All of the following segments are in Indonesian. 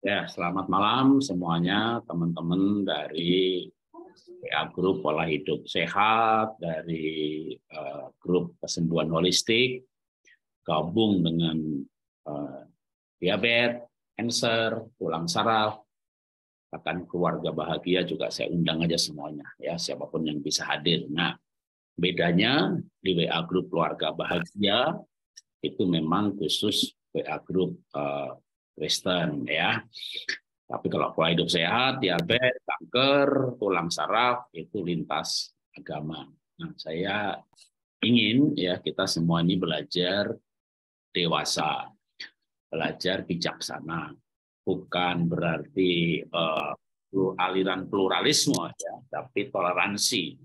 Ya, selamat malam semuanya teman-teman dari PA Grup Pola Hidup Sehat, dari uh, grup kesembuhan holistik, gabung dengan uh, eh, diabetes, cancer, tulang saraf, bahkan keluarga bahagia juga saya undang aja semuanya ya siapapun yang bisa hadir. Nah, bedanya di WA grup keluarga bahagia itu memang khusus WA grup uh, eh, Western ya. Tapi kalau pola hidup sehat, diabetes, kanker, tulang saraf itu lintas agama. Nah, saya ingin ya kita semua ini belajar dewasa, belajar bijaksana, bukan berarti uh, aliran pluralisme ya, tapi toleransi.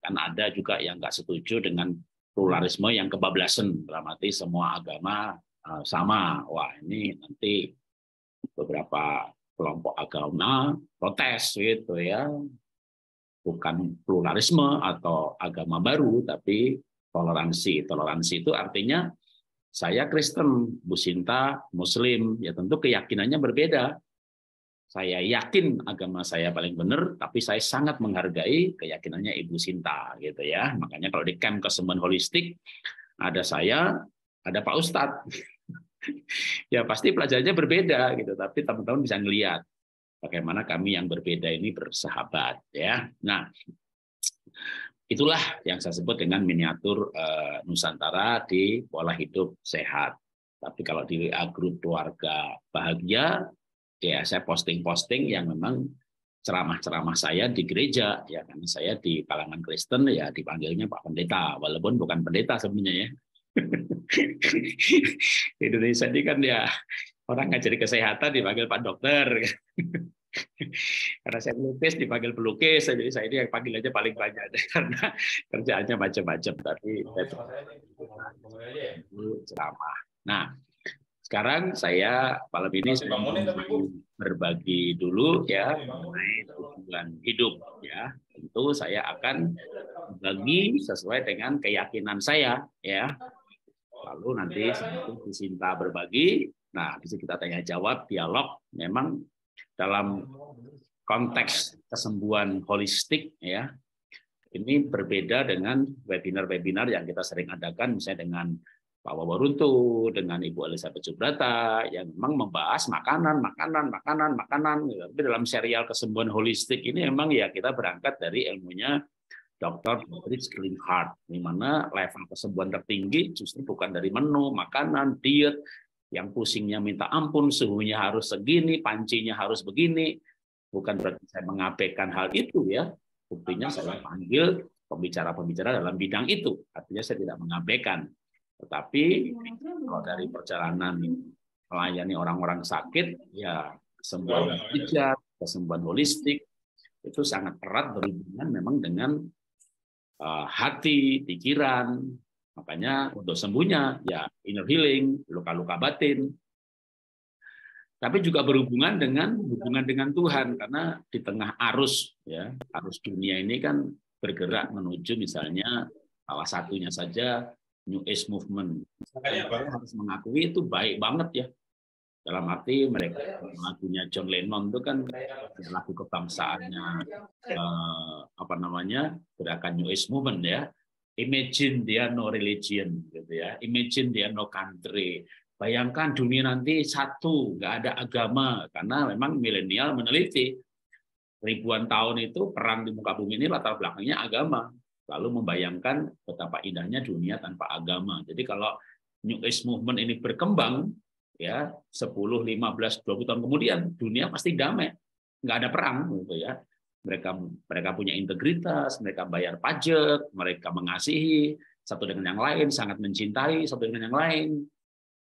Kan ada juga yang nggak setuju dengan pluralisme yang kebablasan, berarti semua agama Eh, sama. Wah ini nanti beberapa kelompok agama protes gitu ya. Bukan pluralisme atau agama baru, tapi toleransi. Toleransi itu artinya saya Kristen, Bu Sinta Muslim. Ya tentu keyakinannya berbeda. Saya yakin agama saya paling benar, tapi saya sangat menghargai keyakinannya Ibu Sinta gitu ya. Makanya kalau di camp kesembuhan holistik ada saya, ada Pak Ustadz. ya pasti pelajarannya berbeda gitu, tapi teman-teman bisa ngelihat bagaimana kami yang berbeda ini bersahabat ya. Nah, itulah yang saya sebut dengan miniatur eh, Nusantara di pola hidup sehat. Tapi kalau di WA eh, grup keluarga bahagia, ya saya posting-posting yang memang ceramah-ceramah saya di gereja ya karena saya di kalangan Kristen ya dipanggilnya Pak Pendeta walaupun bukan pendeta sebenarnya ya Indonesia ini kan ya orang ngajari kesehatan dipanggil Pak Dokter. Karena saya lukis dipanggil pelukis, jadi saya ini yang panggil aja paling banyak karena kerjaannya macam-macam tadi. Oh, gitu. Ceramah. Nah, sekarang saya malam ini saya berbagi dulu ya mengenai tujuan hidup ya. Tentu saya akan bagi sesuai dengan keyakinan saya ya Lalu nanti di iya. Sinta berbagi. Nah, bisa kita tanya jawab, dialog. Memang dalam konteks kesembuhan holistik ya, ini berbeda dengan webinar-webinar yang kita sering adakan, misalnya dengan Pak Wawaruntu, dengan Ibu Elizabeth Subrata, yang memang membahas makanan, makanan, makanan, makanan. Tapi dalam serial kesembuhan holistik ini memang ya kita berangkat dari ilmunya Dr. Patrick Linghart, di mana level kesembuhan tertinggi justru bukan dari menu, makanan, diet, yang pusingnya minta ampun, suhunya harus segini, pancinya harus begini. Bukan berarti saya mengabaikan hal itu ya. Buktinya saya panggil pembicara-pembicara dalam bidang itu. Artinya saya tidak mengabaikan. Tetapi kalau dari perjalanan melayani orang-orang sakit, ya kesembuhan pijat, kesembuhan holistik, itu sangat erat berhubungan memang dengan Eh, hati, pikiran, makanya untuk sembuhnya ya inner healing, luka-luka batin, tapi juga berhubungan dengan hubungan dengan Tuhan karena di tengah arus ya arus dunia ini kan bergerak menuju misalnya salah satunya saja New Age Movement. Makanya harus mengakui itu baik banget ya dalam arti mereka lagunya John Lennon itu kan ya lagu kebangsaannya eh, apa namanya gerakan New Age Movement ya. Imagine dia no religion gitu ya. Imagine dia no country. Bayangkan dunia nanti satu, nggak ada agama karena memang milenial meneliti ribuan tahun itu perang di muka bumi ini latar belakangnya agama. Lalu membayangkan betapa indahnya dunia tanpa agama. Jadi kalau New Age Movement ini berkembang, ya 10, 15, 20 tahun kemudian dunia pasti damai, nggak ada perang gitu ya. Mereka mereka punya integritas, mereka bayar pajak, mereka mengasihi satu dengan yang lain, sangat mencintai satu dengan yang lain,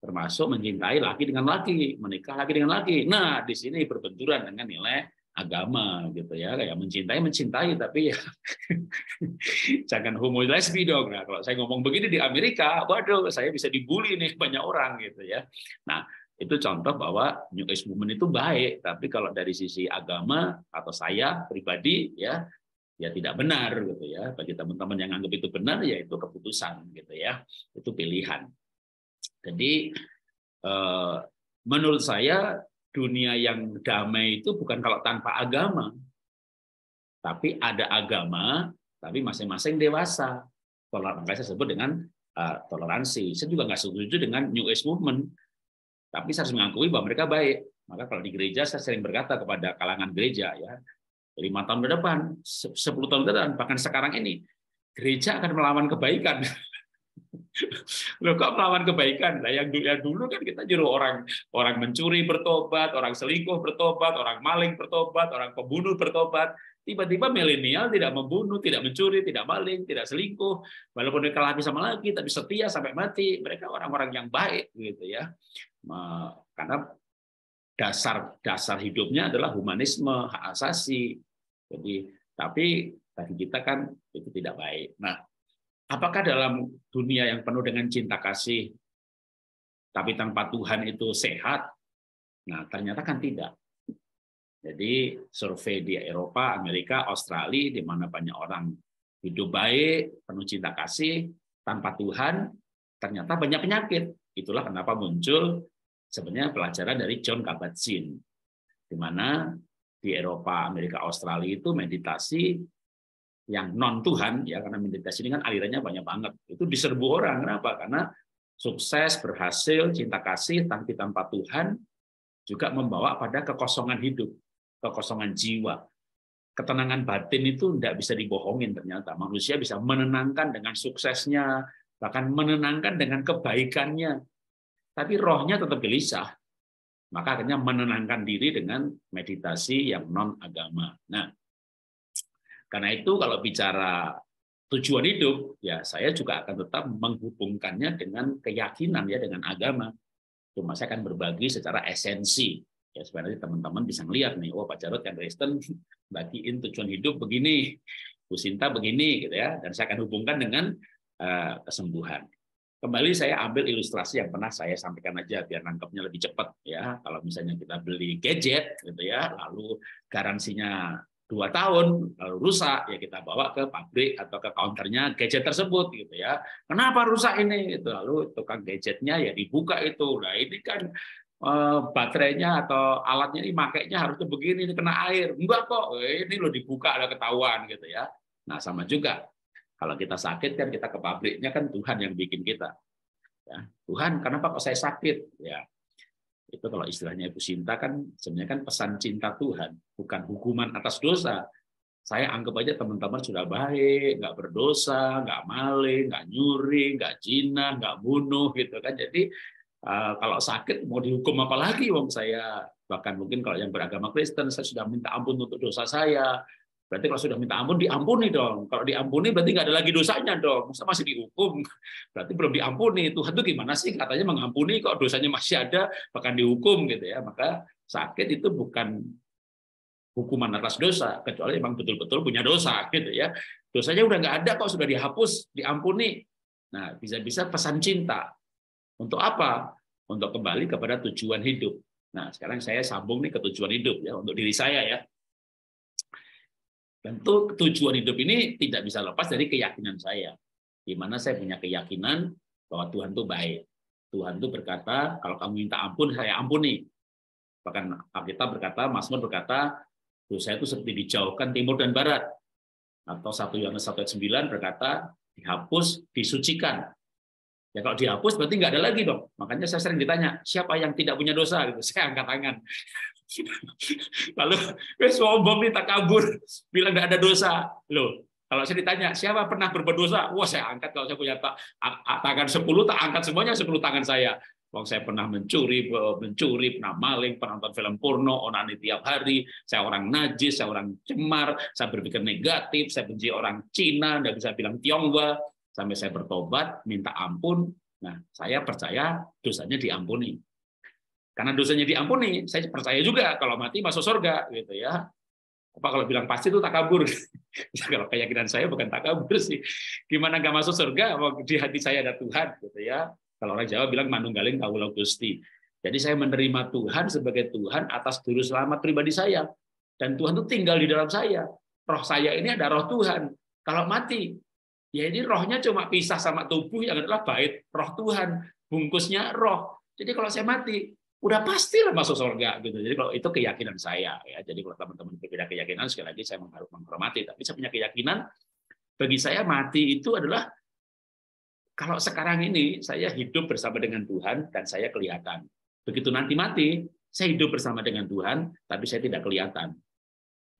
termasuk mencintai laki dengan laki, menikah laki dengan laki. Nah, di sini berbenturan dengan nilai agama gitu ya kayak mencintai mencintai tapi ya jangan homo lesbi dong nah kalau saya ngomong begini di Amerika waduh saya bisa dibully nih banyak orang gitu ya nah itu contoh bahwa New Age Movement itu baik tapi kalau dari sisi agama atau saya pribadi ya ya tidak benar gitu ya bagi teman-teman yang anggap itu benar ya itu keputusan gitu ya itu pilihan jadi eh, menurut saya dunia yang damai itu bukan kalau tanpa agama. Tapi ada agama, tapi masing-masing dewasa. toleransi saya sebut dengan uh, toleransi. Saya juga nggak setuju dengan New Age Movement. Tapi saya harus mengakui bahwa mereka baik. Maka kalau di gereja, saya sering berkata kepada kalangan gereja, ya lima tahun ke depan, sepuluh tahun ke depan, bahkan sekarang ini, gereja akan melawan kebaikan. Loh kok melawan kebaikan? Nah yang dulu, ya dulu kan kita juru orang orang mencuri bertobat, orang selingkuh bertobat, orang maling bertobat, orang pembunuh bertobat. Tiba-tiba milenial tidak membunuh, tidak mencuri, tidak maling, tidak selingkuh. Walaupun mereka kalah sama lagi, tapi setia sampai mati. Mereka orang-orang yang baik gitu ya. Karena dasar dasar hidupnya adalah humanisme, hak asasi. Jadi tapi bagi kita kan itu tidak baik. Nah, Apakah dalam dunia yang penuh dengan cinta kasih, tapi tanpa Tuhan itu sehat? Nah, ternyata kan tidak. Jadi survei di Eropa, Amerika, Australia, di mana banyak orang hidup baik, penuh cinta kasih, tanpa Tuhan, ternyata banyak penyakit. Itulah kenapa muncul sebenarnya pelajaran dari John Kabat-Zinn, di mana di Eropa, Amerika, Australia itu meditasi yang non Tuhan ya karena meditasi ini kan alirannya banyak banget itu diserbu orang kenapa karena sukses berhasil cinta kasih tapi tanpa Tuhan juga membawa pada kekosongan hidup kekosongan jiwa ketenangan batin itu tidak bisa dibohongin ternyata manusia bisa menenangkan dengan suksesnya bahkan menenangkan dengan kebaikannya tapi rohnya tetap gelisah maka akhirnya menenangkan diri dengan meditasi yang non agama nah karena itu kalau bicara tujuan hidup, ya saya juga akan tetap menghubungkannya dengan keyakinan ya dengan agama. Cuma saya akan berbagi secara esensi. Ya sebenarnya teman-teman bisa melihat nih, oh Pak Jarod yang Kristen bagiin tujuan hidup begini, Bu Sinta begini gitu ya, dan saya akan hubungkan dengan eh, kesembuhan. Kembali saya ambil ilustrasi yang pernah saya sampaikan aja biar nangkepnya lebih cepat ya. Kalau misalnya kita beli gadget gitu ya, lalu garansinya dua tahun lalu rusak ya kita bawa ke pabrik atau ke counternya gadget tersebut gitu ya kenapa rusak ini itu lalu tukang gadgetnya ya dibuka itu nah ini kan eh, baterainya atau alatnya ini makainya harusnya begini ini kena air enggak kok eh, ini lo dibuka ada ketahuan gitu ya nah sama juga kalau kita sakit kan kita ke pabriknya kan Tuhan yang bikin kita ya, Tuhan kenapa kok saya sakit ya itu kalau istilahnya Ibu Sinta kan sebenarnya kan pesan cinta Tuhan, bukan hukuman atas dosa. Saya anggap aja teman-teman sudah baik, nggak berdosa, nggak maling, nggak nyuri, nggak jina, nggak bunuh gitu kan. Jadi eh, kalau sakit mau dihukum apa lagi wong saya bahkan mungkin kalau yang beragama Kristen saya sudah minta ampun untuk dosa saya Berarti kalau sudah minta ampun, diampuni dong. Kalau diampuni berarti nggak ada lagi dosanya dong. Masa masih dihukum? Berarti belum diampuni. Tuhan tuh gimana sih katanya mengampuni kok dosanya masih ada, bahkan dihukum gitu ya. Maka sakit itu bukan hukuman atas dosa, kecuali memang betul-betul punya dosa gitu ya. Dosanya udah nggak ada kok sudah dihapus, diampuni. Nah, bisa-bisa pesan cinta. Untuk apa? Untuk kembali kepada tujuan hidup. Nah, sekarang saya sambung nih ke tujuan hidup ya untuk diri saya ya. Tentu tujuan hidup ini tidak bisa lepas dari keyakinan saya. Di mana saya punya keyakinan bahwa Tuhan itu baik. Tuhan itu berkata, kalau kamu minta ampun, saya ampuni. Bahkan Alkitab berkata, Mazmur berkata, dosa itu seperti dijauhkan timur dan barat. Atau 1 Yohanes 1 ayat 9 berkata, dihapus, disucikan. Ya kalau dihapus berarti nggak ada lagi dong. Makanya saya sering ditanya, siapa yang tidak punya dosa? Gitu. Saya angkat tangan. Lalu wes sombong nih kabur bilang nggak ada dosa. Loh, kalau saya ditanya, siapa pernah berbuat dosa? Wah, saya angkat kalau saya punya tak, tangan sepuluh tak angkat semuanya sepuluh tangan saya. Wong saya pernah mencuri, mencuri, pernah maling, pernah nonton film porno, onani tiap hari. Saya orang najis, saya orang cemar, saya berpikir negatif, saya benci orang Cina, nggak bisa bilang Tionghoa sampai saya bertobat, minta ampun. Nah, saya percaya dosanya diampuni. Karena dosanya diampuni, saya percaya juga kalau mati masuk surga gitu ya. Apa kalau bilang pasti itu takabur. kalau keyakinan saya bukan takabur sih. Gimana nggak masuk surga di hati saya ada Tuhan gitu ya. Kalau orang Jawa bilang manunggaling kaulah Gusti. Jadi saya menerima Tuhan sebagai Tuhan atas juru selamat pribadi saya. Dan Tuhan itu tinggal di dalam saya. Roh saya ini ada roh Tuhan. Kalau mati, Ya ini rohnya cuma pisah sama tubuh yang adalah bait roh Tuhan, bungkusnya roh. Jadi kalau saya mati, udah pasti lah masuk surga gitu. Jadi kalau itu keyakinan saya ya. Jadi kalau teman-teman berbeda keyakinan sekali lagi saya menghormati, tapi saya punya keyakinan bagi saya mati itu adalah kalau sekarang ini saya hidup bersama dengan Tuhan dan saya kelihatan. Begitu nanti mati, saya hidup bersama dengan Tuhan, tapi saya tidak kelihatan.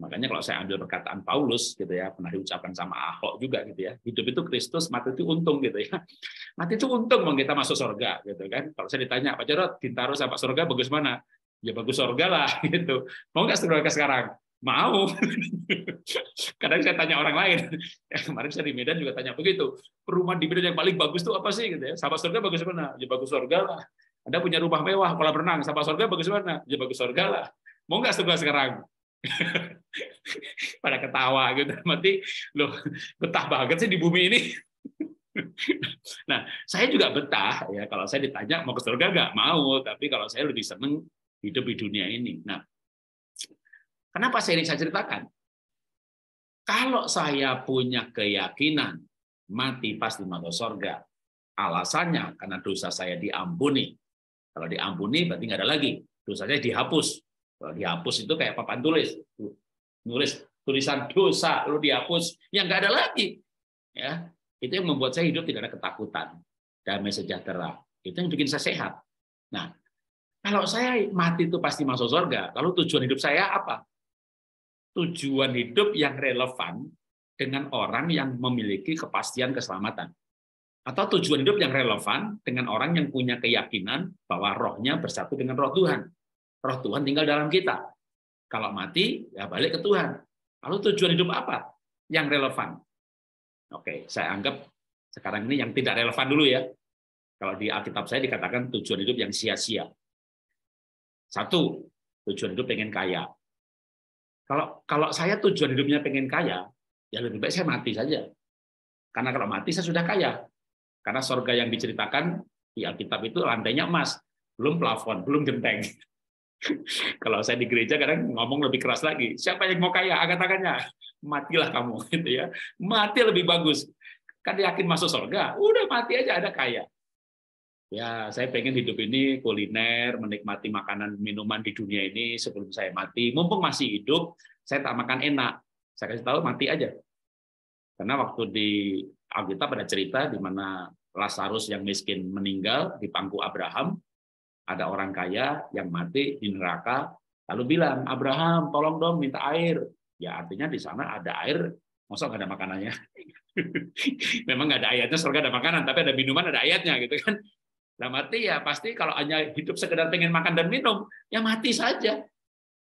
Makanya kalau saya ambil perkataan Paulus gitu ya, pernah diucapkan sama Ahok juga gitu ya. Hidup itu Kristus, mati itu untung gitu ya. Mati itu untung mau kita masuk surga gitu kan. Kalau saya ditanya, Pak Jarot, ditaruh sama surga bagus mana? Ya bagus surga lah gitu. Mau nggak surga sekarang? Mau. Kadang saya tanya orang lain. Ya, kemarin saya di Medan juga tanya begitu. Perumahan di Medan yang paling bagus tuh apa sih gitu ya? Sama surga bagus mana? Ya bagus surga lah. Anda punya rumah mewah, kolam renang, sama surga bagus mana? Ya bagus surga lah. Mau nggak surga sekarang? pada ketawa gitu mati loh betah banget sih di bumi ini nah saya juga betah ya kalau saya ditanya mau ke surga nggak mau tapi kalau saya lebih seneng hidup di dunia ini nah kenapa saya ini saya ceritakan kalau saya punya keyakinan mati pasti masuk surga alasannya karena dosa saya diampuni kalau diampuni berarti nggak ada lagi dosanya dihapus kalau dihapus itu kayak papan tulis. Nulis tulisan dosa lu dihapus, yang nggak ada lagi. Ya, itu yang membuat saya hidup tidak ada ketakutan, damai sejahtera. Itu yang bikin saya sehat. Nah, kalau saya mati itu pasti masuk surga. Lalu tujuan hidup saya apa? Tujuan hidup yang relevan dengan orang yang memiliki kepastian keselamatan. Atau tujuan hidup yang relevan dengan orang yang punya keyakinan bahwa rohnya bersatu dengan roh Tuhan. Roh Tuhan tinggal dalam kita. Kalau mati, ya balik ke Tuhan. Lalu tujuan hidup apa yang relevan? Oke, saya anggap sekarang ini yang tidak relevan dulu ya. Kalau di Alkitab saya dikatakan tujuan hidup yang sia-sia. Satu, tujuan hidup pengen kaya. Kalau kalau saya tujuan hidupnya pengen kaya, ya lebih baik saya mati saja. Karena kalau mati saya sudah kaya. Karena sorga yang diceritakan di Alkitab itu lantainya emas, belum plafon, belum genteng. Kalau saya di gereja kadang ngomong lebih keras lagi. Siapa yang mau kaya? angkat tangannya Matilah kamu gitu ya. Mati lebih bagus. Kan yakin masuk surga. Udah mati aja ada kaya. Ya, saya pengen hidup ini kuliner, menikmati makanan minuman di dunia ini sebelum saya mati. Mumpung masih hidup, saya tak makan enak. Saya kasih tahu mati aja. Karena waktu di Alkitab ada cerita di mana Lazarus yang miskin meninggal di pangku Abraham, ada orang kaya yang mati di neraka, lalu bilang, Abraham, tolong dong minta air. Ya artinya di sana ada air, masa nggak ada makanannya? Memang nggak ada ayatnya, surga ada makanan, tapi ada minuman, ada ayatnya gitu kan. Nah mati ya pasti kalau hanya hidup sekedar pengen makan dan minum, ya mati saja.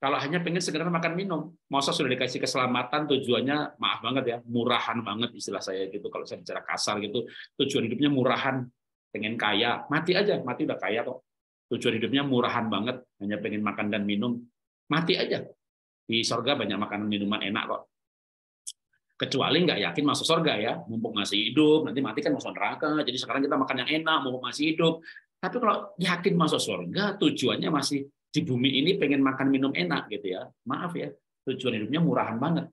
Kalau hanya pengen sekedar makan minum, masa sudah dikasih keselamatan tujuannya maaf banget ya, murahan banget istilah saya gitu kalau saya bicara kasar gitu, tujuan hidupnya murahan, pengen kaya, mati aja, mati udah kaya kok tujuan hidupnya murahan banget, hanya pengen makan dan minum, mati aja. Di sorga banyak makanan minuman enak kok. Kecuali nggak yakin masuk sorga ya, mumpung masih hidup, nanti mati kan masuk neraka. Jadi sekarang kita makan yang enak, mumpung masih hidup. Tapi kalau yakin masuk sorga, tujuannya masih di bumi ini pengen makan minum enak gitu ya. Maaf ya, tujuan hidupnya murahan banget.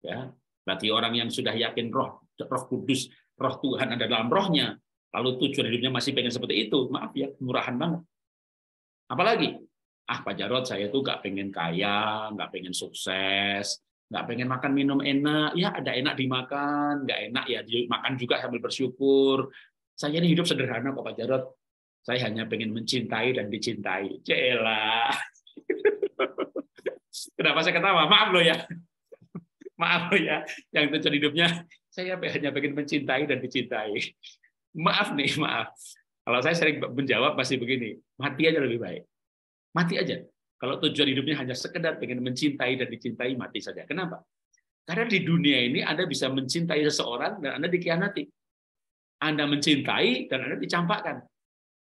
Ya, bagi orang yang sudah yakin roh roh kudus, roh Tuhan ada dalam rohnya, kalau tujuan hidupnya masih pengen seperti itu, maaf ya, murahan banget. Apalagi, ah Pak Jarod saya tuh nggak pengen kaya, nggak pengen sukses, nggak pengen makan minum enak, ya ada enak dimakan, nggak enak ya makan juga sambil bersyukur. Saya ini hidup sederhana kok Pak Jarod. Saya hanya pengen mencintai dan dicintai. Cela. Kenapa saya ketawa? Maaf loh ya. Maaf lo ya. Yang tujuan hidupnya saya hanya pengen mencintai dan dicintai maaf nih, maaf. Kalau saya sering menjawab pasti begini, mati aja lebih baik. Mati aja. Kalau tujuan hidupnya hanya sekedar ingin mencintai dan dicintai, mati saja. Kenapa? Karena di dunia ini Anda bisa mencintai seseorang dan Anda dikhianati. Anda mencintai dan Anda dicampakkan.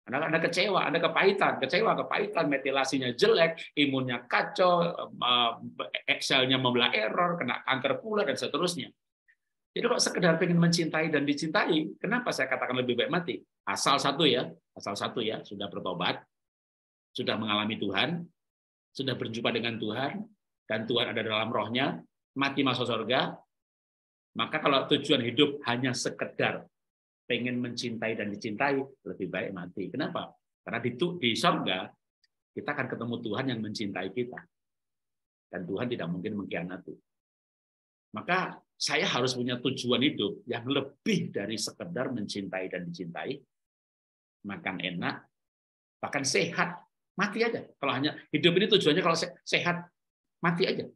Anda, anda kecewa, Anda kepahitan, kecewa, kepahitan, metilasinya jelek, imunnya kacau, eh, eh, eh, selnya membelah error, kena kanker pula, dan seterusnya. Jadi kalau sekedar pengen mencintai dan dicintai, kenapa saya katakan lebih baik mati? Asal satu ya, asal satu ya, sudah bertobat, sudah mengalami Tuhan, sudah berjumpa dengan Tuhan, dan Tuhan ada dalam rohnya, mati masuk surga, maka kalau tujuan hidup hanya sekedar pengen mencintai dan dicintai, lebih baik mati. Kenapa? Karena di, di surga, kita akan ketemu Tuhan yang mencintai kita. Dan Tuhan tidak mungkin mengkhianati. Maka saya harus punya tujuan hidup yang lebih dari sekedar mencintai dan dicintai, makan enak, bahkan sehat, mati aja. Kalau hanya hidup ini tujuannya kalau sehat, mati aja.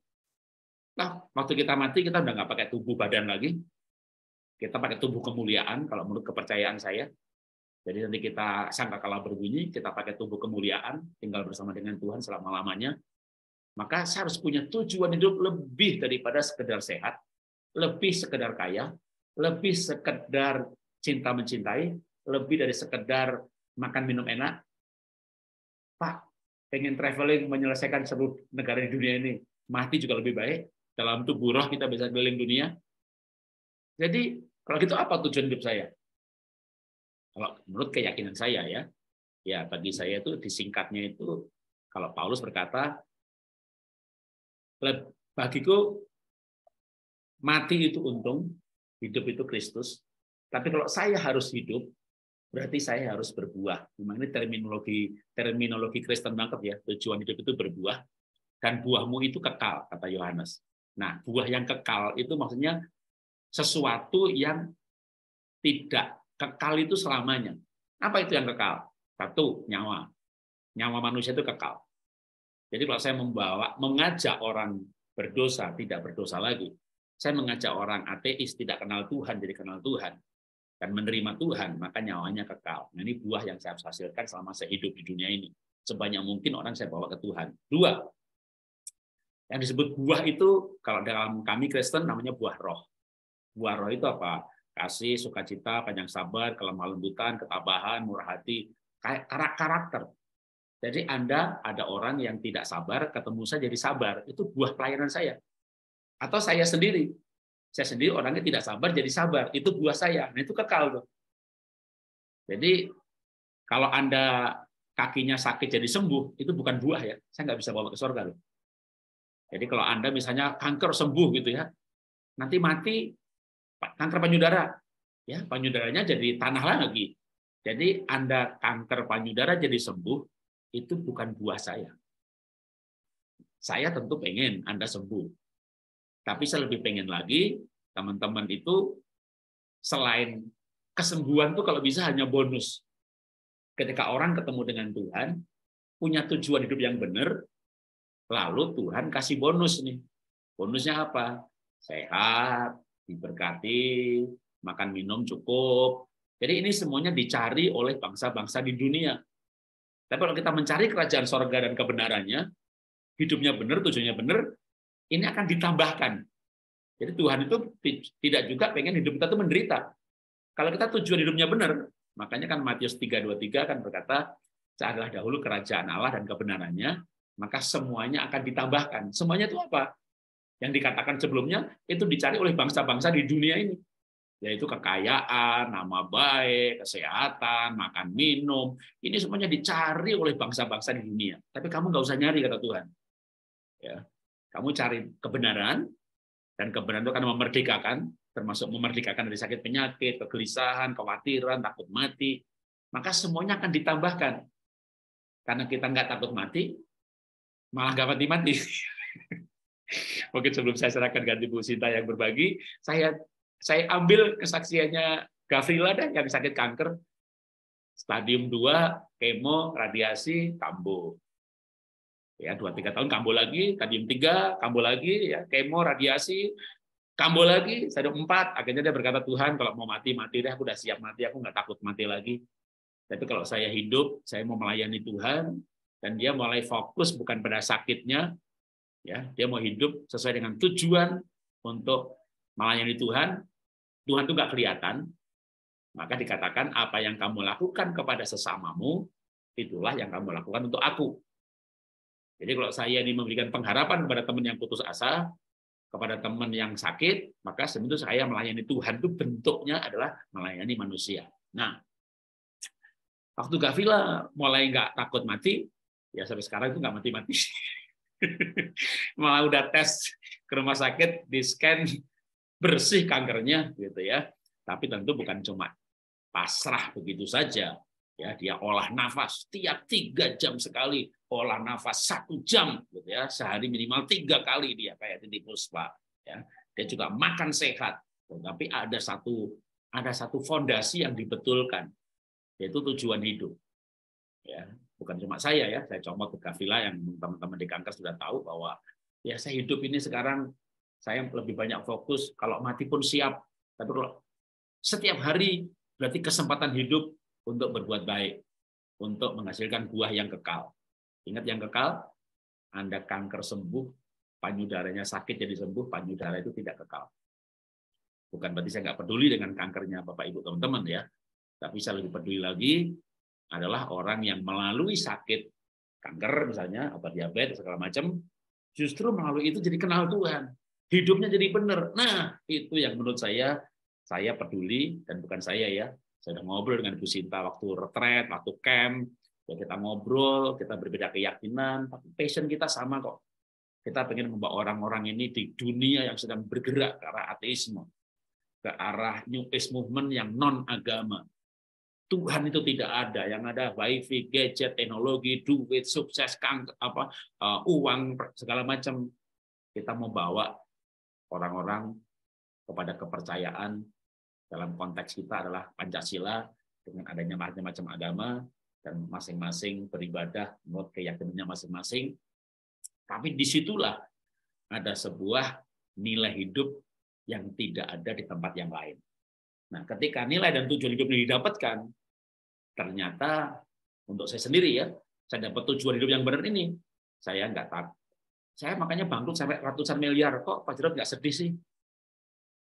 Nah, waktu kita mati kita udah nggak pakai tubuh badan lagi, kita pakai tubuh kemuliaan kalau menurut kepercayaan saya. Jadi nanti kita sangka kalah berbunyi, kita pakai tubuh kemuliaan, tinggal bersama dengan Tuhan selama lamanya, maka saya harus punya tujuan hidup lebih daripada sekedar sehat, lebih sekedar kaya, lebih sekedar cinta mencintai, lebih dari sekedar makan minum enak. Pak, pengen traveling menyelesaikan seluruh negara di dunia ini, mati juga lebih baik. Dalam tubuh roh kita bisa keliling dunia. Jadi kalau gitu apa tujuan hidup saya? Kalau menurut keyakinan saya ya, ya bagi saya itu disingkatnya itu kalau Paulus berkata Bagiku mati itu untung, hidup itu Kristus. Tapi kalau saya harus hidup, berarti saya harus berbuah. Memang ini terminologi terminologi Kristen banget ya. Tujuan hidup itu berbuah dan buahmu itu kekal kata Yohanes. Nah, buah yang kekal itu maksudnya sesuatu yang tidak kekal itu selamanya. Apa itu yang kekal? Satu, nyawa. Nyawa manusia itu kekal. Jadi kalau saya membawa, mengajak orang berdosa, tidak berdosa lagi. Saya mengajak orang ateis, tidak kenal Tuhan, jadi kenal Tuhan. Dan menerima Tuhan, maka nyawanya kekal. Nah, ini buah yang saya hasilkan selama saya hidup di dunia ini. Sebanyak mungkin orang saya bawa ke Tuhan. Dua, yang disebut buah itu, kalau dalam kami Kristen namanya buah roh. Buah roh itu apa? Kasih, sukacita, panjang sabar, kelemah lembutan, ketabahan, murah hati. Karakter, jadi Anda ada orang yang tidak sabar, ketemu saya jadi sabar. Itu buah pelayanan saya. Atau saya sendiri. Saya sendiri orangnya tidak sabar jadi sabar. Itu buah saya. Nah itu kekal. Tuh. Jadi kalau Anda kakinya sakit jadi sembuh, itu bukan buah ya. Saya nggak bisa bawa ke surga. Loh. Jadi kalau Anda misalnya kanker sembuh gitu ya, nanti mati kanker penyudara. Ya, penyudaranya jadi tanah lagi. Jadi Anda kanker payudara jadi sembuh, itu bukan buah saya. Saya tentu pengen Anda sembuh. Tapi saya lebih pengen lagi, teman-teman itu selain kesembuhan tuh kalau bisa hanya bonus. Ketika orang ketemu dengan Tuhan, punya tujuan hidup yang benar, lalu Tuhan kasih bonus nih. Bonusnya apa? Sehat, diberkati, makan minum cukup. Jadi ini semuanya dicari oleh bangsa-bangsa di dunia. Tapi kalau kita mencari kerajaan sorga dan kebenarannya, hidupnya benar, tujuannya benar, ini akan ditambahkan. Jadi Tuhan itu tidak juga pengen hidup kita itu menderita. Kalau kita tujuan hidupnya benar, makanya kan Matius 3:23 akan berkata, "Carilah dahulu kerajaan Allah dan kebenarannya, maka semuanya akan ditambahkan." Semuanya itu apa? Yang dikatakan sebelumnya itu dicari oleh bangsa-bangsa di dunia ini yaitu kekayaan, nama baik, kesehatan, makan minum. Ini semuanya dicari oleh bangsa-bangsa di dunia. Tapi kamu nggak usah nyari kata Tuhan. Ya, kamu cari kebenaran dan kebenaran itu akan memerdekakan, termasuk memerdekakan dari sakit penyakit, kegelisahan, kekhawatiran, takut mati. Maka semuanya akan ditambahkan. Karena kita nggak takut mati, malah nggak mati-mati. Mungkin sebelum saya serahkan ganti Bu Sinta yang berbagi, saya saya ambil kesaksiannya Gavrila dan yang sakit kanker stadium 2 kemo radiasi kambuh ya dua tiga tahun kambuh lagi stadium 3 kambuh lagi ya kemo radiasi kambuh lagi stadium 4 akhirnya dia berkata Tuhan kalau mau mati mati deh aku udah siap mati aku nggak takut mati lagi tapi kalau saya hidup saya mau melayani Tuhan dan dia mulai fokus bukan pada sakitnya ya dia mau hidup sesuai dengan tujuan untuk melayani Tuhan Tuhan itu nggak kelihatan, maka dikatakan apa yang kamu lakukan kepada sesamamu, itulah yang kamu lakukan untuk aku. Jadi kalau saya ini memberikan pengharapan kepada teman yang putus asa, kepada teman yang sakit, maka sebetulnya saya melayani Tuhan itu bentuknya adalah melayani manusia. Nah, waktu Gavila mulai nggak takut mati, ya sampai sekarang itu nggak mati-mati. Malah udah tes ke rumah sakit, di scan, bersih kankernya gitu ya. Tapi tentu bukan cuma pasrah begitu saja. Ya, dia olah nafas tiap tiga jam sekali, olah nafas satu jam, gitu ya, sehari minimal tiga kali dia kayak titik puspa. Ya, dia juga makan sehat, tapi ada satu ada satu fondasi yang dibetulkan, yaitu tujuan hidup. Ya, bukan cuma saya ya, saya comot ke Gavila yang teman-teman di kanker sudah tahu bahwa ya saya hidup ini sekarang saya lebih banyak fokus kalau mati pun siap tapi kalau setiap hari berarti kesempatan hidup untuk berbuat baik untuk menghasilkan buah yang kekal ingat yang kekal anda kanker sembuh panyudaranya sakit jadi sembuh panyudara itu tidak kekal bukan berarti saya nggak peduli dengan kankernya bapak ibu teman-teman ya tapi saya lebih peduli lagi adalah orang yang melalui sakit kanker misalnya atau diabetes segala macam justru melalui itu jadi kenal Tuhan hidupnya jadi benar. Nah, itu yang menurut saya saya peduli dan bukan saya ya. Saya udah ngobrol dengan Bu Sinta waktu retret, waktu camp, ya kita ngobrol, kita berbeda keyakinan, tapi passion kita sama kok. Kita ingin membawa orang-orang ini di dunia yang sedang bergerak ke arah ateisme, ke arah New Age movement yang non agama. Tuhan itu tidak ada, yang ada wifi, gadget, teknologi, duit, sukses, kang, apa, uh, uang, segala macam kita mau bawa orang-orang kepada kepercayaan dalam konteks kita adalah Pancasila dengan adanya macam-macam agama dan masing-masing beribadah menurut keyakinannya masing-masing. Tapi disitulah ada sebuah nilai hidup yang tidak ada di tempat yang lain. Nah, ketika nilai dan tujuan hidup ini didapatkan, ternyata untuk saya sendiri ya, saya dapat tujuan hidup yang benar ini. Saya nggak tak saya makanya bangkrut sampai ratusan miliar. Kok Pak Jarod nggak sedih sih?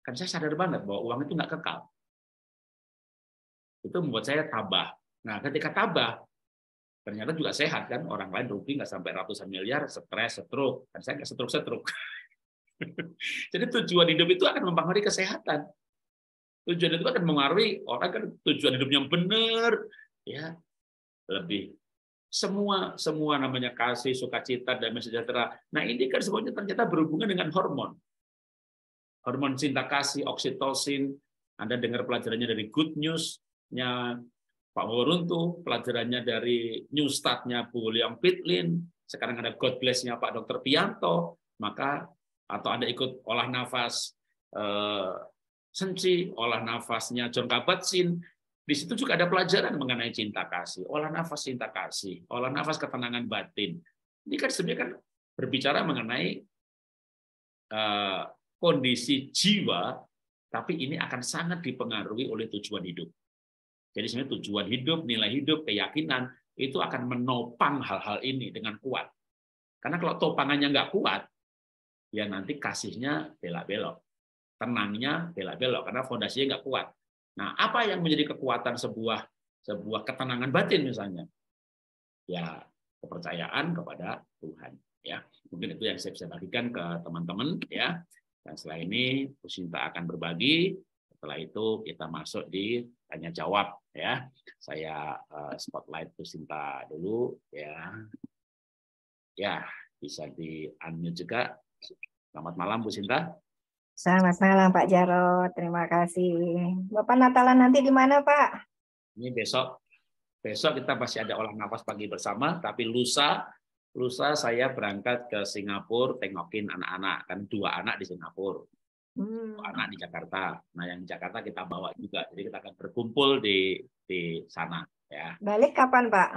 Kan saya sadar banget bahwa uang itu nggak kekal. Itu membuat saya tabah. Nah, ketika tabah, ternyata juga sehat kan. Orang lain rugi nggak sampai ratusan miliar, stres, stroke. Kan saya nggak stroke-stroke. Jadi tujuan hidup itu akan mempengaruhi kesehatan. Tujuan itu akan mengaruhi orang kan tujuan hidupnya benar, ya lebih semua semua namanya kasih, sukacita, dan sejahtera. Nah, ini kan semuanya ternyata berhubungan dengan hormon. Hormon cinta kasih, oksitosin. Anda dengar pelajarannya dari Good News-nya Pak Woruntu, pelajarannya dari New Start-nya Bu Leong Pitlin, sekarang ada God Bless-nya Pak Dokter Pianto, maka atau Anda ikut olah nafas eh, Senci, olah nafasnya John Kabat-Zinn, di situ juga ada pelajaran mengenai cinta kasih, olah nafas cinta kasih, olah nafas ketenangan batin. Ini kan sebenarnya kan berbicara mengenai uh, kondisi jiwa, tapi ini akan sangat dipengaruhi oleh tujuan hidup. Jadi sebenarnya tujuan hidup, nilai hidup, keyakinan itu akan menopang hal-hal ini dengan kuat. Karena kalau topangannya nggak kuat, ya nanti kasihnya bela belok tenangnya bela belok karena fondasinya nggak kuat Nah, apa yang menjadi kekuatan sebuah sebuah ketenangan batin misalnya? Ya, kepercayaan kepada Tuhan, ya. Mungkin itu yang saya bisa bagikan ke teman-teman, ya. Dan setelah ini Bu Sinta akan berbagi, setelah itu kita masuk di tanya jawab, ya. Saya eh, spotlight Bu Sinta dulu, ya. Ya, bisa di unmute juga. Selamat malam Bu Sinta. Selamat malam Pak Jarod, terima kasih. Bapak Natalan nanti di mana Pak? Ini besok, besok kita masih ada olah nafas pagi bersama, tapi lusa, lusa saya berangkat ke Singapura tengokin anak-anak, kan dua anak di Singapura, hmm. dua anak di Jakarta. Nah yang di Jakarta kita bawa juga, jadi kita akan berkumpul di di sana ya. Balik kapan Pak?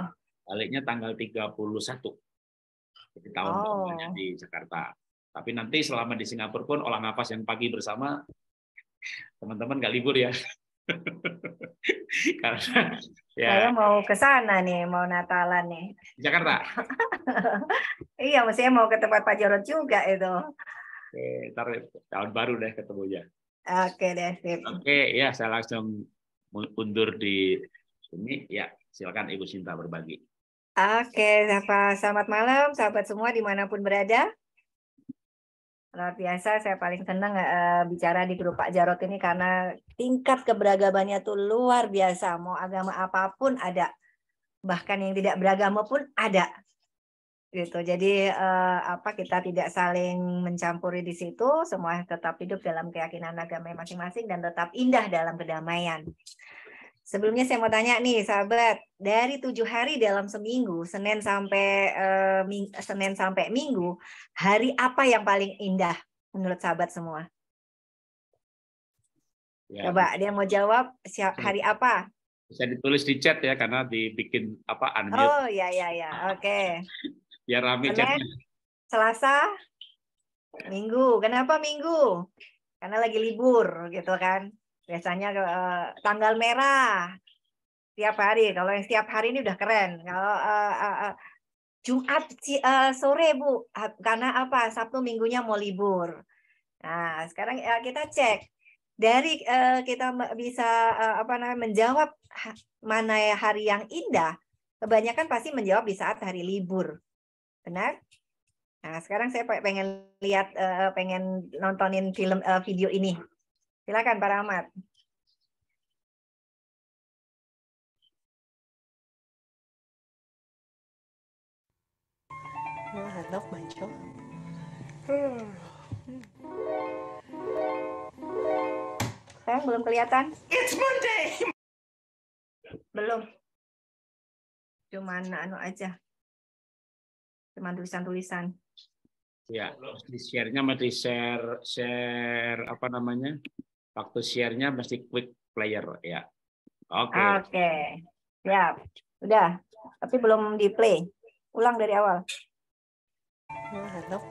Baliknya tanggal 31. Jadi tahun oh. di Jakarta. Tapi nanti selama di Singapura pun olah nafas yang pagi bersama, teman-teman nggak libur ya. Karena ya. Saya mau ke sana nih, mau Natalan nih. Jakarta. iya, maksudnya mau ke tempat Pak Jorot juga itu. Oke, ntar tahun baru deh ketemu ya Oke deh, sip. Oke, ya saya langsung mundur di sini Ya, silakan Ibu Sinta berbagi. Oke, selamat malam sahabat semua dimanapun berada. Luar biasa, saya paling senang uh, bicara di grup Pak Jarot ini karena tingkat keberagamannya tuh luar biasa. Mau agama apapun ada, bahkan yang tidak beragama pun ada. Gitu. Jadi uh, apa kita tidak saling mencampuri di situ, semua tetap hidup dalam keyakinan agama masing-masing dan tetap indah dalam kedamaian. Sebelumnya saya mau tanya nih sahabat, dari tujuh hari dalam seminggu, Senin sampai eh, ming, Senin sampai Minggu, hari apa yang paling indah menurut sahabat semua? Ya. Coba dia mau jawab siap hmm. hari apa? Bisa ditulis di chat ya karena dibikin apa unmute. Oh ya ya ya, oke. Okay. Biar rame chatnya. Selasa, Minggu. Kenapa Minggu? Karena lagi libur gitu kan biasanya uh, tanggal merah tiap hari. Kalau yang setiap hari ini udah keren. Kalau uh, uh, uh, Jumat uh, sore Bu, karena apa? Sabtu minggunya mau libur. Nah, sekarang uh, kita cek dari uh, kita bisa uh, apa namanya menjawab mana ya hari yang indah. Kebanyakan pasti menjawab di saat hari libur. Benar? Nah, sekarang saya pengen lihat uh, pengen nontonin film uh, video ini. Silakan Pak Rahmat. Hmm. Saya mancho. belum kelihatan. It's Monday. Belum. Cuman anu aja. Cuman tulisan-tulisan. Ya, di share-nya mesti share share apa namanya? Waktu share-nya mesti quick player ya. Oke. Okay. Oke. Okay. Ya, Udah. Tapi belum di play. Ulang dari awal. Mantap,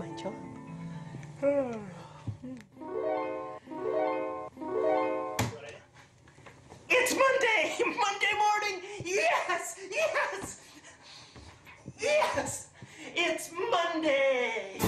hmm. It's Monday! Monday morning! Yes! Yes! Yes! It's Monday!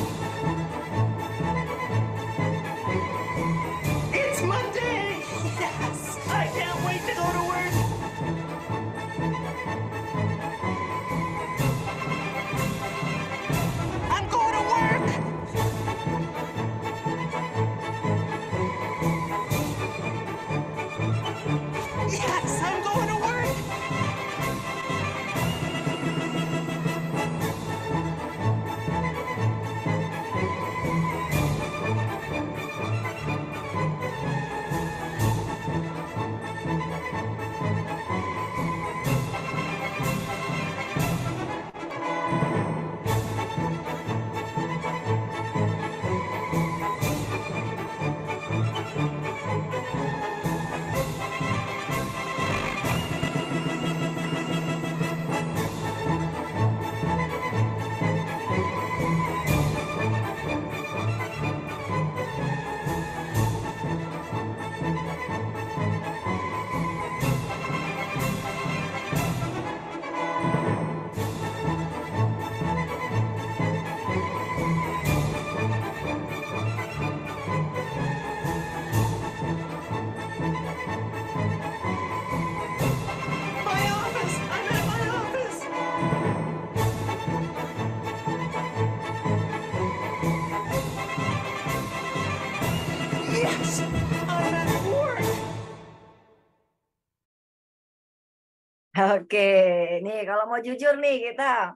Oke, nih kalau mau jujur nih kita,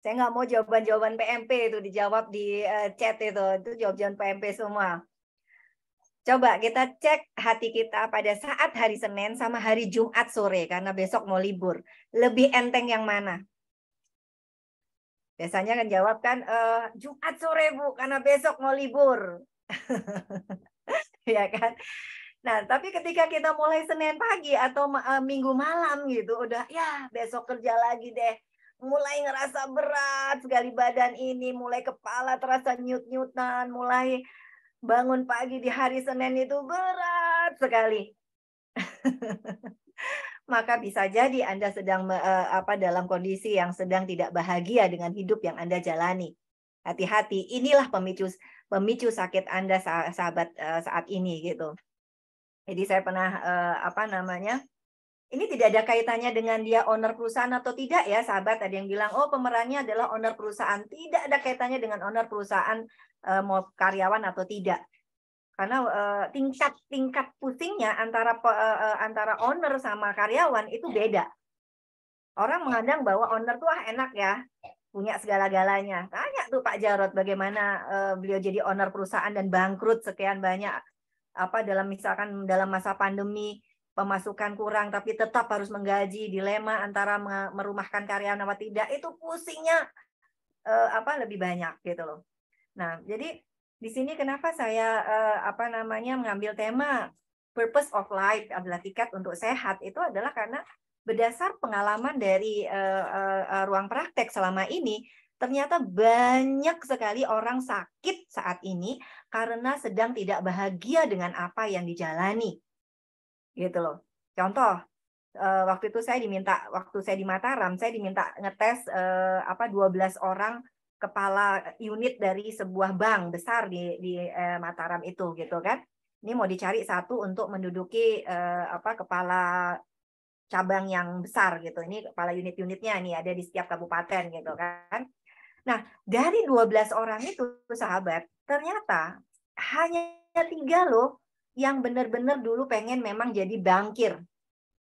saya nggak mau jawaban-jawaban PMP itu dijawab di eh, chat itu, itu jawaban PMP semua. Coba kita cek hati kita pada saat hari Senin sama hari Jumat sore karena besok mau libur. Lebih enteng yang mana? Biasanya kan jawab kan e, Jumat sore Bu karena besok mau libur. ya kan? Nah, tapi ketika kita mulai Senin pagi atau uh, Minggu malam gitu, udah ya besok kerja lagi deh. Mulai ngerasa berat sekali badan ini, mulai kepala terasa nyut-nyutan, mulai bangun pagi di hari Senin itu berat sekali. Maka bisa jadi Anda sedang eh, apa dalam kondisi yang sedang tidak bahagia dengan hidup yang Anda jalani. Hati-hati, inilah pemicu pemicu sakit Anda sahabat eh, saat ini gitu jadi saya pernah eh, apa namanya? Ini tidak ada kaitannya dengan dia owner perusahaan atau tidak ya, sahabat. Ada yang bilang, "Oh, pemerannya adalah owner perusahaan." Tidak ada kaitannya dengan owner perusahaan uh, mau karyawan atau tidak. Karena eh, tingkat tingkat pusingnya antara eh, eh, antara owner sama karyawan itu beda. Orang mengandang bahwa owner tuh ah enak ya, punya segala-galanya. Tanya tuh Pak Jarot bagaimana uh, beliau jadi owner perusahaan dan bangkrut sekian banyak apa dalam misalkan dalam masa pandemi pemasukan kurang tapi tetap harus menggaji dilema antara merumahkan karyawan atau tidak itu pusingnya eh, apa lebih banyak gitu loh. Nah, jadi di sini kenapa saya eh, apa namanya mengambil tema purpose of life adalah tiket untuk sehat itu adalah karena berdasar pengalaman dari uh, uh, ruang praktek selama ini ternyata banyak sekali orang sakit saat ini karena sedang tidak bahagia dengan apa yang dijalani. Gitu loh. Contoh, eh, waktu itu saya diminta waktu saya di Mataram, saya diminta ngetes eh, apa 12 orang kepala unit dari sebuah bank besar di di eh, Mataram itu gitu kan. Ini mau dicari satu untuk menduduki apa kepala cabang yang besar gitu. Ini kepala unit-unitnya nih ada di setiap kabupaten gitu kan. Nah, dari 12 orang itu sahabat, ternyata hanya tiga loh yang benar-benar dulu pengen memang jadi bangkir.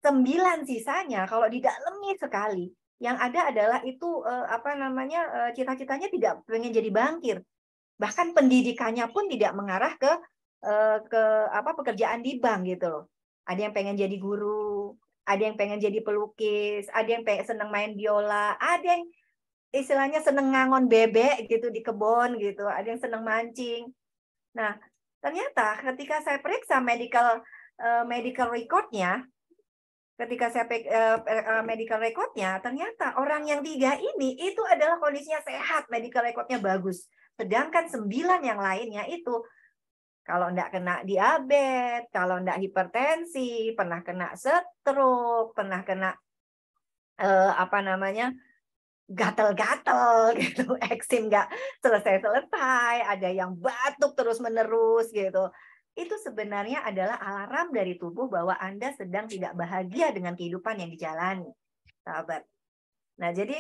Sembilan sisanya kalau tidak lemih sekali, yang ada adalah itu eh, apa namanya eh, cita-citanya tidak pengen jadi bangkir. Bahkan pendidikannya pun tidak mengarah ke eh, ke apa pekerjaan di bank gitu loh. Ada yang pengen jadi guru, ada yang pengen jadi pelukis, ada yang pengen seneng main biola, ada yang istilahnya seneng ngangon bebek gitu di kebun gitu, ada yang seneng mancing. Nah, ternyata ketika saya periksa medical uh, medical recordnya, ketika saya uh, uh, medical recordnya, ternyata orang yang tiga ini itu adalah kondisinya sehat, medical recordnya bagus. Sedangkan sembilan yang lainnya itu kalau enggak kena diabetes, kalau enggak hipertensi, pernah kena stroke, pernah kena uh, apa namanya gatel-gatel gitu, eksim nggak selesai-selesai, ada yang batuk terus-menerus gitu. Itu sebenarnya adalah alarm dari tubuh bahwa Anda sedang tidak bahagia dengan kehidupan yang dijalani, sahabat. Nah, jadi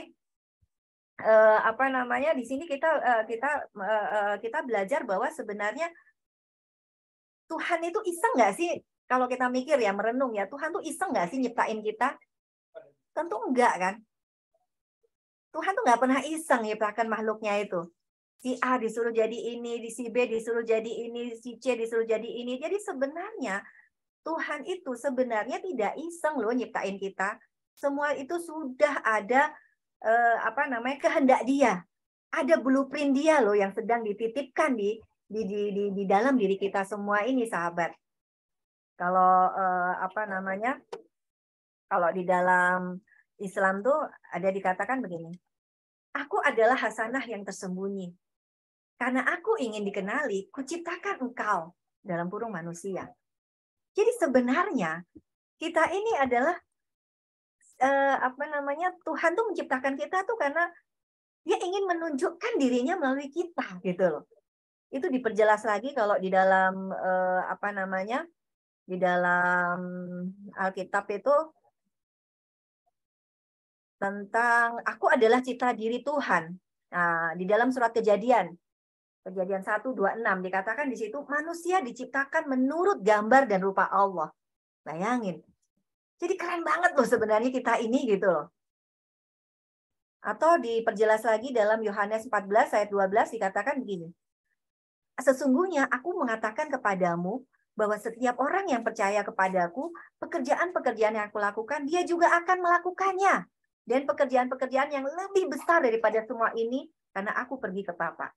eh, apa namanya di sini kita eh, kita eh, kita belajar bahwa sebenarnya Tuhan itu iseng nggak sih kalau kita mikir ya merenung ya Tuhan tuh iseng nggak sih nyiptain kita? Tentu enggak kan? Tuhan tuh nggak pernah iseng ya bahkan makhluknya itu. Si A disuruh jadi ini, di si B disuruh jadi ini, si C disuruh jadi ini. Jadi sebenarnya Tuhan itu sebenarnya tidak iseng loh nyiptain kita. Semua itu sudah ada eh, apa namanya kehendak dia. Ada blueprint dia loh yang sedang dititipkan di di di di, di dalam diri kita semua ini sahabat. Kalau eh, apa namanya? Kalau di dalam Islam tuh ada dikatakan begini, aku adalah hasanah yang tersembunyi. Karena aku ingin dikenali, ku ciptakan engkau dalam burung manusia. Jadi sebenarnya kita ini adalah eh, apa namanya Tuhan tuh menciptakan kita tuh karena dia ingin menunjukkan dirinya melalui kita gitu loh. Itu diperjelas lagi kalau di dalam eh, apa namanya di dalam Alkitab itu tentang aku adalah citra diri Tuhan. Nah, di dalam surat Kejadian Kejadian 1 2 6 dikatakan di situ manusia diciptakan menurut gambar dan rupa Allah. Bayangin. Jadi keren banget loh sebenarnya kita ini gitu loh. Atau diperjelas lagi dalam Yohanes 14 ayat 12 dikatakan begini. Sesungguhnya aku mengatakan kepadamu bahwa setiap orang yang percaya kepadaku, pekerjaan-pekerjaan yang aku lakukan, dia juga akan melakukannya dan pekerjaan-pekerjaan yang lebih besar daripada semua ini karena aku pergi ke papa.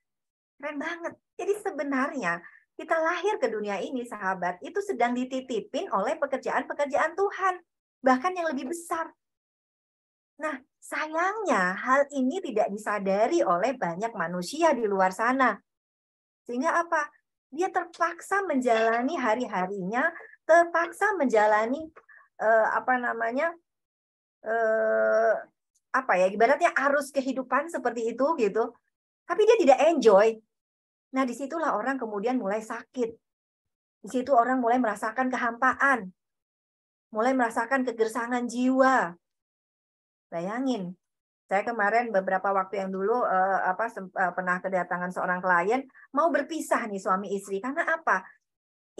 Keren banget. Jadi sebenarnya kita lahir ke dunia ini sahabat itu sedang dititipin oleh pekerjaan-pekerjaan Tuhan, bahkan yang lebih besar. Nah, sayangnya hal ini tidak disadari oleh banyak manusia di luar sana. Sehingga apa? Dia terpaksa menjalani hari-harinya, terpaksa menjalani eh, apa namanya? eh, apa ya ibaratnya arus kehidupan seperti itu gitu tapi dia tidak enjoy nah disitulah orang kemudian mulai sakit di situ orang mulai merasakan kehampaan mulai merasakan kegersangan jiwa bayangin saya kemarin beberapa waktu yang dulu eh, apa eh, pernah kedatangan seorang klien mau berpisah nih suami istri karena apa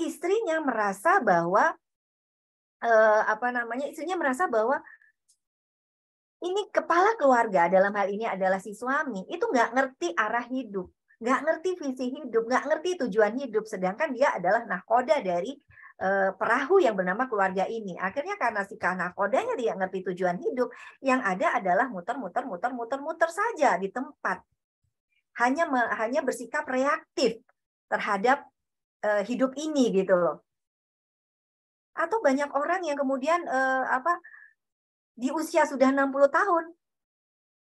istrinya merasa bahwa eh, apa namanya istrinya merasa bahwa ini kepala keluarga dalam hal ini adalah si suami itu nggak ngerti arah hidup nggak ngerti visi hidup nggak ngerti tujuan hidup sedangkan dia adalah nahkoda dari eh, perahu yang bernama keluarga ini akhirnya karena si kodanya dia ngerti tujuan hidup yang ada adalah muter-muter muter-muter muter saja di tempat hanya hanya bersikap reaktif terhadap eh, hidup ini gitu loh atau banyak orang yang kemudian eh, apa di usia sudah 60 tahun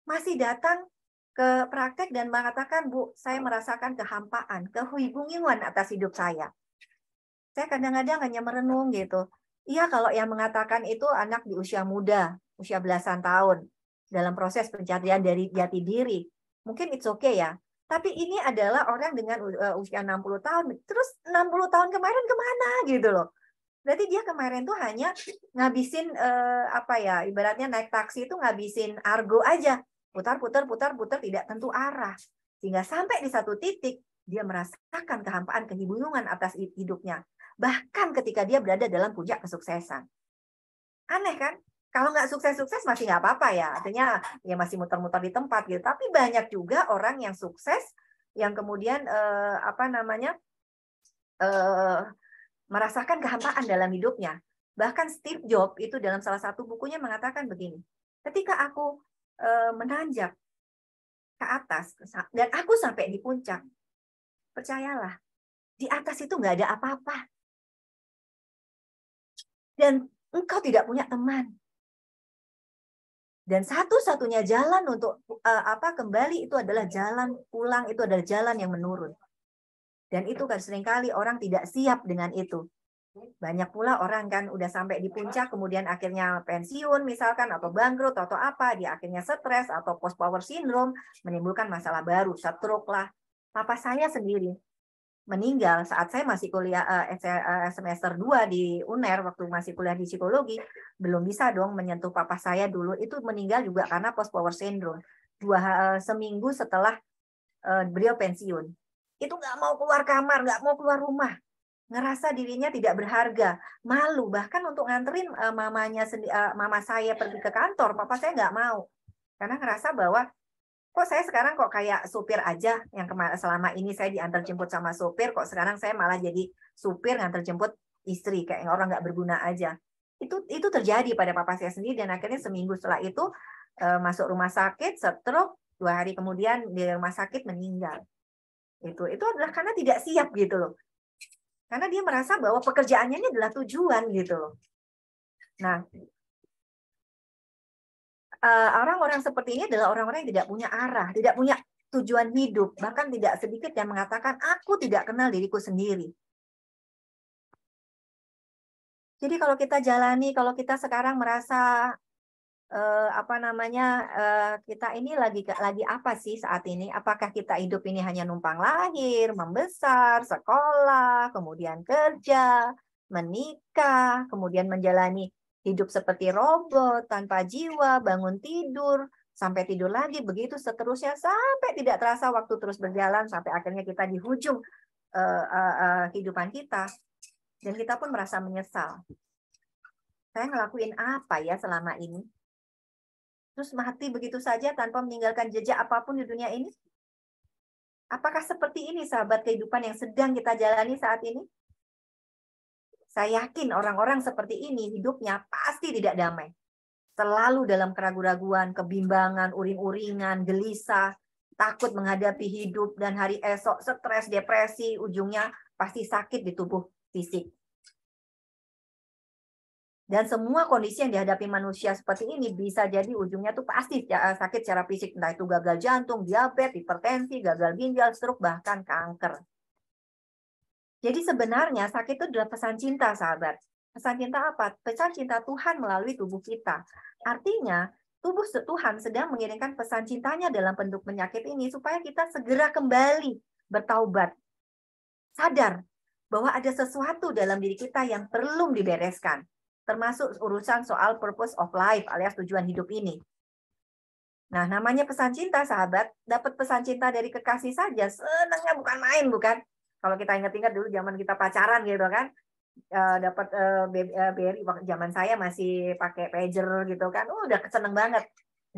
masih datang ke praktek dan mengatakan, Bu, saya merasakan kehampaan, kehuibungiwan atas hidup saya. Saya kadang-kadang hanya merenung gitu. Iya kalau yang mengatakan itu anak di usia muda, usia belasan tahun, dalam proses pencarian dari jati diri. Mungkin it's okay ya. Tapi ini adalah orang dengan e, usia 60 tahun. Terus 60 tahun kemarin kemana gitu loh berarti dia kemarin tuh hanya ngabisin eh, apa ya ibaratnya naik taksi itu ngabisin argo aja putar putar putar putar tidak tentu arah sehingga sampai di satu titik dia merasakan kehampaan kebingungan atas hidupnya bahkan ketika dia berada dalam puncak kesuksesan aneh kan kalau nggak sukses-sukses masih nggak apa-apa ya artinya ya masih muter-muter di tempat gitu tapi banyak juga orang yang sukses yang kemudian eh, apa namanya eh, merasakan kehampaan dalam hidupnya. Bahkan Steve Jobs itu dalam salah satu bukunya mengatakan begini, ketika aku e, menanjak ke atas dan aku sampai di puncak, percayalah di atas itu nggak ada apa-apa dan engkau tidak punya teman dan satu-satunya jalan untuk uh, apa kembali itu adalah jalan pulang itu adalah jalan yang menurun dan itu kan seringkali orang tidak siap dengan itu. Banyak pula orang kan udah sampai di puncak, kemudian akhirnya pensiun misalkan, atau bangkrut, atau apa, dia akhirnya stres, atau post power syndrome, menimbulkan masalah baru, stroke lah. Papa saya sendiri meninggal saat saya masih kuliah eh, eh, semester 2 di UNER waktu masih kuliah di psikologi belum bisa dong menyentuh papa saya dulu itu meninggal juga karena post power syndrome dua eh, seminggu setelah beliau pensiun itu nggak mau keluar kamar, nggak mau keluar rumah, ngerasa dirinya tidak berharga, malu bahkan untuk nganterin uh, mamanya sendi uh, mama saya pergi ke kantor, papa saya nggak mau karena ngerasa bahwa kok saya sekarang kok kayak supir aja yang selama ini saya diantar jemput sama supir, kok sekarang saya malah jadi supir nganter jemput istri kayak orang nggak berguna aja. Itu itu terjadi pada papa saya sendiri dan akhirnya seminggu setelah itu eh, masuk rumah sakit, stroke, dua hari kemudian di rumah sakit meninggal. Itu itu adalah karena tidak siap gitu loh. Karena dia merasa bahwa pekerjaannya ini adalah tujuan gitu loh. Nah, eh, orang-orang seperti ini adalah orang-orang yang tidak punya arah, tidak punya tujuan hidup, bahkan tidak sedikit yang mengatakan aku tidak kenal diriku sendiri. Jadi kalau kita jalani, kalau kita sekarang merasa eh, apa namanya eh, kita ini lagi lagi apa sih saat ini? Apakah kita hidup ini hanya numpang lahir, membesar, sekolah, kemudian kerja, menikah, kemudian menjalani hidup seperti robot tanpa jiwa, bangun tidur, sampai tidur lagi, begitu seterusnya sampai tidak terasa waktu terus berjalan sampai akhirnya kita di hujung uh, uh, uh, kehidupan kita dan kita pun merasa menyesal. Saya ngelakuin apa ya selama ini? terus mati begitu saja tanpa meninggalkan jejak apapun di dunia ini? Apakah seperti ini sahabat kehidupan yang sedang kita jalani saat ini? Saya yakin orang-orang seperti ini hidupnya pasti tidak damai. Selalu dalam keraguan-raguan, kebimbangan, uring-uringan, gelisah, takut menghadapi hidup dan hari esok stres, depresi, ujungnya pasti sakit di tubuh fisik. Dan semua kondisi yang dihadapi manusia seperti ini bisa jadi ujungnya tuh pasti ya, eh, sakit secara fisik, entah itu gagal jantung, diabetes, hipertensi, gagal ginjal, stroke, bahkan kanker. Jadi sebenarnya sakit itu adalah pesan cinta, sahabat. Pesan cinta apa? Pesan cinta Tuhan melalui tubuh kita. Artinya, tubuh Tuhan sedang mengirimkan pesan cintanya dalam bentuk penyakit ini supaya kita segera kembali bertaubat. Sadar bahwa ada sesuatu dalam diri kita yang perlu dibereskan termasuk urusan soal purpose of life alias tujuan hidup ini. Nah, namanya pesan cinta, sahabat. Dapat pesan cinta dari kekasih saja, senangnya bukan main, bukan? Kalau kita ingat-ingat dulu zaman kita pacaran gitu kan, eh, dapat eh, BRI eh, zaman saya masih pakai pager gitu kan, oh, udah seneng banget.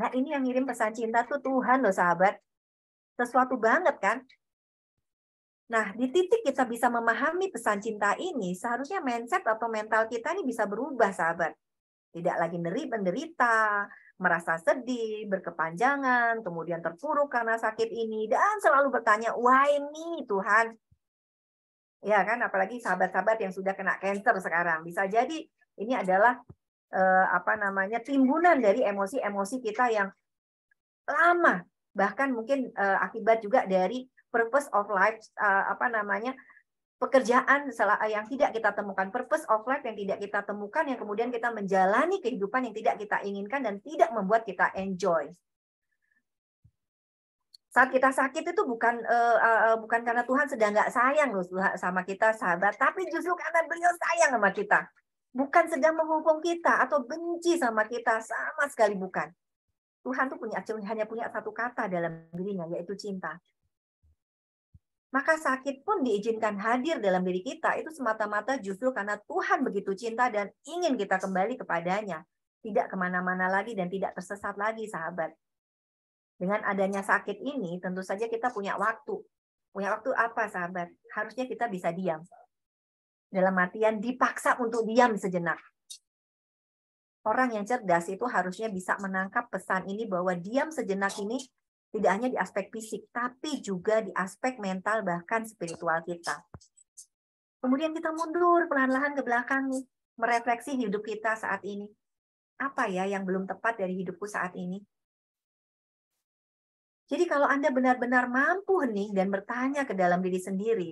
Nah, ini yang ngirim pesan cinta tuh Tuhan loh, sahabat. Sesuatu banget kan? Nah, di titik kita bisa memahami pesan cinta ini, seharusnya mindset atau mental kita ini bisa berubah, sahabat. Tidak lagi menderita, merasa sedih, berkepanjangan, kemudian terpuruk karena sakit ini, dan selalu bertanya, why me Tuhan? Ya kan, apalagi sahabat-sahabat yang sudah kena cancer sekarang. Bisa jadi ini adalah eh, apa namanya timbunan dari emosi-emosi kita yang lama, bahkan mungkin eh, akibat juga dari purpose of life uh, apa namanya pekerjaan salah eh, yang tidak kita temukan, purpose of life yang tidak kita temukan, yang kemudian kita menjalani kehidupan yang tidak kita inginkan dan tidak membuat kita enjoy. Saat kita sakit itu bukan uh, uh, bukan karena Tuhan sedang nggak sayang loh sama kita sahabat, tapi justru karena beliau sayang sama kita. Bukan sedang menghukum kita atau benci sama kita sama sekali bukan. Tuhan tuh punya hanya punya satu kata dalam dirinya yaitu cinta maka sakit pun diizinkan hadir dalam diri kita itu semata-mata justru karena Tuhan begitu cinta dan ingin kita kembali kepadanya. Tidak kemana-mana lagi dan tidak tersesat lagi, sahabat. Dengan adanya sakit ini, tentu saja kita punya waktu. Punya waktu apa, sahabat? Harusnya kita bisa diam. Dalam artian dipaksa untuk diam sejenak. Orang yang cerdas itu harusnya bisa menangkap pesan ini bahwa diam sejenak ini tidak hanya di aspek fisik, tapi juga di aspek mental bahkan spiritual kita. Kemudian kita mundur pelan-pelan ke belakang nih, merefleksi hidup kita saat ini. Apa ya yang belum tepat dari hidupku saat ini? Jadi kalau Anda benar-benar mampu hening dan bertanya ke dalam diri sendiri,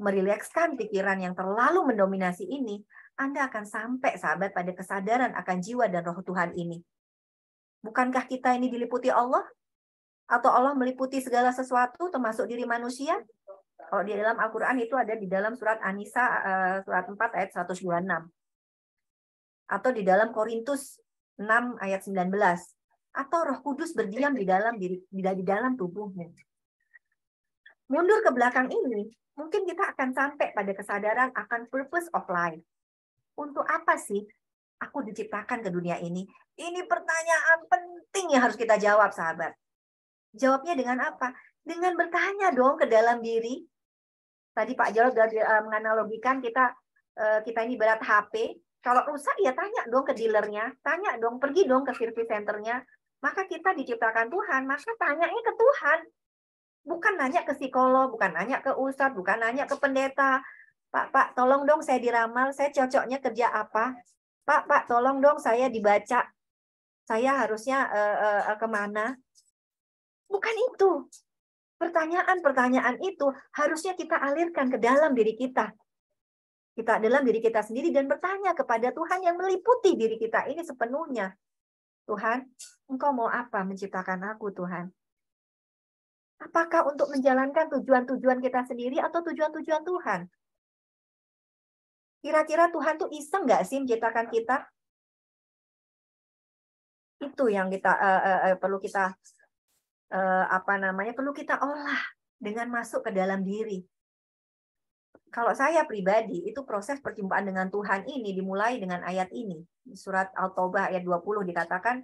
merilekskan pikiran yang terlalu mendominasi ini, Anda akan sampai sahabat pada kesadaran akan jiwa dan roh Tuhan ini. Bukankah kita ini diliputi Allah? atau Allah meliputi segala sesuatu termasuk diri manusia? Kalau di dalam Al-Qur'an itu ada di dalam surat an eh, surat 4 ayat 126. Atau di dalam Korintus 6 ayat 19. Atau Roh Kudus berdiam di dalam diri di dalam tubuhnya. Mundur ke belakang ini, mungkin kita akan sampai pada kesadaran akan purpose of life. Untuk apa sih aku diciptakan ke dunia ini? Ini pertanyaan penting yang harus kita jawab, sahabat Jawabnya dengan apa? Dengan bertanya dong ke dalam diri. Tadi Pak Jarod sudah eh, menganalogikan kita eh, kita ini berat HP. Kalau rusak ya tanya dong ke dealernya, tanya dong pergi dong ke service centernya. Maka kita diciptakan Tuhan, maka tanyanya ke Tuhan. Bukan nanya ke psikolog, bukan nanya ke ustadz, bukan nanya ke pendeta, Pak, Pak, tolong dong saya diramal, saya cocoknya kerja apa? Pak, Pak, tolong dong saya dibaca, saya harusnya uh, uh, kemana? Bukan itu. Pertanyaan-pertanyaan itu harusnya kita alirkan ke dalam diri kita. Kita dalam diri kita sendiri dan bertanya kepada Tuhan yang meliputi diri kita ini sepenuhnya. Tuhan, Engkau mau apa menciptakan aku, Tuhan? Apakah untuk menjalankan tujuan-tujuan kita sendiri atau tujuan-tujuan Tuhan? Kira-kira Tuhan tuh iseng nggak sih menciptakan kita? Itu yang kita uh, uh, perlu kita Eh, apa namanya perlu kita olah dengan masuk ke dalam diri. Kalau saya pribadi itu proses perjumpaan dengan Tuhan ini dimulai dengan ayat ini. Surat Al-Taubah ayat 20 dikatakan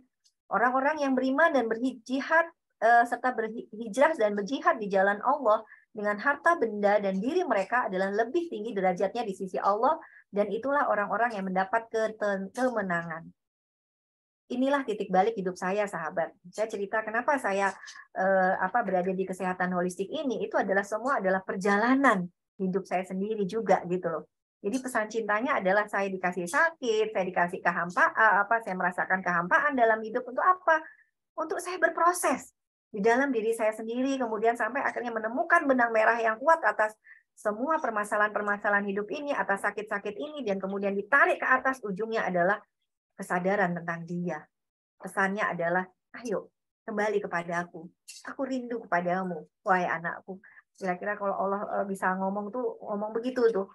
orang-orang yang beriman dan berjihad eh, serta berhijrah dan berjihad di jalan Allah dengan harta benda dan diri mereka adalah lebih tinggi derajatnya di sisi Allah dan itulah orang-orang yang mendapat kemenangan inilah titik balik hidup saya sahabat. Saya cerita kenapa saya eh, apa berada di kesehatan holistik ini itu adalah semua adalah perjalanan hidup saya sendiri juga gitu loh. Jadi pesan cintanya adalah saya dikasih sakit, saya dikasih kehampaan, eh, apa saya merasakan kehampaan dalam hidup untuk apa? Untuk saya berproses di dalam diri saya sendiri, kemudian sampai akhirnya menemukan benang merah yang kuat atas semua permasalahan-permasalahan hidup ini, atas sakit-sakit ini, dan kemudian ditarik ke atas ujungnya adalah kesadaran tentang dia. Pesannya adalah, ayo kembali kepada aku. Aku rindu kepadamu, wahai anakku. Kira-kira kalau Allah eh, bisa ngomong tuh, ngomong begitu tuh.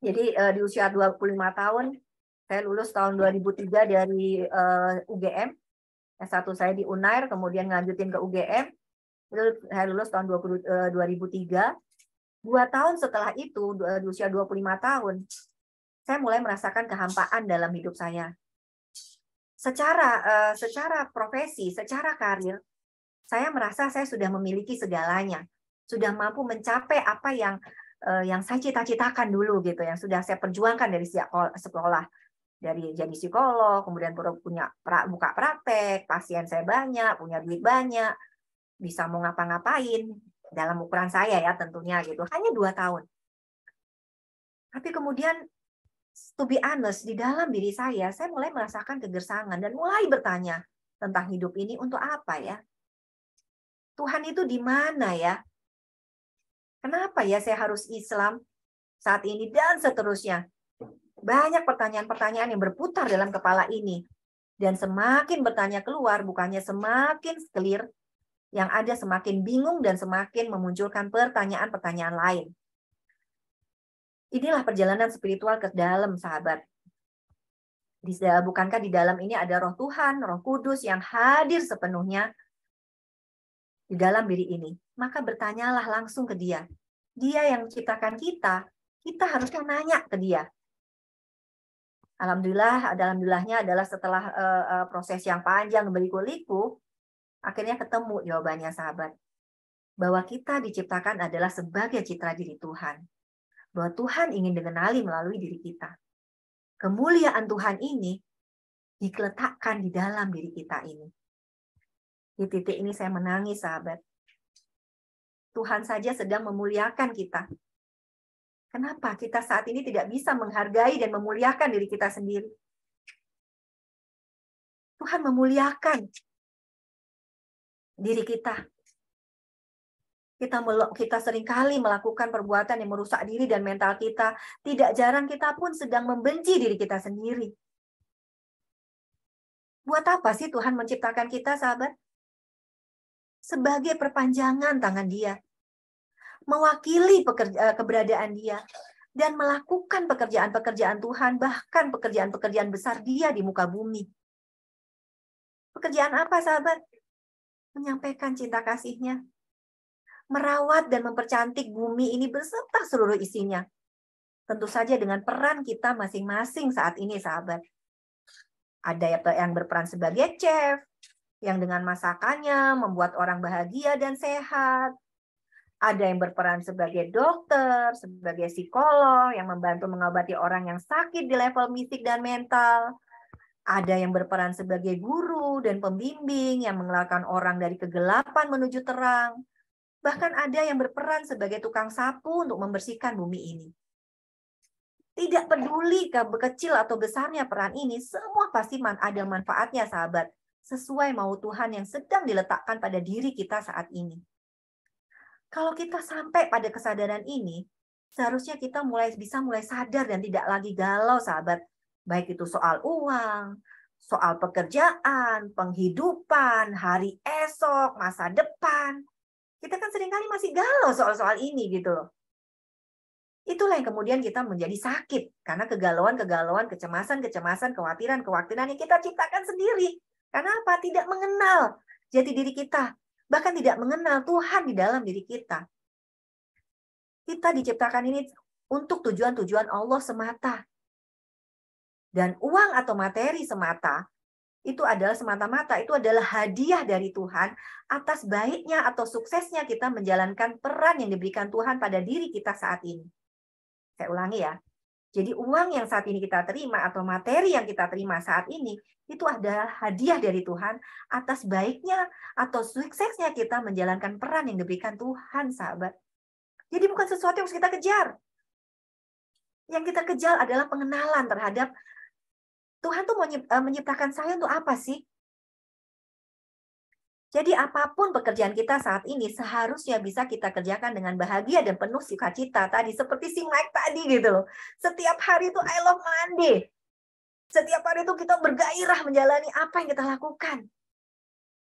Jadi eh, di usia 25 tahun, saya lulus tahun 2003 dari eh, UGM. S1 saya di UNAIR, kemudian ngelanjutin ke UGM. Itu saya lulus tahun 20, 2003. Dua tahun setelah itu, di usia 25 tahun, saya mulai merasakan kehampaan dalam hidup saya. Secara uh, secara profesi, secara karir, saya merasa saya sudah memiliki segalanya, sudah mampu mencapai apa yang uh, yang saya cita-citakan dulu gitu, yang sudah saya perjuangkan dari sejak sekolah, dari jadi psikolog, kemudian punya pra, buka praktek, pasien saya banyak, punya duit banyak, bisa mau ngapa-ngapain dalam ukuran saya ya tentunya gitu, hanya dua tahun. Tapi kemudian to be honest, di dalam diri saya, saya mulai merasakan kegersangan dan mulai bertanya tentang hidup ini untuk apa ya? Tuhan itu di mana ya? Kenapa ya saya harus Islam saat ini dan seterusnya? Banyak pertanyaan-pertanyaan yang berputar dalam kepala ini. Dan semakin bertanya keluar, bukannya semakin clear, yang ada semakin bingung dan semakin memunculkan pertanyaan-pertanyaan lain. Inilah perjalanan spiritual ke dalam, sahabat. bukankah di dalam ini ada roh Tuhan, roh kudus yang hadir sepenuhnya di dalam diri ini? Maka bertanyalah langsung ke dia. Dia yang ciptakan kita, kita harusnya nanya ke dia. Alhamdulillah, alhamdulillahnya adalah setelah uh, uh, proses yang panjang berliku-liku, akhirnya ketemu jawabannya sahabat. Bahwa kita diciptakan adalah sebagai citra diri Tuhan bahwa Tuhan ingin dikenali melalui diri kita. Kemuliaan Tuhan ini diletakkan di dalam diri kita ini. Di titik ini saya menangis, sahabat. Tuhan saja sedang memuliakan kita. Kenapa kita saat ini tidak bisa menghargai dan memuliakan diri kita sendiri? Tuhan memuliakan diri kita kita kita seringkali melakukan perbuatan yang merusak diri dan mental kita. Tidak jarang kita pun sedang membenci diri kita sendiri. Buat apa sih Tuhan menciptakan kita, sahabat? Sebagai perpanjangan tangan Dia, mewakili pekerja, eh, keberadaan Dia, dan melakukan pekerjaan-pekerjaan Tuhan, bahkan pekerjaan-pekerjaan besar Dia di muka bumi. Pekerjaan apa, sahabat? Menyampaikan cinta kasihnya, merawat dan mempercantik bumi ini beserta seluruh isinya. Tentu saja dengan peran kita masing-masing saat ini, sahabat. Ada yang berperan sebagai chef, yang dengan masakannya membuat orang bahagia dan sehat. Ada yang berperan sebagai dokter, sebagai psikolog, yang membantu mengobati orang yang sakit di level mistik dan mental. Ada yang berperan sebagai guru dan pembimbing yang mengeluarkan orang dari kegelapan menuju terang Bahkan ada yang berperan sebagai tukang sapu untuk membersihkan bumi ini. Tidak peduli kecil atau besarnya peran ini, semua pasti ada manfaatnya sahabat. Sesuai mau Tuhan yang sedang diletakkan pada diri kita saat ini. Kalau kita sampai pada kesadaran ini, seharusnya kita mulai bisa mulai sadar dan tidak lagi galau sahabat. Baik itu soal uang, soal pekerjaan, penghidupan, hari esok, masa depan, kita kan seringkali masih galau soal-soal ini gitu loh. Itulah yang kemudian kita menjadi sakit karena kegalauan-kegalauan, kecemasan-kecemasan, kekhawatiran-kekhawatiran yang kita ciptakan sendiri. Karena apa? Tidak mengenal jati diri kita, bahkan tidak mengenal Tuhan di dalam diri kita. Kita diciptakan ini untuk tujuan-tujuan Allah semata. Dan uang atau materi semata itu adalah semata-mata itu adalah hadiah dari Tuhan atas baiknya atau suksesnya kita menjalankan peran yang diberikan Tuhan pada diri kita saat ini. Saya ulangi ya. Jadi uang yang saat ini kita terima atau materi yang kita terima saat ini itu adalah hadiah dari Tuhan atas baiknya atau suksesnya kita menjalankan peran yang diberikan Tuhan, sahabat. Jadi bukan sesuatu yang harus kita kejar. Yang kita kejar adalah pengenalan terhadap Tuhan tuh eh, menciptakan saya untuk apa sih? Jadi apapun pekerjaan kita saat ini seharusnya bisa kita kerjakan dengan bahagia dan penuh sukacita tadi seperti si Mike tadi gitu loh. Setiap hari itu I love Monday. Setiap hari itu kita bergairah menjalani apa yang kita lakukan.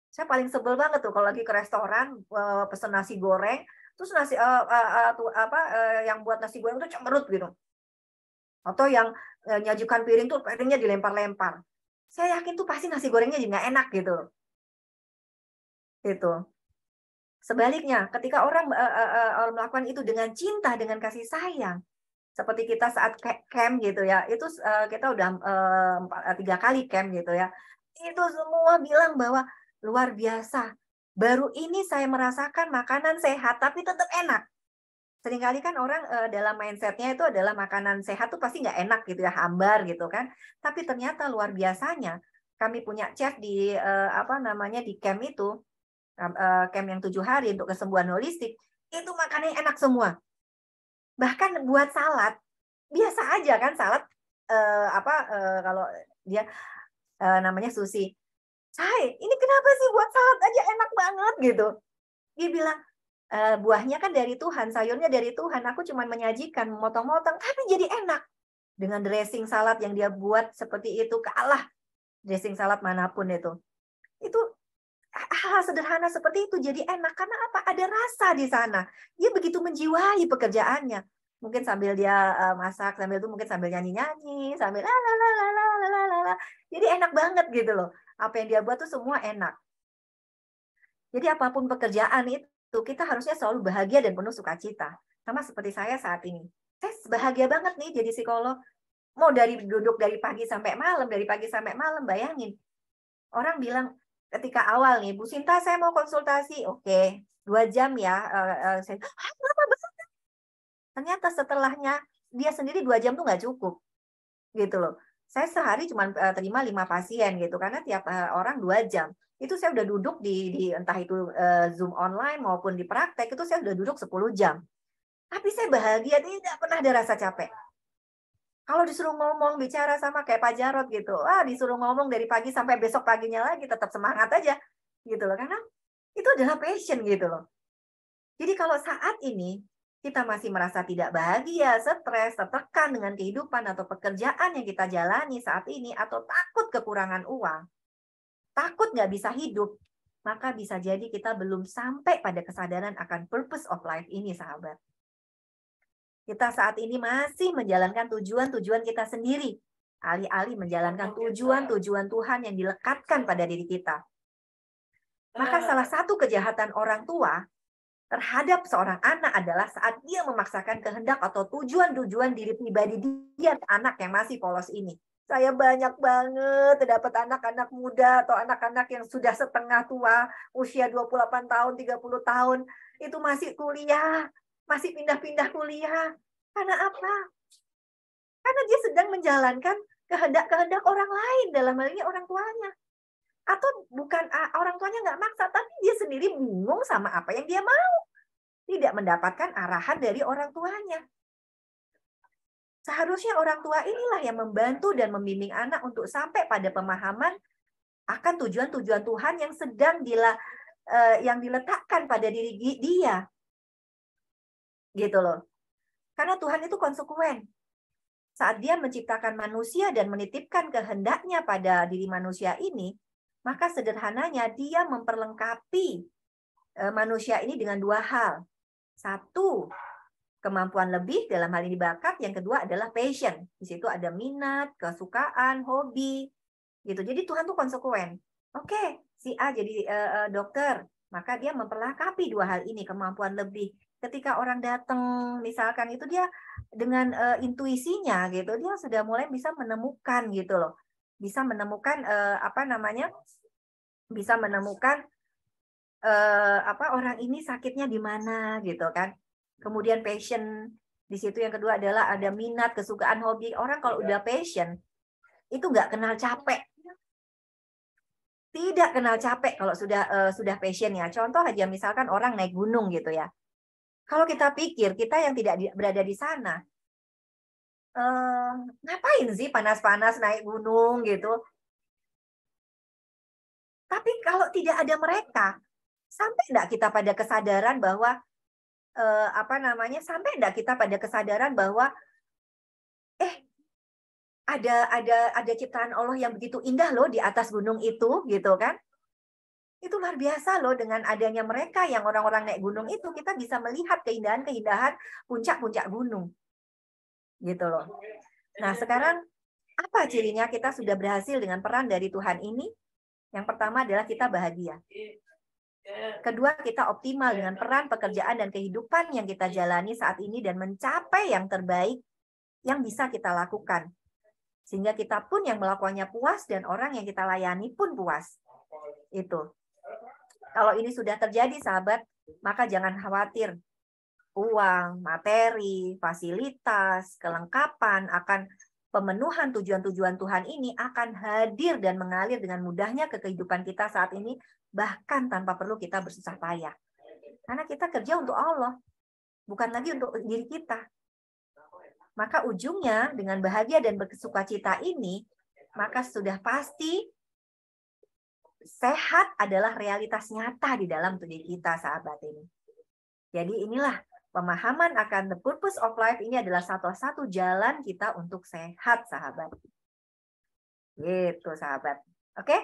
Saya paling sebel banget tuh kalau lagi ke restoran eh, pesan nasi goreng, terus nasi uh, eh, uh, uh, tuh, apa uh, yang buat nasi goreng itu cemberut gitu. Atau yang Eh, nyajukan piring tuh piringnya dilempar-lempar. Saya yakin tuh pasti nasi gorengnya juga enak gitu. Itu. Sebaliknya, ketika orang uh, uh, uh, melakukan itu dengan cinta, dengan kasih sayang, seperti kita saat camp gitu ya, itu uh, kita udah uh, tiga kali camp gitu ya, itu semua bilang bahwa luar biasa. Baru ini saya merasakan makanan sehat tapi tetap enak seringkali kan orang uh, dalam mindsetnya itu adalah makanan sehat tuh pasti nggak enak gitu ya hambar gitu kan tapi ternyata luar biasanya kami punya chef di uh, apa namanya di camp itu uh, camp yang tujuh hari untuk kesembuhan holistik itu makannya enak semua bahkan buat salad biasa aja kan salad uh, apa uh, kalau dia uh, namanya susi Hai, ini kenapa sih buat salad aja enak banget gitu dia bilang uh, buahnya kan dari Tuhan, sayurnya dari Tuhan. Aku cuma menyajikan, memotong-motong, tapi jadi enak. Dengan dressing salad yang dia buat seperti itu, kalah dressing salad manapun itu. Itu hal sederhana seperti itu jadi enak karena apa ada rasa di sana dia begitu menjiwai pekerjaannya mungkin sambil dia eh, masak sambil itu mungkin sambil nyanyi nyanyi sambil la la la la la la la jadi enak banget gitu loh apa yang dia buat tuh semua enak jadi apapun pekerjaan itu itu kita harusnya selalu bahagia dan penuh sukacita. Sama seperti saya saat ini. Saya bahagia banget nih jadi psikolog. Mau dari duduk dari pagi sampai malam, dari pagi sampai malam, bayangin. Orang bilang ketika awal nih, Bu Sinta saya mau konsultasi, oke, okay. dua jam ya. Eh, eh, saya, ah, lama banget. Ternyata setelahnya dia sendiri dua jam tuh nggak cukup, gitu loh. Saya sehari cuma eh, terima lima pasien gitu, karena tiap orang dua jam itu saya udah duduk di, di entah itu uh, Zoom online maupun di praktek itu saya udah duduk 10 jam. Tapi saya bahagia tidak pernah ada rasa capek. Kalau disuruh ngomong bicara sama kayak Pak Jarot gitu, ah disuruh ngomong dari pagi sampai besok paginya lagi tetap semangat aja gitu loh karena itu adalah passion gitu loh. Jadi kalau saat ini kita masih merasa tidak bahagia, stres, tertekan dengan kehidupan atau pekerjaan yang kita jalani saat ini atau takut kekurangan uang, takut nggak bisa hidup, maka bisa jadi kita belum sampai pada kesadaran akan purpose of life ini, sahabat. Kita saat ini masih menjalankan tujuan-tujuan kita sendiri, alih-alih menjalankan tujuan-tujuan Tuhan yang dilekatkan pada diri kita. Maka ah. salah satu kejahatan orang tua terhadap seorang anak adalah saat dia memaksakan kehendak atau tujuan-tujuan diri pribadi dia anak yang masih polos ini saya banyak banget terdapat anak-anak muda atau anak-anak yang sudah setengah tua, usia 28 tahun, 30 tahun, itu masih kuliah, masih pindah-pindah kuliah. Karena apa? Karena dia sedang menjalankan kehendak-kehendak orang lain, dalam hal ini orang tuanya. Atau bukan orang tuanya nggak maksa, tapi dia sendiri bingung sama apa yang dia mau. Tidak mendapatkan arahan dari orang tuanya. Seharusnya orang tua inilah yang membantu dan membimbing anak untuk sampai pada pemahaman akan tujuan-tujuan Tuhan yang sedang dila, uh, yang diletakkan pada diri dia. Gitu loh. Karena Tuhan itu konsekuen. Saat dia menciptakan manusia dan menitipkan kehendaknya pada diri manusia ini, maka sederhananya dia memperlengkapi eh, manusia ini dengan dua hal. Satu, kemampuan lebih dalam hal ini bakat yang kedua adalah passion di situ ada minat kesukaan hobi gitu jadi Tuhan tuh konsekuen oke si A jadi uh, dokter maka dia memperlengkapi dua hal ini kemampuan lebih ketika orang datang misalkan itu dia dengan uh, intuisinya gitu dia sudah mulai bisa menemukan gitu loh bisa menemukan uh, apa namanya bisa menemukan uh, apa orang ini sakitnya di mana gitu kan kemudian passion di situ yang kedua adalah ada minat, kesukaan, hobi. Orang kalau iya. udah passion, itu nggak kenal capek. Tidak kenal capek kalau sudah uh, sudah passion ya. Contoh aja misalkan orang naik gunung gitu ya. Kalau kita pikir kita yang tidak di, berada di sana, uh, ngapain sih panas-panas naik gunung gitu? Tapi kalau tidak ada mereka, sampai nggak kita pada kesadaran bahwa eh, apa namanya sampai enggak kita pada kesadaran bahwa eh ada ada ada ciptaan Allah yang begitu indah loh di atas gunung itu gitu kan itu luar biasa loh dengan adanya mereka yang orang-orang naik gunung itu kita bisa melihat keindahan-keindahan puncak-puncak gunung gitu loh nah sekarang apa cirinya kita sudah berhasil dengan peran dari Tuhan ini yang pertama adalah kita bahagia Kedua, kita optimal dengan peran, pekerjaan, dan kehidupan yang kita jalani saat ini dan mencapai yang terbaik yang bisa kita lakukan. Sehingga kita pun yang melakukannya puas dan orang yang kita layani pun puas. Itu. Kalau ini sudah terjadi, sahabat, maka jangan khawatir. Uang, materi, fasilitas, kelengkapan akan pemenuhan tujuan-tujuan Tuhan ini akan hadir dan mengalir dengan mudahnya ke kehidupan kita saat ini, bahkan tanpa perlu kita bersusah payah. Karena kita kerja untuk Allah, bukan lagi untuk diri kita. Maka ujungnya dengan bahagia dan bersuka cita ini, maka sudah pasti sehat adalah realitas nyata di dalam diri kita sahabat ini. Jadi inilah Pemahaman akan the purpose of life ini adalah satu-satu jalan kita untuk sehat, sahabat. Gitu, sahabat. Oke,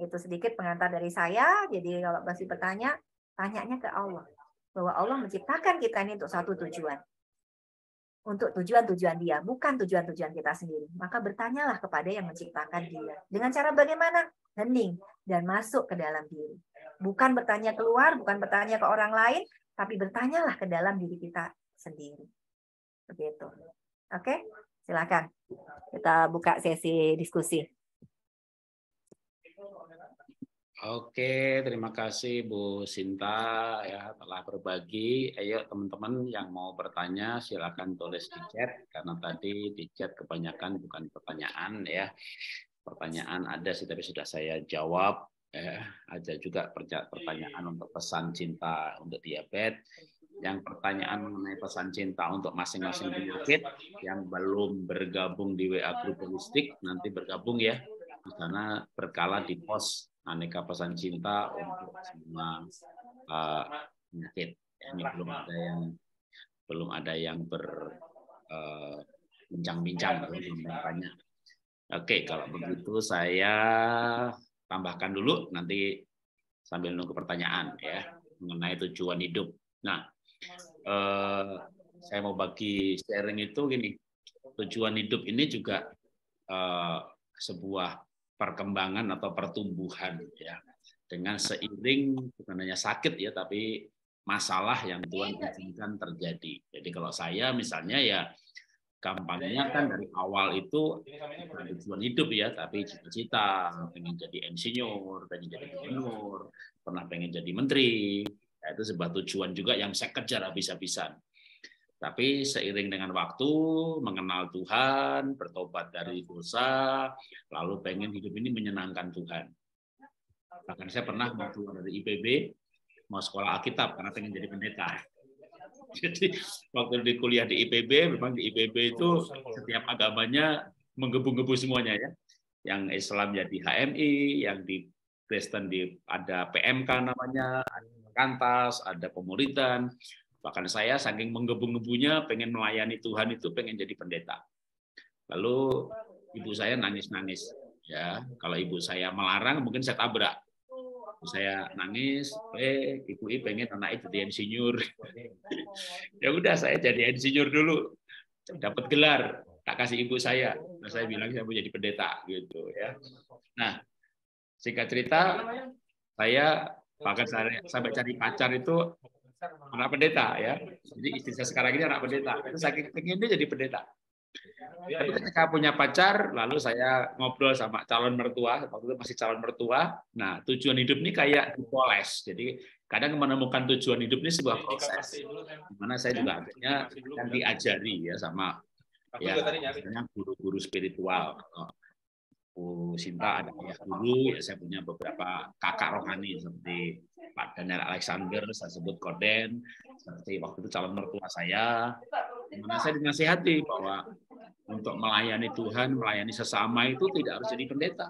itu sedikit pengantar dari saya. Jadi kalau masih bertanya, tanyanya ke Allah. Bahwa Allah menciptakan kita ini untuk satu tujuan. Untuk tujuan-tujuan dia, bukan tujuan-tujuan kita sendiri. Maka bertanyalah kepada yang menciptakan dia. Dengan cara bagaimana? Hening dan masuk ke dalam diri. Bukan bertanya keluar, bukan bertanya ke orang lain, tapi bertanyalah ke dalam diri kita sendiri. Begitu. Oke, silakan. Kita buka sesi diskusi. Oke, terima kasih Bu Sinta ya telah berbagi. Ayo teman-teman yang mau bertanya silakan tulis di chat karena tadi di chat kebanyakan bukan pertanyaan ya. Pertanyaan ada sih tapi sudah saya jawab ya, ada juga pertanyaan untuk pesan cinta untuk diabetes, yang pertanyaan mengenai pesan cinta untuk masing-masing penyakit yang belum bergabung di WA grup holistik nanti bergabung ya di sana berkala di pos aneka pesan cinta untuk semua uh, penyakit ini belum ada yang belum ada yang ber uh, bincang-bincang belum banyak. Oke, kalau begitu saya tambahkan dulu nanti sambil nunggu pertanyaan ya mengenai tujuan hidup. Nah, eh, saya mau bagi sharing itu gini, tujuan hidup ini juga eh, sebuah perkembangan atau pertumbuhan ya dengan seiring bukan hanya sakit ya tapi masalah yang Tuhan iya, iya. izinkan terjadi. Jadi kalau saya misalnya ya kampanyenya kan dari awal itu tujuan hidup ya, tapi cita-cita, pengen jadi insinyur, pengen jadi gubernur, pernah pengen jadi menteri. Ya, itu sebuah tujuan juga yang saya kejar habis-habisan. Tapi seiring dengan waktu, mengenal Tuhan, bertobat dari dosa, lalu pengen hidup ini menyenangkan Tuhan. Bahkan saya pernah mau keluar dari IPB, mau sekolah Alkitab karena pengen jadi pendeta. Jadi waktu di kuliah di IPB, memang di IPB itu oh, setiap agamanya menggebu-gebu semuanya ya. Yang Islam jadi HMI, yang di Kristen di ada PMK namanya, ada kantas, ada pemuritan. Bahkan saya saking menggebu-gebunya pengen melayani Tuhan itu pengen jadi pendeta. Lalu ibu saya nangis-nangis. Ya, kalau ibu saya melarang mungkin saya tabrak saya nangis eh ibu I pengen anak itu jadi insinyur ya udah saya jadi insinyur dulu dapat gelar tak kasih ibu saya nah, saya bilang saya mau jadi pendeta gitu ya nah singkat cerita saya bahkan saya sampai cari pacar itu anak pendeta ya jadi istri saya sekarang ini anak pendeta itu saya pengen dia jadi pendeta Iya, iya. Tapi ketika punya pacar, lalu saya ngobrol sama calon mertua, waktu itu masih calon mertua. Nah, tujuan hidup ini kayak dipoles. Jadi kadang menemukan tujuan hidup ini sebuah proses. Dimana saya juga akhirnya akan diajari ya sama ya, guru-guru spiritual. Bu Sinta ah, ada ayah oh, guru, ya saya punya beberapa kakak rohani seperti Pak Daniel Alexander, saya sebut Koden, seperti waktu itu calon mertua saya, Dimana saya dinasihati bahwa untuk melayani Tuhan, melayani sesama itu tidak harus jadi pendeta.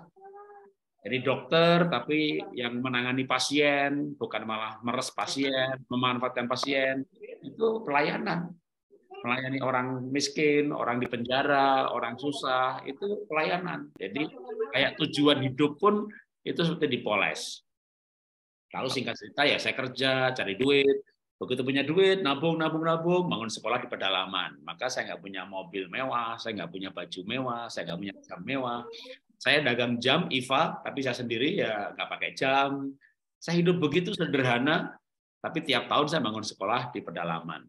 Jadi dokter tapi yang menangani pasien, bukan malah meres pasien, memanfaatkan pasien, itu pelayanan. Melayani orang miskin, orang di penjara, orang susah, itu pelayanan. Jadi kayak tujuan hidup pun itu seperti dipoles. Lalu singkat cerita ya saya kerja, cari duit, Begitu punya duit, nabung, nabung, nabung, bangun sekolah di pedalaman. Maka saya nggak punya mobil mewah, saya nggak punya baju mewah, saya nggak punya jam mewah. Saya dagang jam, IVA, tapi saya sendiri ya nggak pakai jam. Saya hidup begitu sederhana, tapi tiap tahun saya bangun sekolah di pedalaman.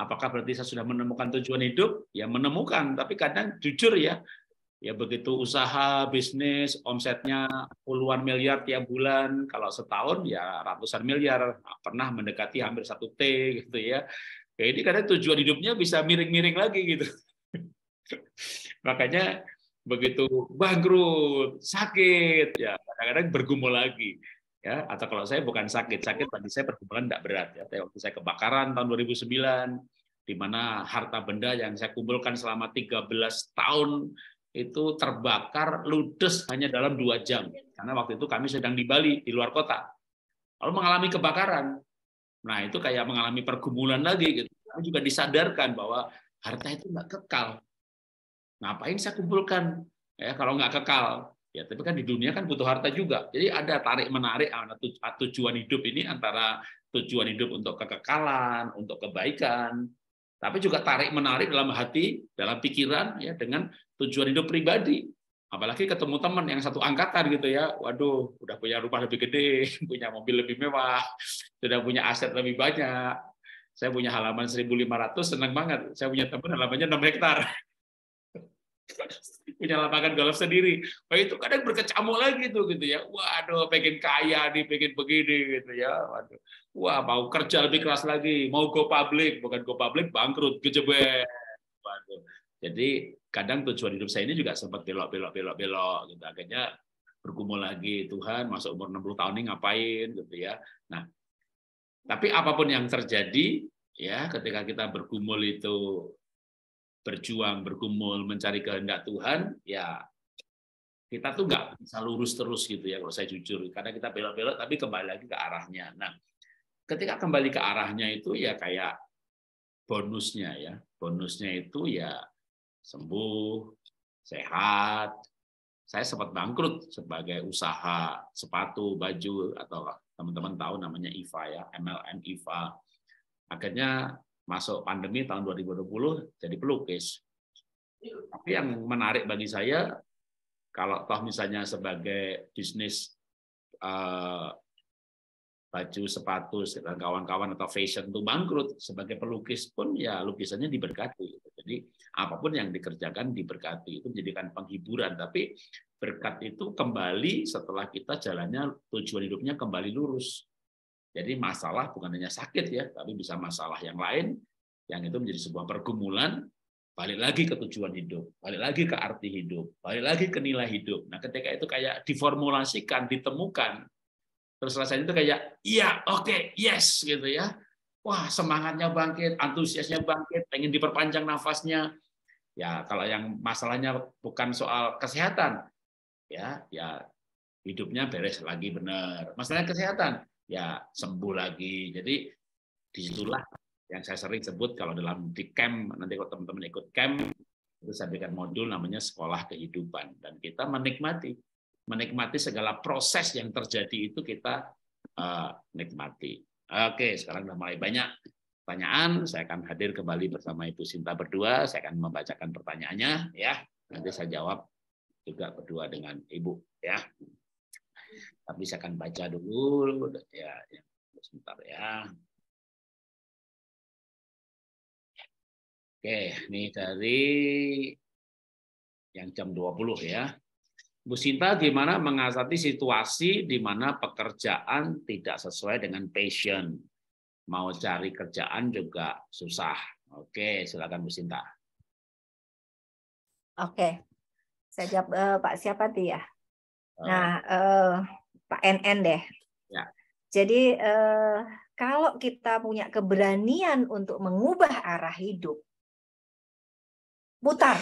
Apakah berarti saya sudah menemukan tujuan hidup? Ya menemukan, tapi kadang jujur ya, ya begitu usaha bisnis omsetnya puluhan miliar tiap bulan kalau setahun ya ratusan miliar pernah mendekati hampir satu t gitu ya jadi ya, karena tujuan hidupnya bisa miring-miring lagi gitu makanya begitu bangkrut sakit ya kadang-kadang bergumul lagi ya atau kalau saya bukan sakit sakit tadi saya pergumulan tidak berat ya tapi waktu saya kebakaran tahun 2009 di mana harta benda yang saya kumpulkan selama 13 tahun itu terbakar ludes hanya dalam dua jam. Karena waktu itu kami sedang di Bali, di luar kota. Lalu mengalami kebakaran. Nah, itu kayak mengalami pergumulan lagi. Gitu. Kami juga disadarkan bahwa harta itu nggak kekal. Ngapain saya kumpulkan ya kalau nggak kekal? Ya, tapi kan di dunia kan butuh harta juga. Jadi ada tarik menarik ah, tujuan hidup ini antara tujuan hidup untuk kekekalan, untuk kebaikan, tapi juga tarik menarik dalam hati, dalam pikiran ya dengan tujuan hidup pribadi. Apalagi ketemu teman yang satu angkatan gitu ya, waduh, udah punya rumah lebih gede, punya mobil lebih mewah, sudah punya aset lebih banyak. Saya punya halaman 1.500, senang banget. Saya punya teman halamannya 6 hektar. punya lapangan golf sendiri. Wah itu kadang berkecamuk lagi tuh gitu ya. Waduh, pengen kaya nih, pengen begini gitu ya. Waduh. Wah, mau kerja lebih keras lagi, mau go public, bukan go public bangkrut, kejebet. Waduh. Jadi kadang tujuan hidup saya ini juga sempat belok belok belok belok gitu. Akhirnya bergumul lagi Tuhan masuk umur 60 tahun ini ngapain gitu ya. Nah, tapi apapun yang terjadi ya ketika kita bergumul itu berjuang bergumul mencari kehendak Tuhan ya kita tuh nggak bisa lurus terus gitu ya kalau saya jujur karena kita belok-belok tapi kembali lagi ke arahnya. Nah, ketika kembali ke arahnya itu ya kayak bonusnya ya bonusnya itu ya sembuh, sehat. Saya sempat bangkrut sebagai usaha sepatu, baju, atau teman-teman tahu namanya IFA ya, MLM IFA. Akhirnya masuk pandemi tahun 2020 jadi pelukis. Tapi yang menarik bagi saya, kalau toh misalnya sebagai bisnis eh, baju, sepatu, dan kawan-kawan atau fashion itu bangkrut, sebagai pelukis pun ya lukisannya diberkati. Jadi apapun yang dikerjakan diberkati itu menjadikan penghiburan. Tapi berkat itu kembali setelah kita jalannya tujuan hidupnya kembali lurus. Jadi masalah bukan hanya sakit ya, tapi bisa masalah yang lain yang itu menjadi sebuah pergumulan balik lagi ke tujuan hidup, balik lagi ke arti hidup, balik lagi ke nilai hidup. Nah, ketika itu kayak diformulasikan, ditemukan, terus rasanya itu kayak iya, oke, okay, yes gitu ya. Wah, semangatnya bangkit, antusiasnya bangkit, pengen diperpanjang nafasnya. Ya, kalau yang masalahnya bukan soal kesehatan, ya, ya hidupnya beres lagi benar. Masalahnya kesehatan, ya sembuh lagi. Jadi disitulah yang saya sering sebut kalau dalam di camp nanti kalau teman-teman ikut camp itu saya berikan modul namanya sekolah kehidupan dan kita menikmati menikmati segala proses yang terjadi itu kita uh, nikmati Oke, sekarang sudah mulai banyak pertanyaan. Saya akan hadir kembali bersama Ibu Sinta berdua. Saya akan membacakan pertanyaannya, ya. Nanti saya jawab juga berdua dengan Ibu, ya. Tapi saya akan baca dulu, ya, ya. sebentar ya. Oke, ini dari yang jam 20 ya. Bu Sinta gimana mana mengasati situasi di mana pekerjaan tidak sesuai dengan passion. Mau cari kerjaan juga susah. Oke, silakan Bu Sinta. Oke. Saya jawab uh, Pak siapa dia? Ya? Uh, eh. nah, uh, Pak NN deh. Ya. Jadi uh, kalau kita punya keberanian untuk mengubah arah hidup, putar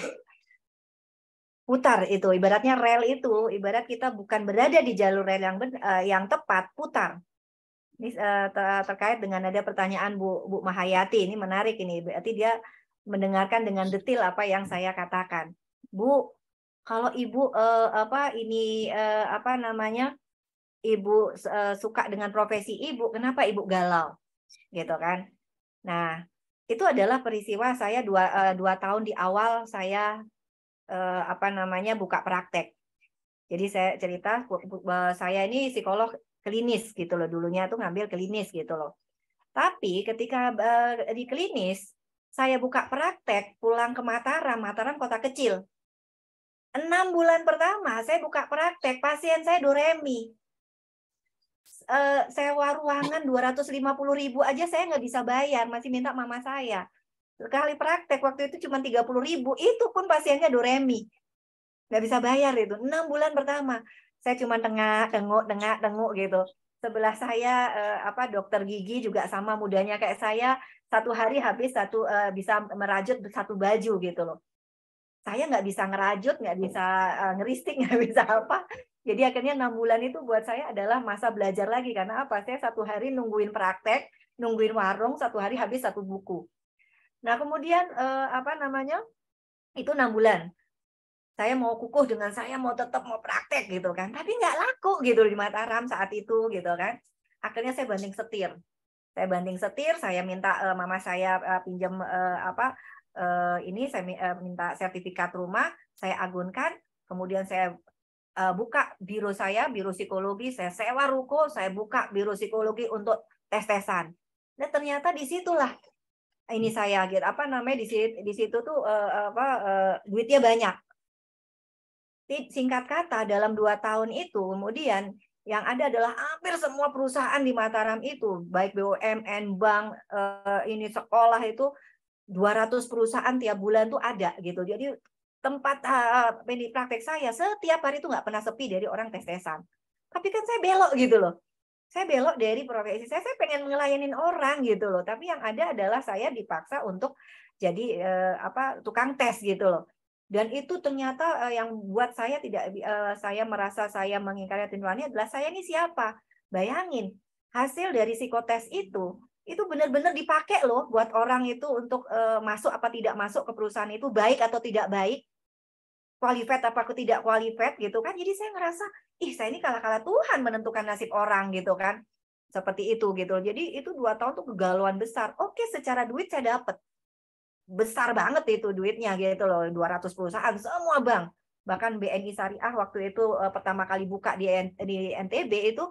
putar itu ibaratnya rel itu ibarat kita bukan berada di jalur rel yang uh, yang tepat putar ini eh, terkait dengan ada pertanyaan Bu Bu Mahayati ini menarik ini berarti dia mendengarkan dengan detail apa yang saya katakan Bu kalau ibu uh, apa ini uh, apa namanya ibu uh, suka dengan profesi ibu kenapa ibu galau gitu kan nah itu adalah peristiwa saya dua, dua tahun di awal saya eh, apa namanya buka praktek. Jadi saya cerita eh, saya ini psikolog klinis gitu loh dulunya tuh ngambil klinis gitu loh. Tapi ketika eh, di klinis saya buka praktek pulang ke Mataram, Mataram kota kecil. Enam bulan pertama saya buka praktek, pasien saya doremi. Uh, eh, sewa ruangan 250 ribu aja saya nggak bisa bayar, masih minta mama saya sekali praktek waktu itu cuma tiga puluh ribu, itu pun pasiennya doremi. Nggak bisa bayar itu. enam bulan pertama. Saya cuma tengah, tengok, tengah, tengok gitu. Sebelah saya eh, apa dokter gigi juga sama mudanya kayak saya, satu hari habis satu eh, bisa merajut satu baju gitu loh. Saya nggak bisa ngerajut, nggak bisa eh, ngeristik, nggak bisa apa. Jadi akhirnya enam bulan itu buat saya adalah masa belajar lagi karena apa? Saya satu hari nungguin praktek, nungguin warung, satu hari habis satu buku Nah, kemudian eh, apa namanya? Itu enam bulan. Saya mau kukuh dengan saya mau tetap mau praktek gitu kan. Tapi nggak laku gitu di Mataram saat itu gitu kan. Akhirnya saya banding setir. Saya banding setir, saya minta eh, mama saya eh, pinjam eh, apa eh, ini saya eh, minta sertifikat rumah, saya agunkan, kemudian saya uh, buka biro saya, biro psikologi, saya sewa ruko, saya buka biro psikologi untuk tes-tesan. Nah, ternyata disitulah ini hmm. saya gitu apa namanya di situ di situ tuh uh, apa uh, duitnya banyak singkat kata dalam dua tahun itu kemudian yang ada adalah hampir semua perusahaan di Mataram itu baik BUMN bank uh, ini sekolah itu 200 perusahaan tiap bulan tuh ada gitu jadi tempat uh, praktek saya setiap hari itu nggak pernah sepi dari orang tes tesan tapi kan saya belok gitu loh saya belok dari profesi saya saya pengen ngelayanin orang gitu loh tapi yang ada adalah saya dipaksa untuk jadi eh, apa tukang tes gitu loh dan itu ternyata eh, yang buat saya tidak eh, saya merasa saya mengingkari tindakannya adalah saya ini siapa bayangin hasil dari psikotes itu itu benar-benar dipakai loh buat orang itu untuk eh, masuk apa tidak masuk ke perusahaan itu baik atau tidak baik qualified apa aku tidak qualified gitu kan. Jadi saya ngerasa, ih saya ini kala kala Tuhan menentukan nasib orang gitu kan. Seperti itu gitu. Jadi itu dua tahun tuh kegalauan besar. Oke secara duit saya dapat. Besar banget itu duitnya gitu loh. 200 perusahaan semua bank. Bahkan BNI Syariah waktu itu eh, pertama kali buka di, di NTB itu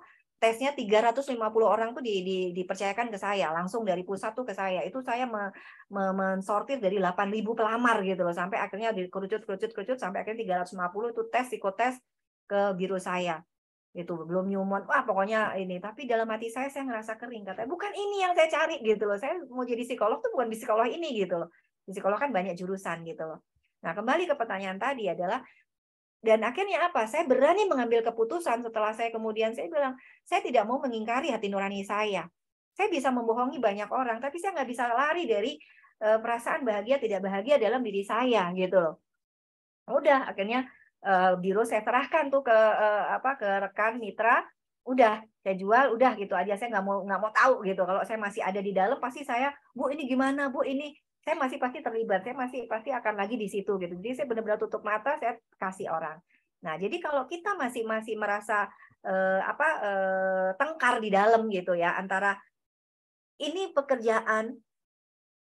tesnya 350 orang tuh di, di, dipercayakan ke saya langsung dari pusat tuh ke saya itu saya me, me, mensortir dari 8.000 pelamar gitu loh sampai akhirnya dikerucut kerucut kerucut sampai akhirnya 350 itu tes psikotes ke biro saya itu belum nyumon wah pokoknya ini tapi dalam hati saya saya ngerasa kering kata bukan ini yang saya cari gitu loh saya mau jadi psikolog tuh bukan di psikolog ini gitu loh di psikolog kan banyak jurusan gitu loh nah kembali ke pertanyaan tadi adalah dan akhirnya apa? Saya berani mengambil keputusan setelah saya kemudian saya bilang, saya tidak mau mengingkari hati nurani saya. Saya bisa membohongi banyak orang, tapi saya nggak bisa lari dari eh, perasaan bahagia tidak bahagia dalam diri saya gitu loh. Udah akhirnya eh, biro saya serahkan tuh ke eh, apa ke rekan mitra, udah saya jual, udah gitu aja saya nggak mau nggak mau tahu gitu. Kalau saya masih ada di dalam pasti saya bu ini gimana bu ini saya masih pasti terlibat, saya masih pasti akan lagi di situ gitu. Jadi saya benar-benar tutup mata, saya kasih orang. Nah, jadi kalau kita masih masih merasa eh, apa eh, tengkar di dalam gitu ya antara ini pekerjaan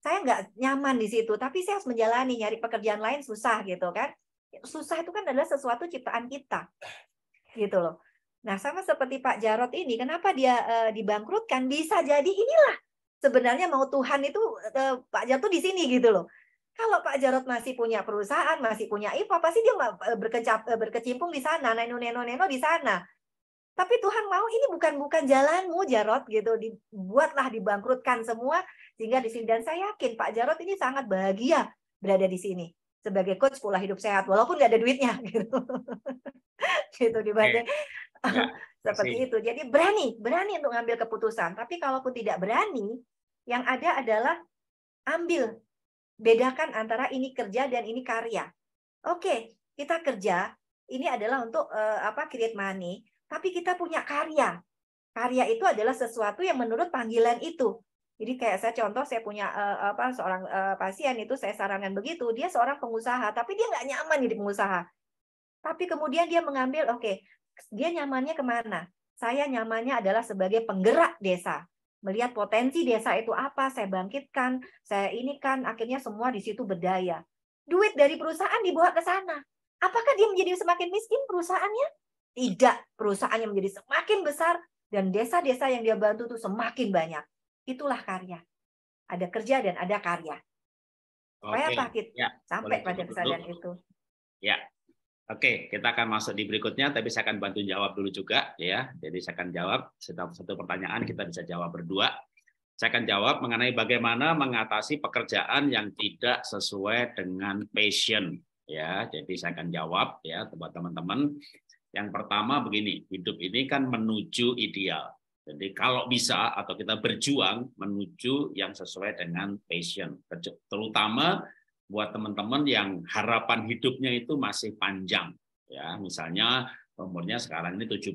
saya nggak nyaman di situ, tapi saya harus menjalani nyari pekerjaan lain susah gitu kan. Susah itu kan adalah sesuatu ciptaan kita. Gitu loh. Nah, sama seperti Pak Jarot ini, kenapa dia eh, dibangkrutkan? Bisa jadi inilah sebenarnya mau Tuhan itu eh, Pak Jarot tuh di sini gitu loh. Kalau Pak Jarot masih punya perusahaan, masih punya IPA, pasti dia eh, berkecap, eh, berkecimpung di sana, neno-neno-neno di sana. Tapi Tuhan mau ini bukan bukan jalanmu Jarot gitu dibuatlah dibangkrutkan semua sehingga di sini dan saya yakin Pak Jarot ini sangat bahagia berada di sini sebagai coach pola hidup sehat walaupun nggak ada duitnya gitu gitu dibanding okay. seperti masih. itu. Jadi berani, berani untuk ngambil keputusan. Tapi kalaupun tidak berani, yang ada adalah ambil, bedakan antara ini kerja dan ini karya. Oke, kita kerja, ini adalah untuk uh, apa create money, tapi kita punya karya. Karya itu adalah sesuatu yang menurut panggilan itu. Jadi kayak saya contoh saya punya uh, apa seorang uh, pasien itu saya sarankan begitu, dia seorang pengusaha tapi dia nggak nyaman jadi pengusaha. Tapi kemudian dia mengambil, oke, okay, dia nyamannya kemana? Saya nyamannya adalah sebagai penggerak desa. Melihat potensi desa itu apa, saya bangkitkan, saya ini kan akhirnya semua di situ berdaya. Duit dari perusahaan dibawa ke sana. Apakah dia menjadi semakin miskin perusahaannya? Tidak, perusahaannya menjadi semakin besar dan desa-desa yang dia bantu itu semakin banyak. Itulah karya. Ada kerja dan ada karya. Supaya okay. apa ya, sampai pada kesadaran itu. Ya, Oke, kita akan masuk di berikutnya, tapi saya akan bantu jawab dulu juga, ya. Jadi saya akan jawab setiap satu pertanyaan kita bisa jawab berdua. Saya akan jawab mengenai bagaimana mengatasi pekerjaan yang tidak sesuai dengan passion, ya. Jadi saya akan jawab, ya, buat teman-teman. Yang pertama begini, hidup ini kan menuju ideal. Jadi kalau bisa atau kita berjuang menuju yang sesuai dengan passion, terutama buat teman-teman yang harapan hidupnya itu masih panjang ya misalnya umurnya sekarang ini 70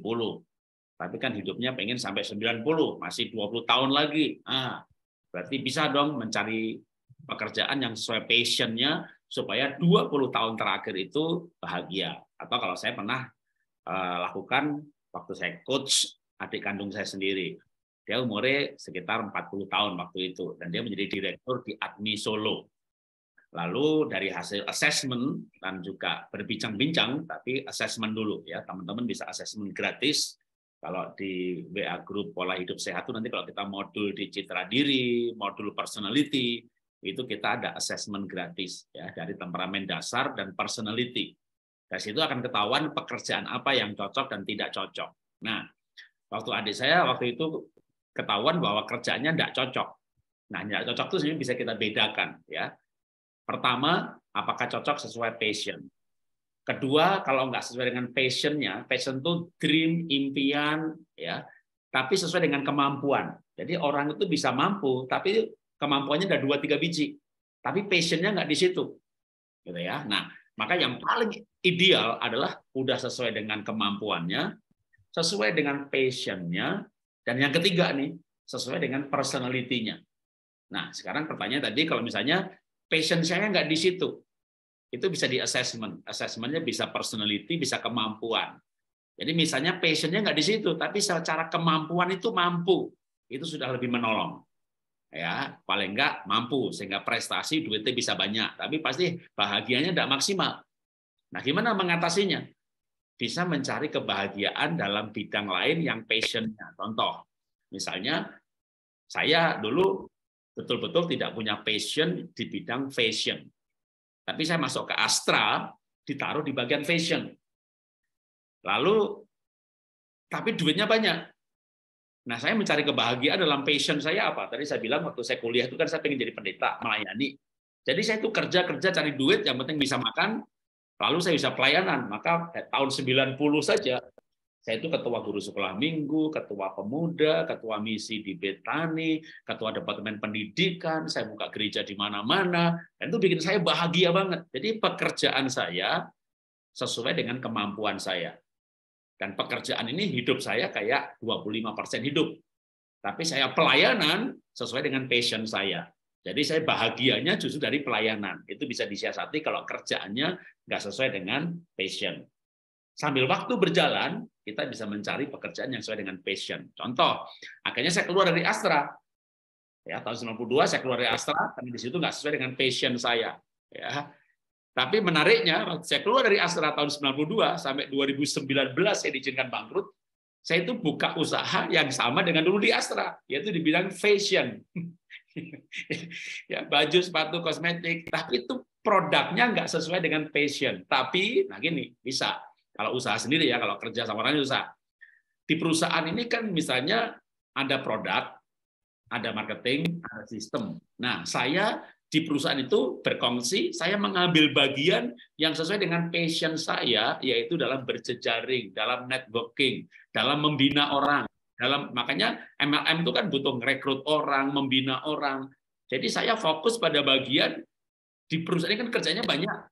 tapi kan hidupnya pengen sampai 90 masih 20 tahun lagi ah berarti bisa dong mencari pekerjaan yang sesuai passionnya supaya 20 tahun terakhir itu bahagia atau kalau saya pernah uh, lakukan waktu saya coach adik kandung saya sendiri dia umurnya sekitar 40 tahun waktu itu dan dia menjadi direktur di Admi Solo Lalu dari hasil assessment dan juga berbincang-bincang, tapi assessment dulu ya. Teman-teman bisa assessment gratis. Kalau di WA Group Pola Hidup Sehat itu nanti kalau kita modul di citra diri, modul personality, itu kita ada assessment gratis ya dari temperamen dasar dan personality. Dari situ akan ketahuan pekerjaan apa yang cocok dan tidak cocok. Nah, waktu adik saya waktu itu ketahuan bahwa kerjanya tidak cocok. Nah, tidak cocok itu sebenarnya bisa kita bedakan ya Pertama, apakah cocok sesuai passion. Kedua, kalau nggak sesuai dengan passionnya, passion itu dream, impian, ya, tapi sesuai dengan kemampuan. Jadi orang itu bisa mampu, tapi kemampuannya ada dua tiga biji, tapi passionnya nggak di situ, gitu ya. Nah, maka yang paling ideal adalah udah sesuai dengan kemampuannya, sesuai dengan passionnya, dan yang ketiga nih sesuai dengan personalitinya. Nah, sekarang pertanyaan tadi kalau misalnya passion saya nggak di situ. Itu bisa di assessment. Assessmentnya bisa personality, bisa kemampuan. Jadi misalnya passionnya nggak di situ, tapi secara kemampuan itu mampu. Itu sudah lebih menolong. Ya, paling nggak mampu sehingga prestasi duitnya bisa banyak, tapi pasti bahagianya nggak maksimal. Nah, gimana mengatasinya? Bisa mencari kebahagiaan dalam bidang lain yang passionnya. Contoh, misalnya saya dulu betul-betul tidak punya passion di bidang fashion. Tapi saya masuk ke Astra, ditaruh di bagian fashion. Lalu, tapi duitnya banyak. Nah, saya mencari kebahagiaan dalam passion saya apa? Tadi saya bilang waktu saya kuliah itu kan saya ingin jadi pendeta, melayani. Jadi saya itu kerja-kerja cari duit, yang penting bisa makan, lalu saya bisa pelayanan. Maka eh, tahun 90 saja, saya itu ketua guru sekolah minggu, ketua pemuda, ketua misi di Betani, ketua departemen pendidikan, saya buka gereja di mana-mana, dan itu bikin saya bahagia banget. Jadi pekerjaan saya sesuai dengan kemampuan saya. Dan pekerjaan ini hidup saya kayak 25% hidup. Tapi saya pelayanan sesuai dengan passion saya. Jadi saya bahagianya justru dari pelayanan. Itu bisa disiasati kalau kerjaannya nggak sesuai dengan passion. Sambil waktu berjalan, kita bisa mencari pekerjaan yang sesuai dengan passion. Contoh, akhirnya saya keluar dari Astra. Ya, tahun 92 saya keluar dari Astra tapi di situ nggak sesuai dengan passion saya. Ya. Tapi menariknya, saya keluar dari Astra tahun 92 sampai 2019 saya diizinkan bangkrut. Saya itu buka usaha yang sama dengan dulu di Astra, yaitu dibilang fashion. ya, baju, sepatu, kosmetik, tapi itu produknya nggak sesuai dengan passion. Tapi, nah gini, bisa kalau usaha sendiri ya, kalau kerja sama orang usaha. Di perusahaan ini kan misalnya ada produk, ada marketing, ada sistem. Nah, saya di perusahaan itu berkongsi, saya mengambil bagian yang sesuai dengan passion saya, yaitu dalam berjejaring, dalam networking, dalam membina orang. Dalam makanya MLM itu kan butuh merekrut orang, membina orang. Jadi saya fokus pada bagian di perusahaan ini kan kerjanya banyak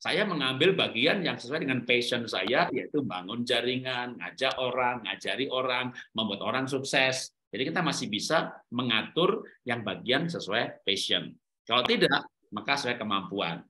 saya mengambil bagian yang sesuai dengan passion saya, yaitu bangun jaringan, ngajak orang, ngajari orang, membuat orang sukses. Jadi kita masih bisa mengatur yang bagian sesuai passion. Kalau tidak, maka sesuai kemampuan.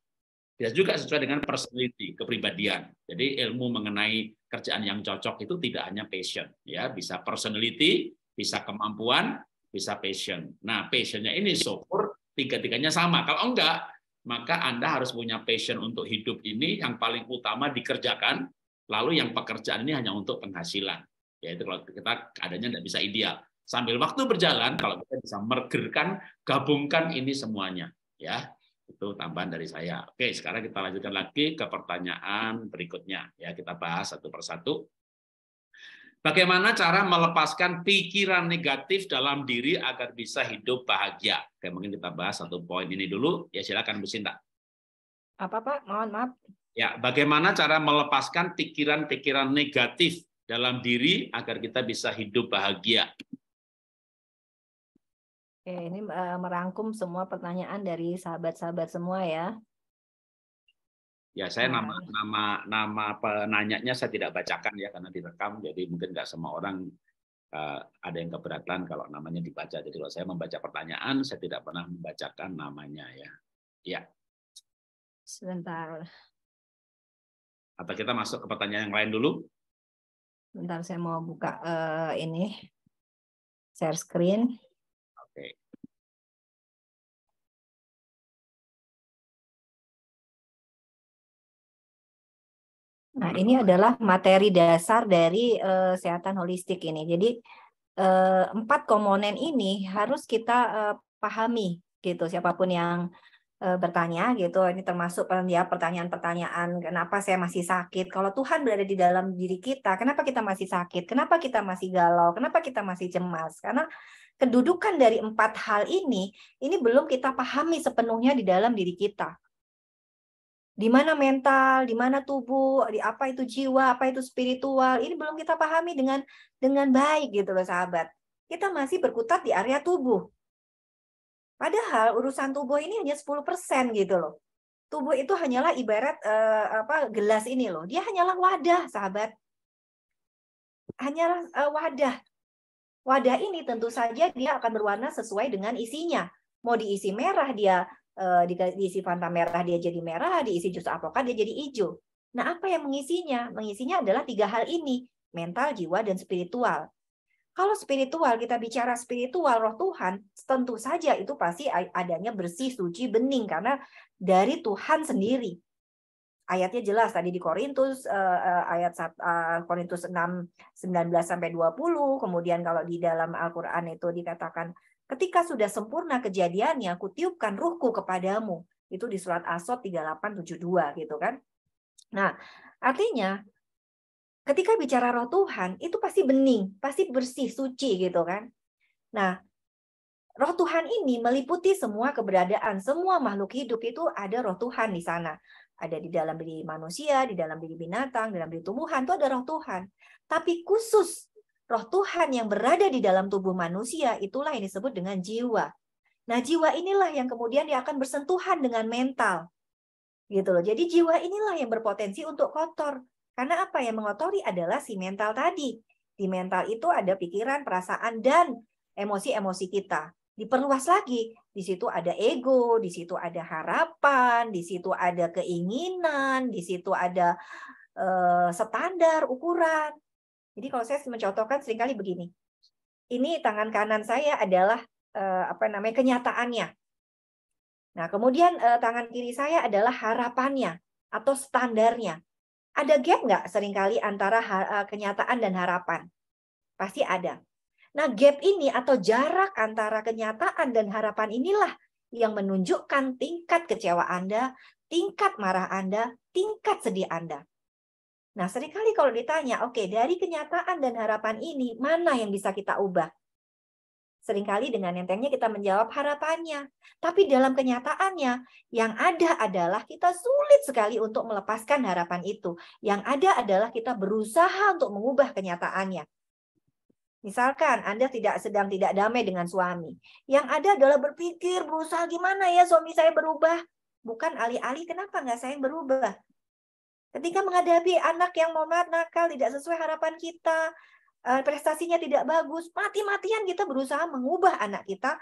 Tidak juga sesuai dengan personality, kepribadian. Jadi ilmu mengenai kerjaan yang cocok itu tidak hanya passion, ya bisa personality, bisa kemampuan, bisa passion. Nah, passionnya ini syukur tiga-tiganya sama. Kalau enggak, maka Anda harus punya passion untuk hidup ini yang paling utama dikerjakan, lalu yang pekerjaan ini hanya untuk penghasilan. Yaitu kalau kita keadaannya tidak bisa ideal. Sambil waktu berjalan, kalau kita bisa mergerkan, gabungkan ini semuanya. ya Itu tambahan dari saya. Oke, sekarang kita lanjutkan lagi ke pertanyaan berikutnya. ya Kita bahas satu persatu. Bagaimana cara melepaskan pikiran negatif dalam diri agar bisa hidup bahagia? Oke, mungkin kita bahas satu poin ini dulu. Ya, silakan Bu Sinta. Apa Pak? Mohon maaf. Ya, bagaimana cara melepaskan pikiran-pikiran negatif dalam diri agar kita bisa hidup bahagia? Oke, ini eh, merangkum semua pertanyaan dari sahabat-sahabat semua ya. Ya saya hmm. nama nama nama penanyanya saya tidak bacakan ya karena direkam jadi mungkin nggak semua orang uh, ada yang keberatan kalau namanya dibaca. Jadi kalau saya membaca pertanyaan saya tidak pernah membacakan namanya ya. Ya. Sebentar. Atau kita masuk ke pertanyaan yang lain dulu? Sebentar saya mau buka uh, ini share screen. Oke. Okay. Nah, ini adalah materi dasar dari uh, kesehatan holistik ini. Jadi uh, empat komponen ini harus kita uh, pahami gitu. Siapapun yang uh, bertanya gitu, ini termasuk ya pertanyaan-pertanyaan kenapa saya masih sakit? Kalau Tuhan berada di dalam diri kita, kenapa kita masih sakit? Kenapa kita masih galau? Kenapa kita masih cemas? Karena kedudukan dari empat hal ini ini belum kita pahami sepenuhnya di dalam diri kita di mana mental, di mana tubuh, di apa itu jiwa, apa itu spiritual. Ini belum kita pahami dengan dengan baik gitu loh sahabat. Kita masih berkutat di area tubuh. Padahal urusan tubuh ini hanya 10% gitu loh. Tubuh itu hanyalah ibarat eh, apa gelas ini loh. Dia hanyalah wadah, sahabat. Hanyalah eh, wadah. Wadah ini tentu saja dia akan berwarna sesuai dengan isinya. Mau diisi merah dia Eh, di, diisi Fanta merah dia jadi merah, diisi jus apokat dia jadi hijau. Nah, apa yang mengisinya? Mengisinya adalah tiga hal ini, mental, jiwa, dan spiritual. Kalau spiritual, kita bicara spiritual roh Tuhan, tentu saja itu pasti adanya bersih, suci, bening, karena dari Tuhan sendiri. Ayatnya jelas tadi di Korintus eh, eh, ayat Korintus 6 19 sampai 20, kemudian kalau di dalam Al-Qur'an itu dikatakan Ketika sudah sempurna kejadiannya, aku tiupkan ruhku kepadamu. Itu di surat Asot 3872 gitu kan. Nah, artinya ketika bicara roh Tuhan itu pasti bening, pasti bersih, suci gitu kan. Nah, roh Tuhan ini meliputi semua keberadaan, semua makhluk hidup itu ada roh Tuhan di sana. Ada di dalam diri manusia, di dalam diri binatang, di dalam diri tumbuhan, itu ada roh Tuhan. Tapi khusus roh Tuhan yang berada di dalam tubuh manusia itulah yang disebut dengan jiwa. Nah, jiwa inilah yang kemudian dia akan bersentuhan dengan mental. Gitu loh. Jadi jiwa inilah yang berpotensi untuk kotor. Karena apa yang mengotori adalah si mental tadi. Di mental itu ada pikiran, perasaan dan emosi-emosi kita. Diperluas lagi. Di situ ada ego, di situ ada harapan, di situ ada keinginan, di situ ada eh, standar ukuran. Jadi kalau saya mencontohkan seringkali begini. Ini tangan kanan saya adalah eh, apa namanya kenyataannya. Nah, kemudian eh, tangan kiri saya adalah harapannya atau standarnya. Ada gap nggak seringkali antara eh, kenyataan dan harapan? Pasti ada. Nah, gap ini atau jarak antara kenyataan dan harapan inilah yang menunjukkan tingkat kecewa Anda, tingkat marah Anda, tingkat sedih Anda. Nah, seringkali kalau ditanya, oke, okay, dari kenyataan dan harapan ini, mana yang bisa kita ubah? Seringkali dengan entengnya kita menjawab harapannya. Tapi dalam kenyataannya, yang ada adalah kita sulit sekali untuk melepaskan harapan itu. Yang ada adalah kita berusaha untuk mengubah kenyataannya. Misalkan Anda tidak sedang tidak damai dengan suami. Yang ada adalah berpikir, berusaha gimana ya suami saya berubah. Bukan alih-alih kenapa nggak saya berubah Ketika menghadapi anak yang momar nakal, tidak sesuai harapan kita, eh, prestasinya tidak bagus, mati-matian kita berusaha mengubah anak kita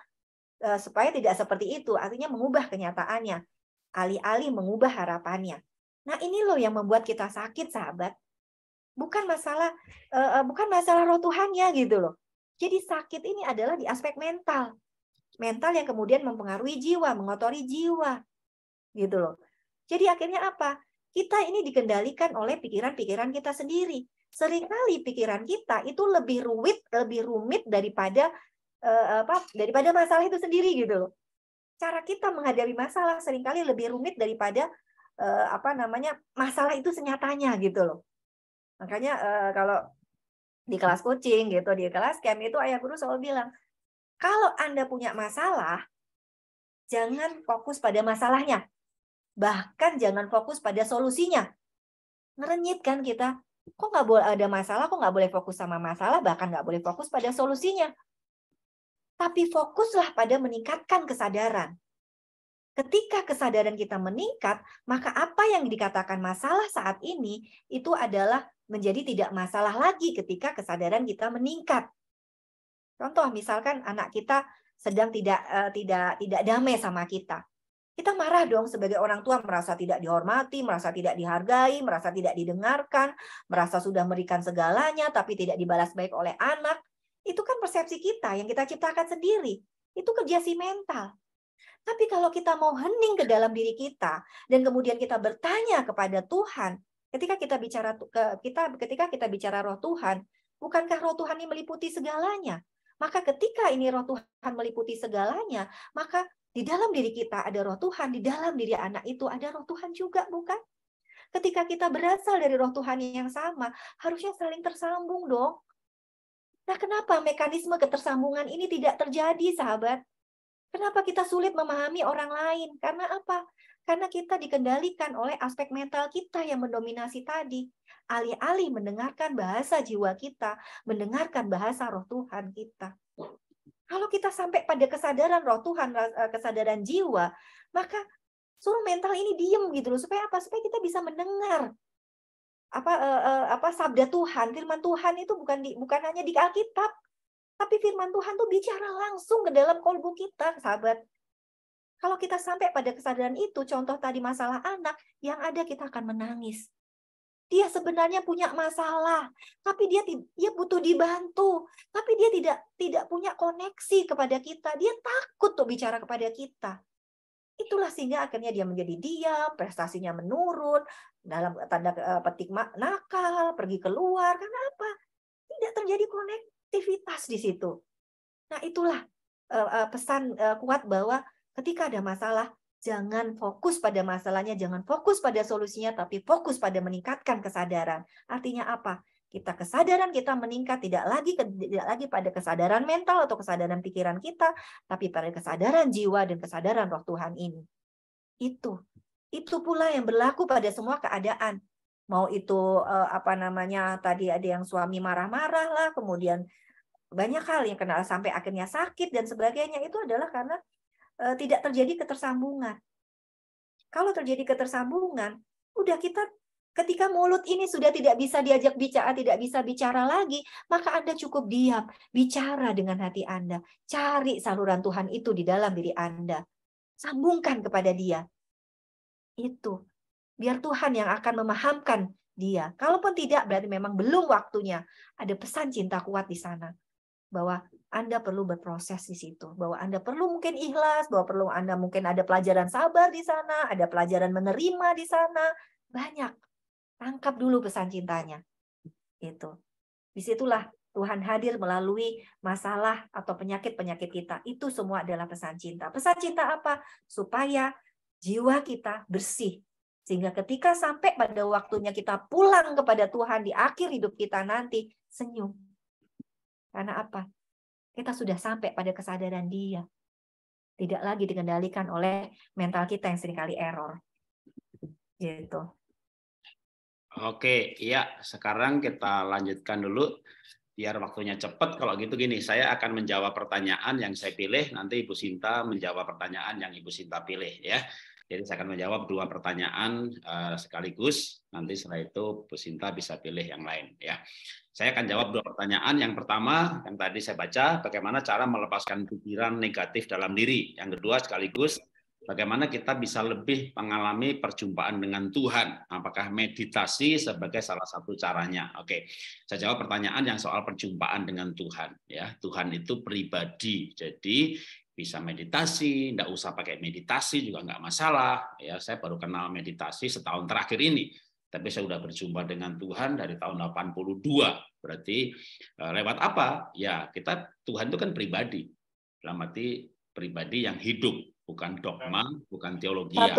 eh, supaya tidak seperti itu. Artinya mengubah kenyataannya, alih-alih mengubah harapannya. Nah ini loh yang membuat kita sakit, sahabat. Bukan masalah eh, bukan masalah roh Tuhannya gitu loh. Jadi sakit ini adalah di aspek mental. Mental yang kemudian mempengaruhi jiwa, mengotori jiwa. Gitu loh. Jadi akhirnya apa? kita ini dikendalikan oleh pikiran-pikiran kita sendiri. Seringkali pikiran kita itu lebih rumit, lebih rumit daripada eh, apa? daripada masalah itu sendiri gitu loh. Cara kita menghadapi masalah seringkali lebih rumit daripada eh, apa namanya? masalah itu senyatanya gitu loh. Makanya eh, kalau di kelas coaching gitu, di kelas camp itu ayah guru selalu bilang, kalau Anda punya masalah, jangan fokus pada masalahnya, Bahkan jangan fokus pada solusinya. Ngerenyit kan kita, kok nggak boleh ada masalah, kok nggak boleh fokus sama masalah, bahkan nggak boleh fokus pada solusinya. Tapi fokuslah pada meningkatkan kesadaran. Ketika kesadaran kita meningkat, maka apa yang dikatakan masalah saat ini itu adalah menjadi tidak masalah lagi ketika kesadaran kita meningkat. Contoh misalkan anak kita sedang tidak eh, tidak tidak damai sama kita kita marah dong sebagai orang tua merasa tidak dihormati, merasa tidak dihargai, merasa tidak didengarkan, merasa sudah memberikan segalanya tapi tidak dibalas baik oleh anak. Itu kan persepsi kita yang kita ciptakan sendiri. Itu kerja si mental. Tapi kalau kita mau hening ke dalam diri kita dan kemudian kita bertanya kepada Tuhan, ketika kita bicara ke kita ketika kita bicara roh Tuhan, bukankah roh Tuhan ini meliputi segalanya? Maka ketika ini roh Tuhan meliputi segalanya, maka di dalam diri kita ada roh Tuhan, di dalam diri anak itu ada roh Tuhan juga, bukan? Ketika kita berasal dari roh Tuhan yang sama, harusnya saling tersambung dong. Nah, kenapa mekanisme ketersambungan ini tidak terjadi, sahabat? Kenapa kita sulit memahami orang lain? Karena apa? Karena kita dikendalikan oleh aspek mental kita yang mendominasi tadi. Alih-alih mendengarkan bahasa jiwa kita, mendengarkan bahasa roh Tuhan kita. Kalau kita sampai pada kesadaran roh Tuhan, eh, kesadaran jiwa, maka suruh mental ini diem gitu loh supaya apa? Supaya kita bisa mendengar apa eh, eh, apa sabda Tuhan, firman Tuhan itu bukan di, bukan hanya di Alkitab, tapi firman Tuhan tuh bicara langsung ke dalam kolbu kita, sahabat. Kalau kita sampai pada kesadaran itu, contoh tadi masalah anak, yang ada kita akan menangis dia sebenarnya punya masalah, tapi dia dia butuh dibantu, tapi dia tidak tidak punya koneksi kepada kita. Dia takut tuh bicara kepada kita. Itulah sehingga akhirnya dia menjadi diam, prestasinya menurun, dalam tanda eh, petik nakal, pergi keluar. Karena apa? Tidak terjadi konektivitas di situ. Nah, itulah eh, eh, pesan kuat bahwa ketika ada masalah, jangan fokus pada masalahnya, jangan fokus pada solusinya, tapi fokus pada meningkatkan kesadaran. Artinya apa? Kita kesadaran kita meningkat tidak lagi tidak lagi pada kesadaran mental atau kesadaran pikiran kita, tapi pada kesadaran jiwa dan kesadaran roh Tuhan ini. Itu itu pula yang berlaku pada semua keadaan. Mau itu eh, apa namanya tadi ada yang suami marah-marah lah, kemudian banyak hal yang kenal sampai akhirnya sakit dan sebagainya itu adalah karena Eh, tidak terjadi ketersambungan. Kalau terjadi ketersambungan, udah kita ketika mulut ini sudah tidak bisa diajak bicara, tidak bisa bicara lagi, maka Anda cukup diam, bicara dengan hati Anda, cari saluran Tuhan itu di dalam diri Anda. Sambungkan kepada dia. Itu. Biar Tuhan yang akan memahamkan dia. Kalaupun tidak, berarti memang belum waktunya. Ada pesan cinta kuat di sana bahwa Anda perlu berproses di situ, bahwa Anda perlu mungkin ikhlas, bahwa perlu Anda mungkin ada pelajaran sabar di sana, ada pelajaran menerima di sana, banyak. Tangkap dulu pesan cintanya. Itu. Disitulah Tuhan hadir melalui masalah atau penyakit-penyakit kita. Itu semua adalah pesan cinta. Pesan cinta apa? Supaya jiwa kita bersih, sehingga ketika sampai pada waktunya kita pulang kepada Tuhan di akhir hidup kita nanti, senyum. Karena apa? Kita sudah sampai pada kesadaran dia. Tidak lagi dikendalikan oleh mental kita yang seringkali error. Gitu. Oke, iya. Sekarang kita lanjutkan dulu biar waktunya cepat kalau gitu gini saya akan menjawab pertanyaan yang saya pilih nanti Ibu Sinta menjawab pertanyaan yang Ibu Sinta pilih ya jadi saya akan menjawab dua pertanyaan eh, sekaligus nanti setelah itu Ibu Sinta bisa pilih yang lain ya saya akan jawab dua pertanyaan. Yang pertama, yang tadi saya baca, bagaimana cara melepaskan pikiran negatif dalam diri. Yang kedua, sekaligus bagaimana kita bisa lebih mengalami perjumpaan dengan Tuhan. Apakah meditasi sebagai salah satu caranya? Oke, saya jawab pertanyaan yang soal perjumpaan dengan Tuhan. Ya, Tuhan itu pribadi. Jadi bisa meditasi, tidak usah pakai meditasi juga nggak masalah. Ya, saya baru kenal meditasi setahun terakhir ini tapi saya sudah berjumpa dengan Tuhan dari tahun 82 Berarti eh, lewat apa? Ya, kita Tuhan itu kan pribadi. Dalam arti pribadi yang hidup, bukan dogma, bukan teologi. Ya.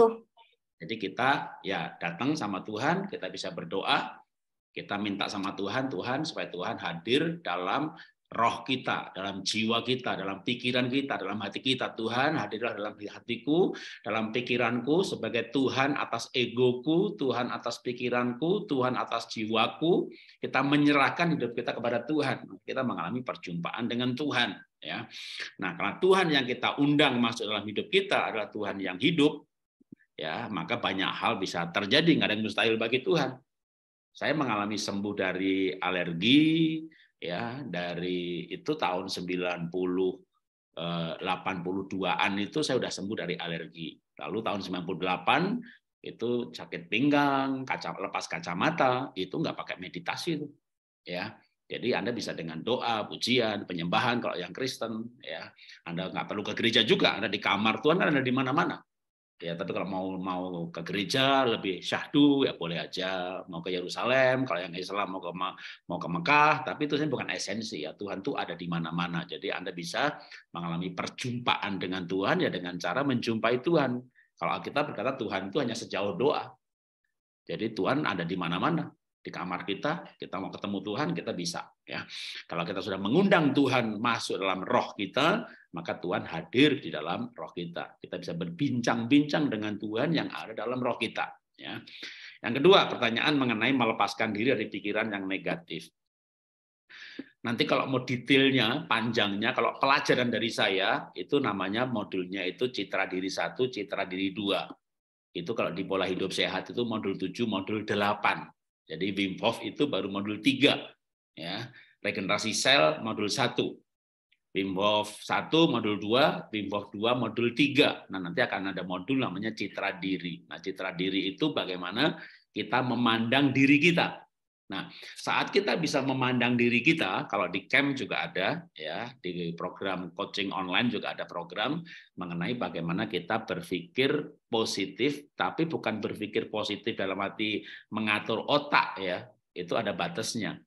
Jadi kita ya datang sama Tuhan, kita bisa berdoa, kita minta sama Tuhan, Tuhan supaya Tuhan hadir dalam roh kita, dalam jiwa kita, dalam pikiran kita, dalam hati kita. Tuhan hadirlah dalam hatiku, dalam pikiranku sebagai Tuhan atas egoku, Tuhan atas pikiranku, Tuhan atas jiwaku. Kita menyerahkan hidup kita kepada Tuhan. Kita mengalami perjumpaan dengan Tuhan. Ya, nah karena Tuhan yang kita undang masuk dalam hidup kita adalah Tuhan yang hidup, ya maka banyak hal bisa terjadi nggak ada yang mustahil bagi Tuhan. Saya mengalami sembuh dari alergi, ya dari itu tahun 90 82-an eh, itu saya sudah sembuh dari alergi. Lalu tahun 98 itu sakit pinggang, kaca, lepas kacamata, itu nggak pakai meditasi itu. Ya. Jadi Anda bisa dengan doa, pujian, penyembahan kalau yang Kristen ya. Anda nggak perlu ke gereja juga, Anda di kamar Tuhan kan Anda di mana-mana ya tapi kalau mau mau ke gereja lebih syahdu ya boleh aja mau ke Yerusalem kalau yang Islam mau ke mau ke Mekah tapi itu bukan esensi ya Tuhan tuh ada di mana-mana jadi Anda bisa mengalami perjumpaan dengan Tuhan ya dengan cara menjumpai Tuhan kalau kita berkata Tuhan itu hanya sejauh doa jadi Tuhan ada di mana-mana di kamar kita, kita mau ketemu Tuhan, kita bisa. Ya, kalau kita sudah mengundang Tuhan masuk dalam roh kita, maka Tuhan hadir di dalam roh kita. Kita bisa berbincang-bincang dengan Tuhan yang ada dalam roh kita. Ya. Yang kedua, pertanyaan mengenai melepaskan diri dari pikiran yang negatif. Nanti kalau mau detailnya, panjangnya, kalau pelajaran dari saya, itu namanya modulnya itu citra diri satu, citra diri dua. Itu kalau di pola hidup sehat itu modul 7, modul 8 jadi Wim Hof itu baru modul 3. Ya. Regenerasi sel modul 1. Wim Hof 1 modul 2, Wim Hof 2 modul 3. Nah, nanti akan ada modul namanya citra diri. Nah, citra diri itu bagaimana kita memandang diri kita. Nah, saat kita bisa memandang diri kita, kalau di camp juga ada, ya di program coaching online juga ada program mengenai bagaimana kita berpikir positif, tapi bukan berpikir positif dalam arti mengatur otak ya, itu ada batasnya.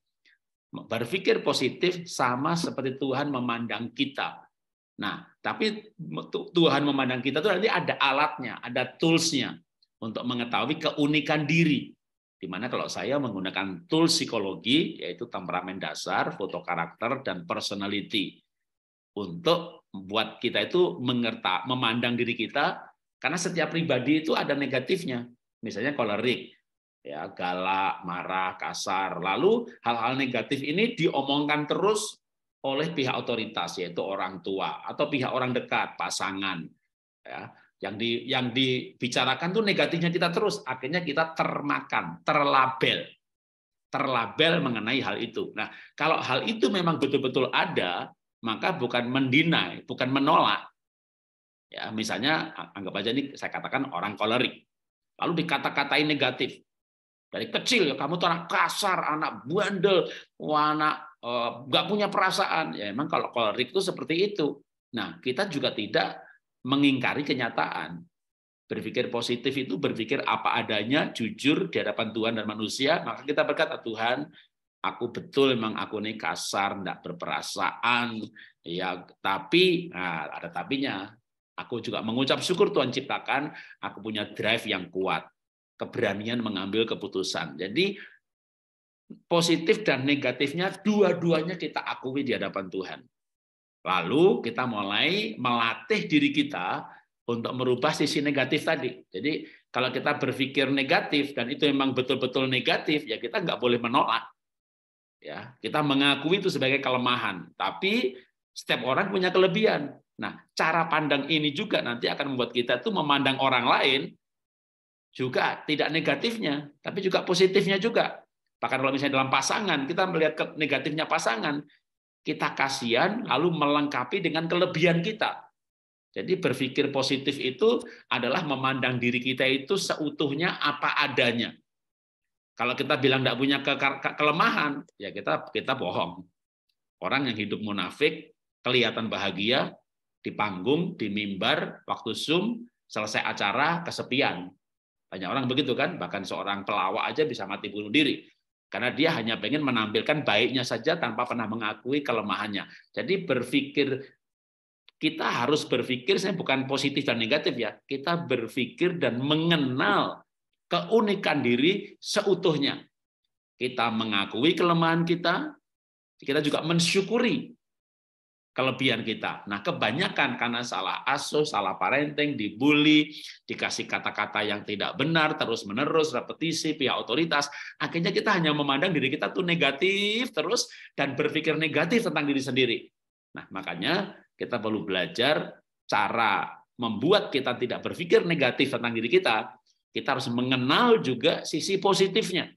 Berpikir positif sama seperti Tuhan memandang kita. Nah, tapi Tuhan memandang kita itu nanti ada alatnya, ada toolsnya untuk mengetahui keunikan diri Dimana kalau saya menggunakan tool psikologi, yaitu temperamen dasar, foto karakter, dan personality, untuk membuat kita itu mengerti, memandang diri kita, karena setiap pribadi itu ada negatifnya. Misalnya kolerik, ya galak, marah, kasar. Lalu hal-hal negatif ini diomongkan terus oleh pihak otoritas yaitu orang tua atau pihak orang dekat, pasangan. Ya, yang di yang dibicarakan tuh negatifnya kita terus, akhirnya kita termakan, terlabel. Terlabel mengenai hal itu. Nah, kalau hal itu memang betul-betul ada, maka bukan mendinai, bukan menolak. Ya, misalnya anggap aja ini saya katakan orang kolerik. Lalu dikata-katain negatif. Dari kecil ya kamu tuh anak kasar, anak bandel, anak eh, nggak punya perasaan. Ya emang kalau kolerik itu seperti itu. Nah, kita juga tidak mengingkari kenyataan. Berpikir positif itu berpikir apa adanya, jujur di hadapan Tuhan dan manusia, maka kita berkata, Tuhan, aku betul memang aku ini kasar, tidak berperasaan, ya tapi, nah, ada tapinya, aku juga mengucap syukur Tuhan ciptakan, aku punya drive yang kuat, keberanian mengambil keputusan. Jadi positif dan negatifnya dua-duanya kita akui di hadapan Tuhan. Lalu kita mulai melatih diri kita untuk merubah sisi negatif tadi. Jadi kalau kita berpikir negatif dan itu memang betul-betul negatif, ya kita nggak boleh menolak. Ya, kita mengakui itu sebagai kelemahan. Tapi setiap orang punya kelebihan. Nah, cara pandang ini juga nanti akan membuat kita tuh memandang orang lain juga tidak negatifnya, tapi juga positifnya juga. Bahkan kalau misalnya dalam pasangan, kita melihat negatifnya pasangan, kita kasihan lalu melengkapi dengan kelebihan kita. Jadi berpikir positif itu adalah memandang diri kita itu seutuhnya apa adanya. Kalau kita bilang tidak punya ke ke kelemahan, ya kita kita bohong. Orang yang hidup munafik kelihatan bahagia di panggung, di mimbar, waktu zoom, selesai acara kesepian. Banyak orang begitu kan, bahkan seorang pelawak aja bisa mati bunuh diri karena dia hmm. hanya pengen menampilkan baiknya saja tanpa pernah mengakui kelemahannya. Jadi berpikir kita harus berpikir saya bukan positif dan negatif ya. Kita berpikir dan mengenal keunikan diri seutuhnya. Kita mengakui kelemahan kita, kita juga mensyukuri kelebihan kita. Nah, kebanyakan karena salah asuh, salah parenting, dibully, dikasih kata-kata yang tidak benar, terus-menerus, repetisi, pihak otoritas, akhirnya kita hanya memandang diri kita tuh negatif terus dan berpikir negatif tentang diri sendiri. Nah, makanya kita perlu belajar cara membuat kita tidak berpikir negatif tentang diri kita, kita harus mengenal juga sisi positifnya.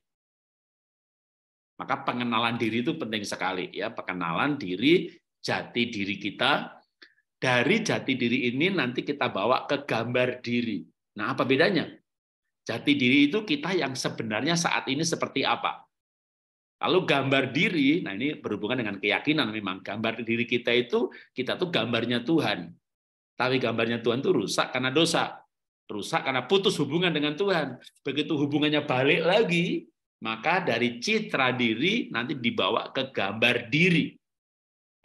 Maka pengenalan diri itu penting sekali ya, pengenalan diri jati diri kita. Dari jati diri ini nanti kita bawa ke gambar diri. Nah, apa bedanya? Jati diri itu kita yang sebenarnya saat ini seperti apa? Lalu gambar diri, nah ini berhubungan dengan keyakinan memang. Gambar diri kita itu, kita tuh gambarnya Tuhan. Tapi gambarnya Tuhan itu rusak karena dosa. Rusak karena putus hubungan dengan Tuhan. Begitu hubungannya balik lagi, maka dari citra diri nanti dibawa ke gambar diri.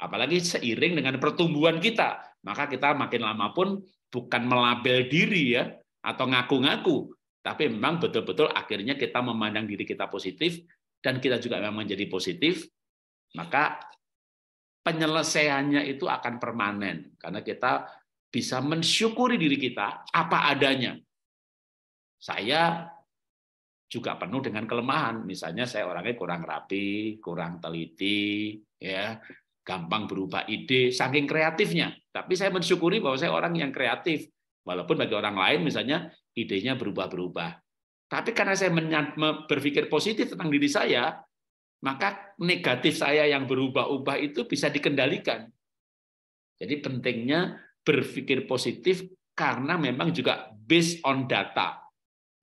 Apalagi seiring dengan pertumbuhan kita, maka kita makin lama pun bukan melabel diri ya atau ngaku-ngaku, tapi memang betul-betul akhirnya kita memandang diri kita positif dan kita juga memang menjadi positif, maka penyelesaiannya itu akan permanen karena kita bisa mensyukuri diri kita apa adanya. Saya juga penuh dengan kelemahan. Misalnya saya orangnya kurang rapi, kurang teliti, ya, gampang berubah ide, saking kreatifnya. Tapi saya mensyukuri bahwa saya orang yang kreatif. Walaupun bagi orang lain misalnya idenya berubah-berubah. Tapi karena saya berpikir positif tentang diri saya, maka negatif saya yang berubah-ubah itu bisa dikendalikan. Jadi pentingnya berpikir positif karena memang juga based on data,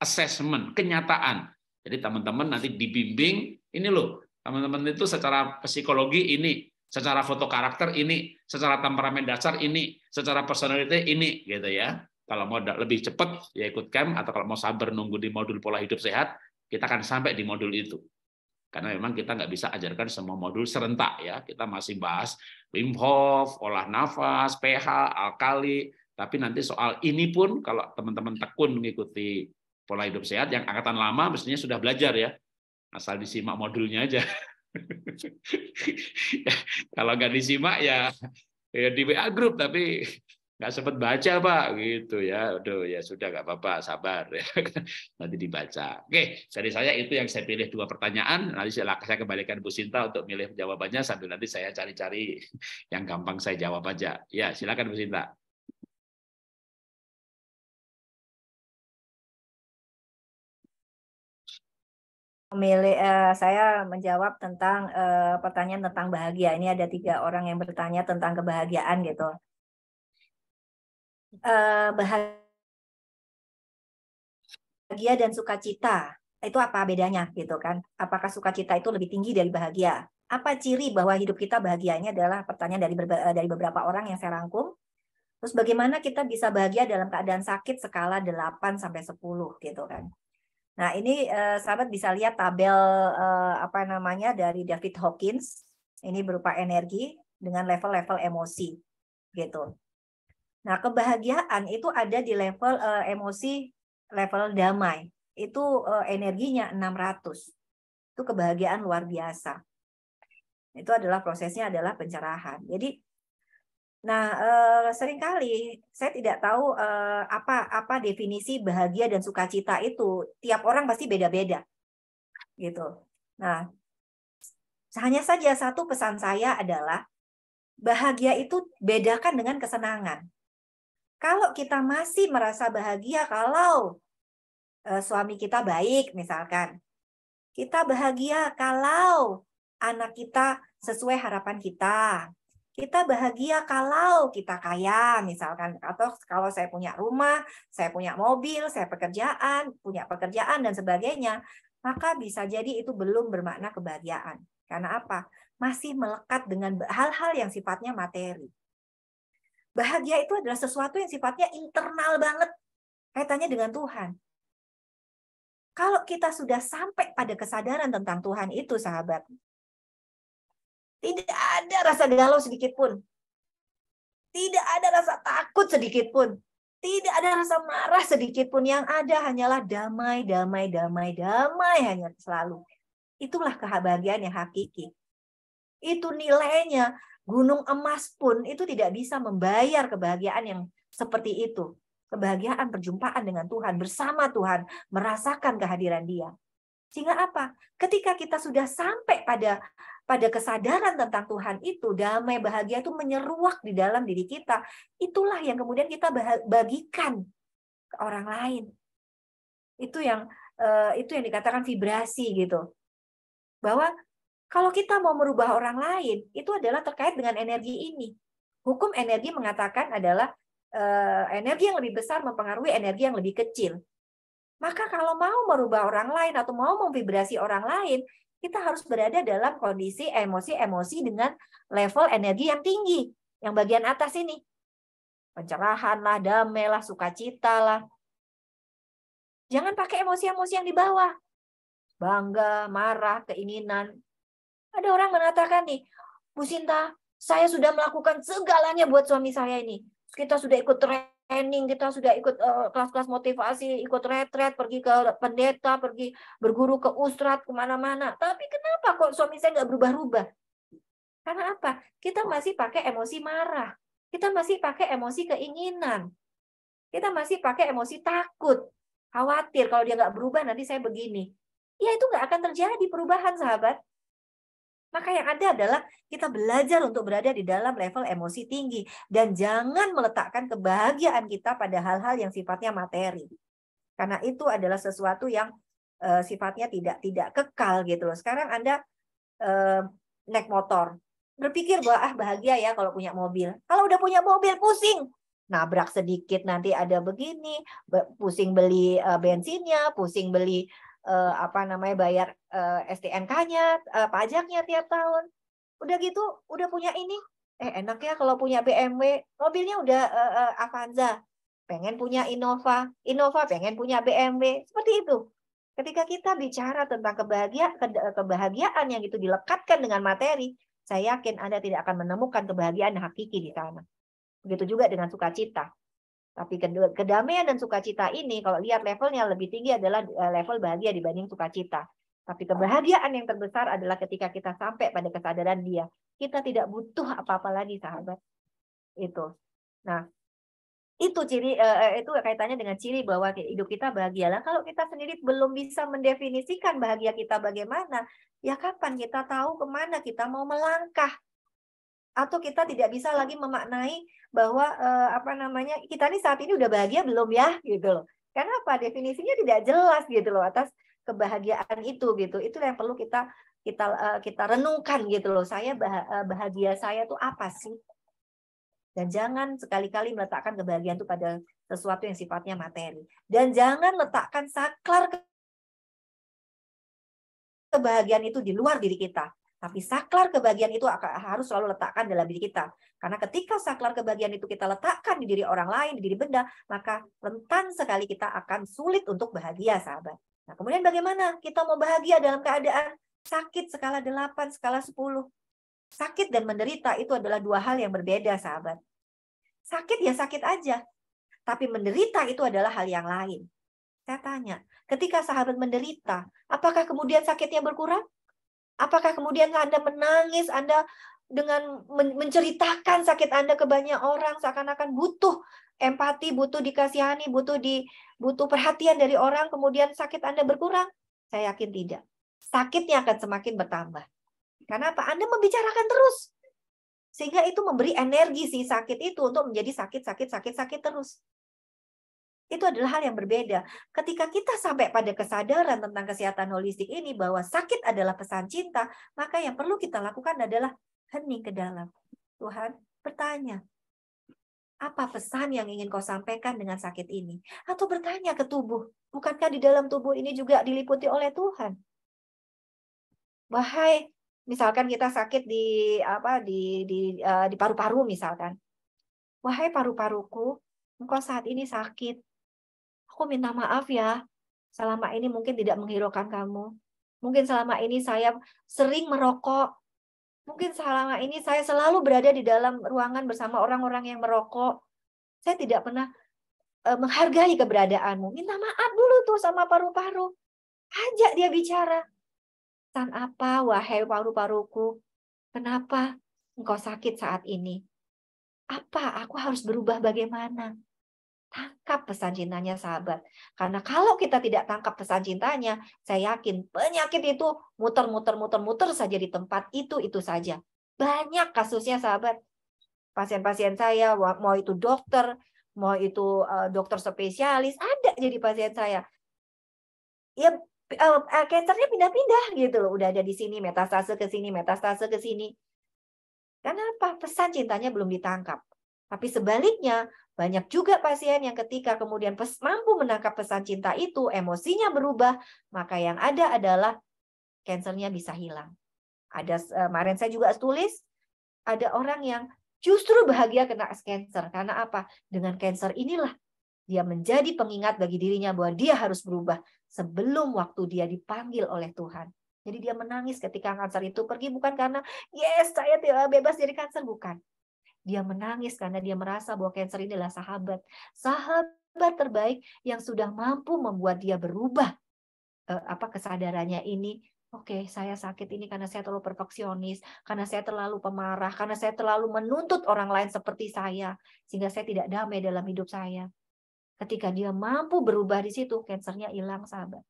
assessment, kenyataan. Jadi teman-teman nanti dibimbing, ini loh, teman-teman itu secara psikologi ini, Secara foto karakter ini, secara temperamen dasar ini, secara personality ini gitu ya. Kalau mau lebih cepat ya ikut camp atau kalau mau sabar nunggu di modul pola hidup sehat, kita akan sampai di modul itu. Karena memang kita nggak bisa ajarkan semua modul serentak ya. Kita masih bahas Wim Hof, olah nafas, pH, alkali, tapi nanti soal ini pun kalau teman-teman tekun mengikuti pola hidup sehat yang angkatan lama mestinya sudah belajar ya. Asal disimak modulnya aja. Kalau nggak disimak ya, ya di WA grup tapi nggak sempat baca pak gitu ya aduh ya sudah nggak apa-apa sabar ya nanti dibaca oke dari saya itu yang saya pilih dua pertanyaan nanti saya, saya kembalikan Bu Sinta untuk milih jawabannya sambil nanti saya cari-cari yang gampang saya jawab aja ya silakan Bu Sinta memilih uh, saya menjawab tentang uh, pertanyaan tentang bahagia. Ini ada tiga orang yang bertanya tentang kebahagiaan gitu. Uh, bahagia dan sukacita itu apa bedanya gitu kan? Apakah sukacita itu lebih tinggi dari bahagia? Apa ciri bahwa hidup kita bahagianya adalah pertanyaan dari dari beberapa orang yang saya rangkum. Terus bagaimana kita bisa bahagia dalam keadaan sakit skala 8 sampai 10 gitu kan? Nah, ini eh, sahabat bisa lihat tabel eh, apa namanya dari David Hawkins. Ini berupa energi dengan level-level emosi gitu. Nah, kebahagiaan itu ada di level eh, emosi level damai. Itu eh, energinya 600. Itu kebahagiaan luar biasa. Itu adalah prosesnya adalah pencerahan. Jadi Nah, eh, seringkali saya tidak tahu eh, apa apa definisi bahagia dan sukacita itu. Tiap orang pasti beda-beda, gitu. Nah, hanya saja satu pesan saya adalah bahagia itu bedakan dengan kesenangan. Kalau kita masih merasa bahagia kalau eh, suami kita baik, misalkan, kita bahagia kalau anak kita sesuai harapan kita, kita bahagia kalau kita kaya misalkan atau kalau saya punya rumah, saya punya mobil, saya pekerjaan, punya pekerjaan dan sebagainya, maka bisa jadi itu belum bermakna kebahagiaan. Karena apa? Masih melekat dengan hal-hal yang sifatnya materi. Bahagia itu adalah sesuatu yang sifatnya internal banget kaitannya dengan Tuhan. Kalau kita sudah sampai pada kesadaran tentang Tuhan itu, sahabat, tidak ada rasa galau sedikit pun. Tidak ada rasa takut sedikit pun. Tidak ada rasa marah sedikit pun. Yang ada hanyalah damai, damai, damai, damai hanya selalu. Itulah kebahagiaan yang hakiki. Itu nilainya. Gunung emas pun itu tidak bisa membayar kebahagiaan yang seperti itu. Kebahagiaan perjumpaan dengan Tuhan, bersama Tuhan, merasakan kehadiran Dia. Sehingga apa? Ketika kita sudah sampai pada pada kesadaran tentang Tuhan itu, damai bahagia itu menyeruak di dalam diri kita. Itulah yang kemudian kita bagikan ke orang lain. Itu yang eh, itu yang dikatakan vibrasi gitu. Bahwa kalau kita mau merubah orang lain, itu adalah terkait dengan energi ini. Hukum energi mengatakan adalah eh, energi yang lebih besar mempengaruhi energi yang lebih kecil. Maka kalau mau merubah orang lain atau mau memvibrasi orang lain, kita harus berada dalam kondisi emosi-emosi dengan level energi yang tinggi, yang bagian atas ini. Pencerahan lah, damai lah, sukacita lah. Jangan pakai emosi-emosi yang di bawah. Bangga, marah, keinginan. Ada orang mengatakan nih, Bu Sinta, saya sudah melakukan segalanya buat suami saya ini. Kita sudah ikut tren training, kita sudah ikut eh, kelas-kelas uh, motivasi, ikut retret, pergi ke pendeta, pergi berguru ke ustadz, kemana-mana. Tapi kenapa kok suami saya nggak berubah-ubah? Karena apa? Kita masih pakai emosi marah. Kita masih pakai emosi keinginan. Kita masih pakai emosi takut. Khawatir kalau dia nggak berubah nanti saya begini. Ya itu nggak akan terjadi perubahan sahabat. Maka yang ada adalah kita belajar untuk berada di dalam level emosi tinggi dan jangan meletakkan kebahagiaan kita pada hal-hal yang sifatnya materi. Karena itu adalah sesuatu yang e, sifatnya tidak tidak kekal gitu loh. Sekarang Anda e, naik motor, berpikir bahwa ah bahagia ya kalau punya mobil. Kalau udah punya mobil pusing, nabrak sedikit nanti ada begini, pusing beli eh, bensinnya, pusing beli uh, apa namanya bayar uh, eh, STNK-nya, uh, eh, pajaknya tiap tahun. Udah gitu, udah punya ini, eh enak ya kalau punya BMW, mobilnya udah uh, uh, Avanza, pengen punya Innova, Innova pengen punya BMW, seperti itu. Ketika kita bicara tentang kebahagiaan, kebahagiaan yang itu dilekatkan dengan materi, saya yakin Anda tidak akan menemukan kebahagiaan hakiki di sana. Begitu juga dengan sukacita. Tapi kedamaian dan sukacita ini kalau lihat levelnya lebih tinggi adalah eh, level bahagia dibanding sukacita. Tapi kebahagiaan yang terbesar adalah ketika kita sampai pada kesadaran dia. Kita tidak butuh apa-apa lagi, sahabat. Itu. Nah, itu ciri eh, eh, itu kaitannya dengan ciri bahwa hidup kita bahagia. Nah, kalau kita sendiri belum bisa mendefinisikan bahagia kita bagaimana, ya kapan kita tahu kemana kita mau melangkah? Atau kita tidak bisa lagi memaknai bahwa eh, apa namanya kita nih saat ini udah bahagia belum ya gitu loh. Karena apa definisinya tidak jelas gitu loh atas kebahagiaan itu gitu. itu yang perlu kita kita eh, kita renungkan gitu loh. Saya bah, eh, bahagia saya tuh apa sih? Dan jangan sekali-kali meletakkan kebahagiaan itu pada sesuatu yang sifatnya materi. Dan jangan letakkan saklar kebahagiaan itu di luar diri kita. Tapi saklar kebahagiaan itu harus selalu letakkan dalam diri kita. Karena ketika saklar kebahagiaan itu kita letakkan di diri orang lain, di diri benda, maka rentan sekali kita akan sulit untuk bahagia, sahabat. Nah, kemudian bagaimana kita mau bahagia dalam keadaan sakit skala 8, skala 10? Sakit dan menderita itu adalah dua hal yang berbeda, sahabat. Sakit ya sakit aja, tapi menderita itu adalah hal yang lain. Saya tanya, ketika sahabat menderita, apakah kemudian sakitnya berkurang? Apakah kemudian Anda menangis, Anda dengan menceritakan sakit Anda ke banyak orang seakan-akan butuh empati, butuh dikasihani, butuh di butuh perhatian dari orang, kemudian sakit Anda berkurang? Saya yakin tidak. Sakitnya akan semakin bertambah. Karena apa? Anda membicarakan terus. Sehingga itu memberi energi si sakit itu untuk menjadi sakit, sakit, sakit, sakit terus itu adalah hal yang berbeda. Ketika kita sampai pada kesadaran tentang kesehatan holistik ini bahwa sakit adalah pesan cinta, maka yang perlu kita lakukan adalah hening ke dalam. Tuhan bertanya, apa pesan yang ingin kau sampaikan dengan sakit ini? Atau bertanya ke tubuh, bukankah di dalam tubuh ini juga diliputi oleh Tuhan? Wahai, misalkan kita sakit di apa di di eh, di paru-paru misalkan. Wahai paru-paruku, engkau saat ini sakit aku minta maaf ya, selama ini mungkin tidak menghiraukan kamu. Mungkin selama ini saya sering merokok. Mungkin selama ini saya selalu berada di dalam ruangan bersama orang-orang yang merokok. Saya tidak pernah eh, menghargai keberadaanmu. Minta maaf dulu tuh sama paru-paru. Ajak dia bicara. San apa, wahai paru-paruku? Kenapa engkau sakit saat ini? Apa aku harus berubah bagaimana? Tangkap pesan cintanya sahabat. Karena kalau kita tidak tangkap pesan cintanya, saya yakin penyakit itu muter-muter-muter-muter saja di tempat itu-itu saja. Banyak kasusnya sahabat. Pasien-pasien saya, mau itu dokter, mau itu eh, dokter spesialis, ada jadi pasien saya. Ya eh, eh, kankernya pindah-pindah gitu loh. Udah ada di sini, metastase ke sini, metastase ke sini. Karena apa? Pesan cintanya belum ditangkap. Tapi sebaliknya, banyak juga pasien yang ketika kemudian pes, mampu menangkap pesan cinta itu, emosinya berubah, maka yang ada adalah kansernya bisa hilang. Ada eh, kemarin saya juga tulis ada orang yang justru bahagia kena cancer. karena apa? Dengan cancer inilah dia menjadi pengingat bagi dirinya bahwa dia harus berubah sebelum waktu dia dipanggil oleh Tuhan. Jadi dia menangis ketika kanker itu pergi bukan karena yes saya bebas dari kanker bukan, dia menangis karena dia merasa bahwa cancer ini adalah sahabat. Sahabat terbaik yang sudah mampu membuat dia berubah eh, apa kesadarannya ini Oke, okay, saya sakit ini karena saya terlalu perfeksionis, karena saya terlalu pemarah, karena saya terlalu menuntut orang lain seperti saya, sehingga saya tidak damai dalam hidup saya. Ketika dia mampu berubah di situ, kansernya hilang, sahabat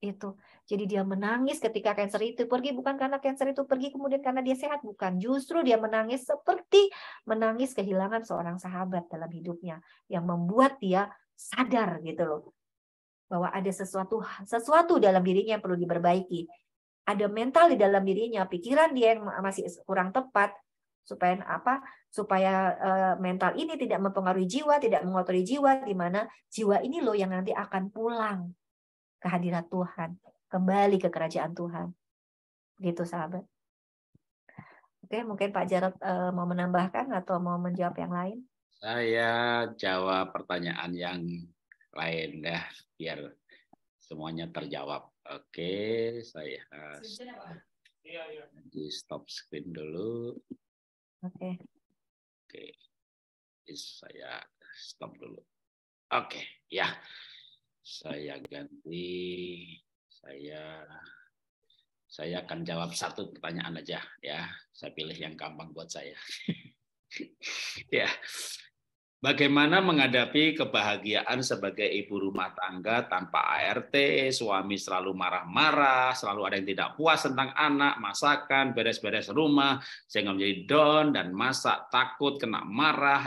itu. Jadi dia menangis ketika cancer itu pergi bukan karena cancer itu pergi kemudian karena dia sehat bukan. Justru dia menangis seperti menangis kehilangan seorang sahabat dalam hidupnya yang membuat dia sadar gitu loh bahwa ada sesuatu sesuatu dalam dirinya yang perlu diperbaiki. Ada mental di dalam dirinya, pikiran dia yang masih kurang tepat supaya apa? Supaya eh, mental ini tidak mempengaruhi jiwa, tidak mengotori jiwa di mana jiwa ini loh yang nanti akan pulang kehadiran Tuhan, kembali ke kerajaan Tuhan. Gitu sahabat. Oke, mungkin Pak Jarod uh, mau menambahkan atau mau menjawab yang lain? Saya jawab pertanyaan yang lain ya, biar semuanya terjawab. Oke, saya iya, iya. di stop screen dulu. Oke. Oke. Saya stop dulu. Oke, ya saya ganti saya saya akan jawab satu pertanyaan aja ya. Saya pilih yang gampang buat saya. ya. Bagaimana menghadapi kebahagiaan sebagai ibu rumah tangga tanpa ART, suami selalu marah-marah, selalu ada yang tidak puas tentang anak, masakan, beres-beres rumah, sehingga menjadi down dan masak, takut kena marah,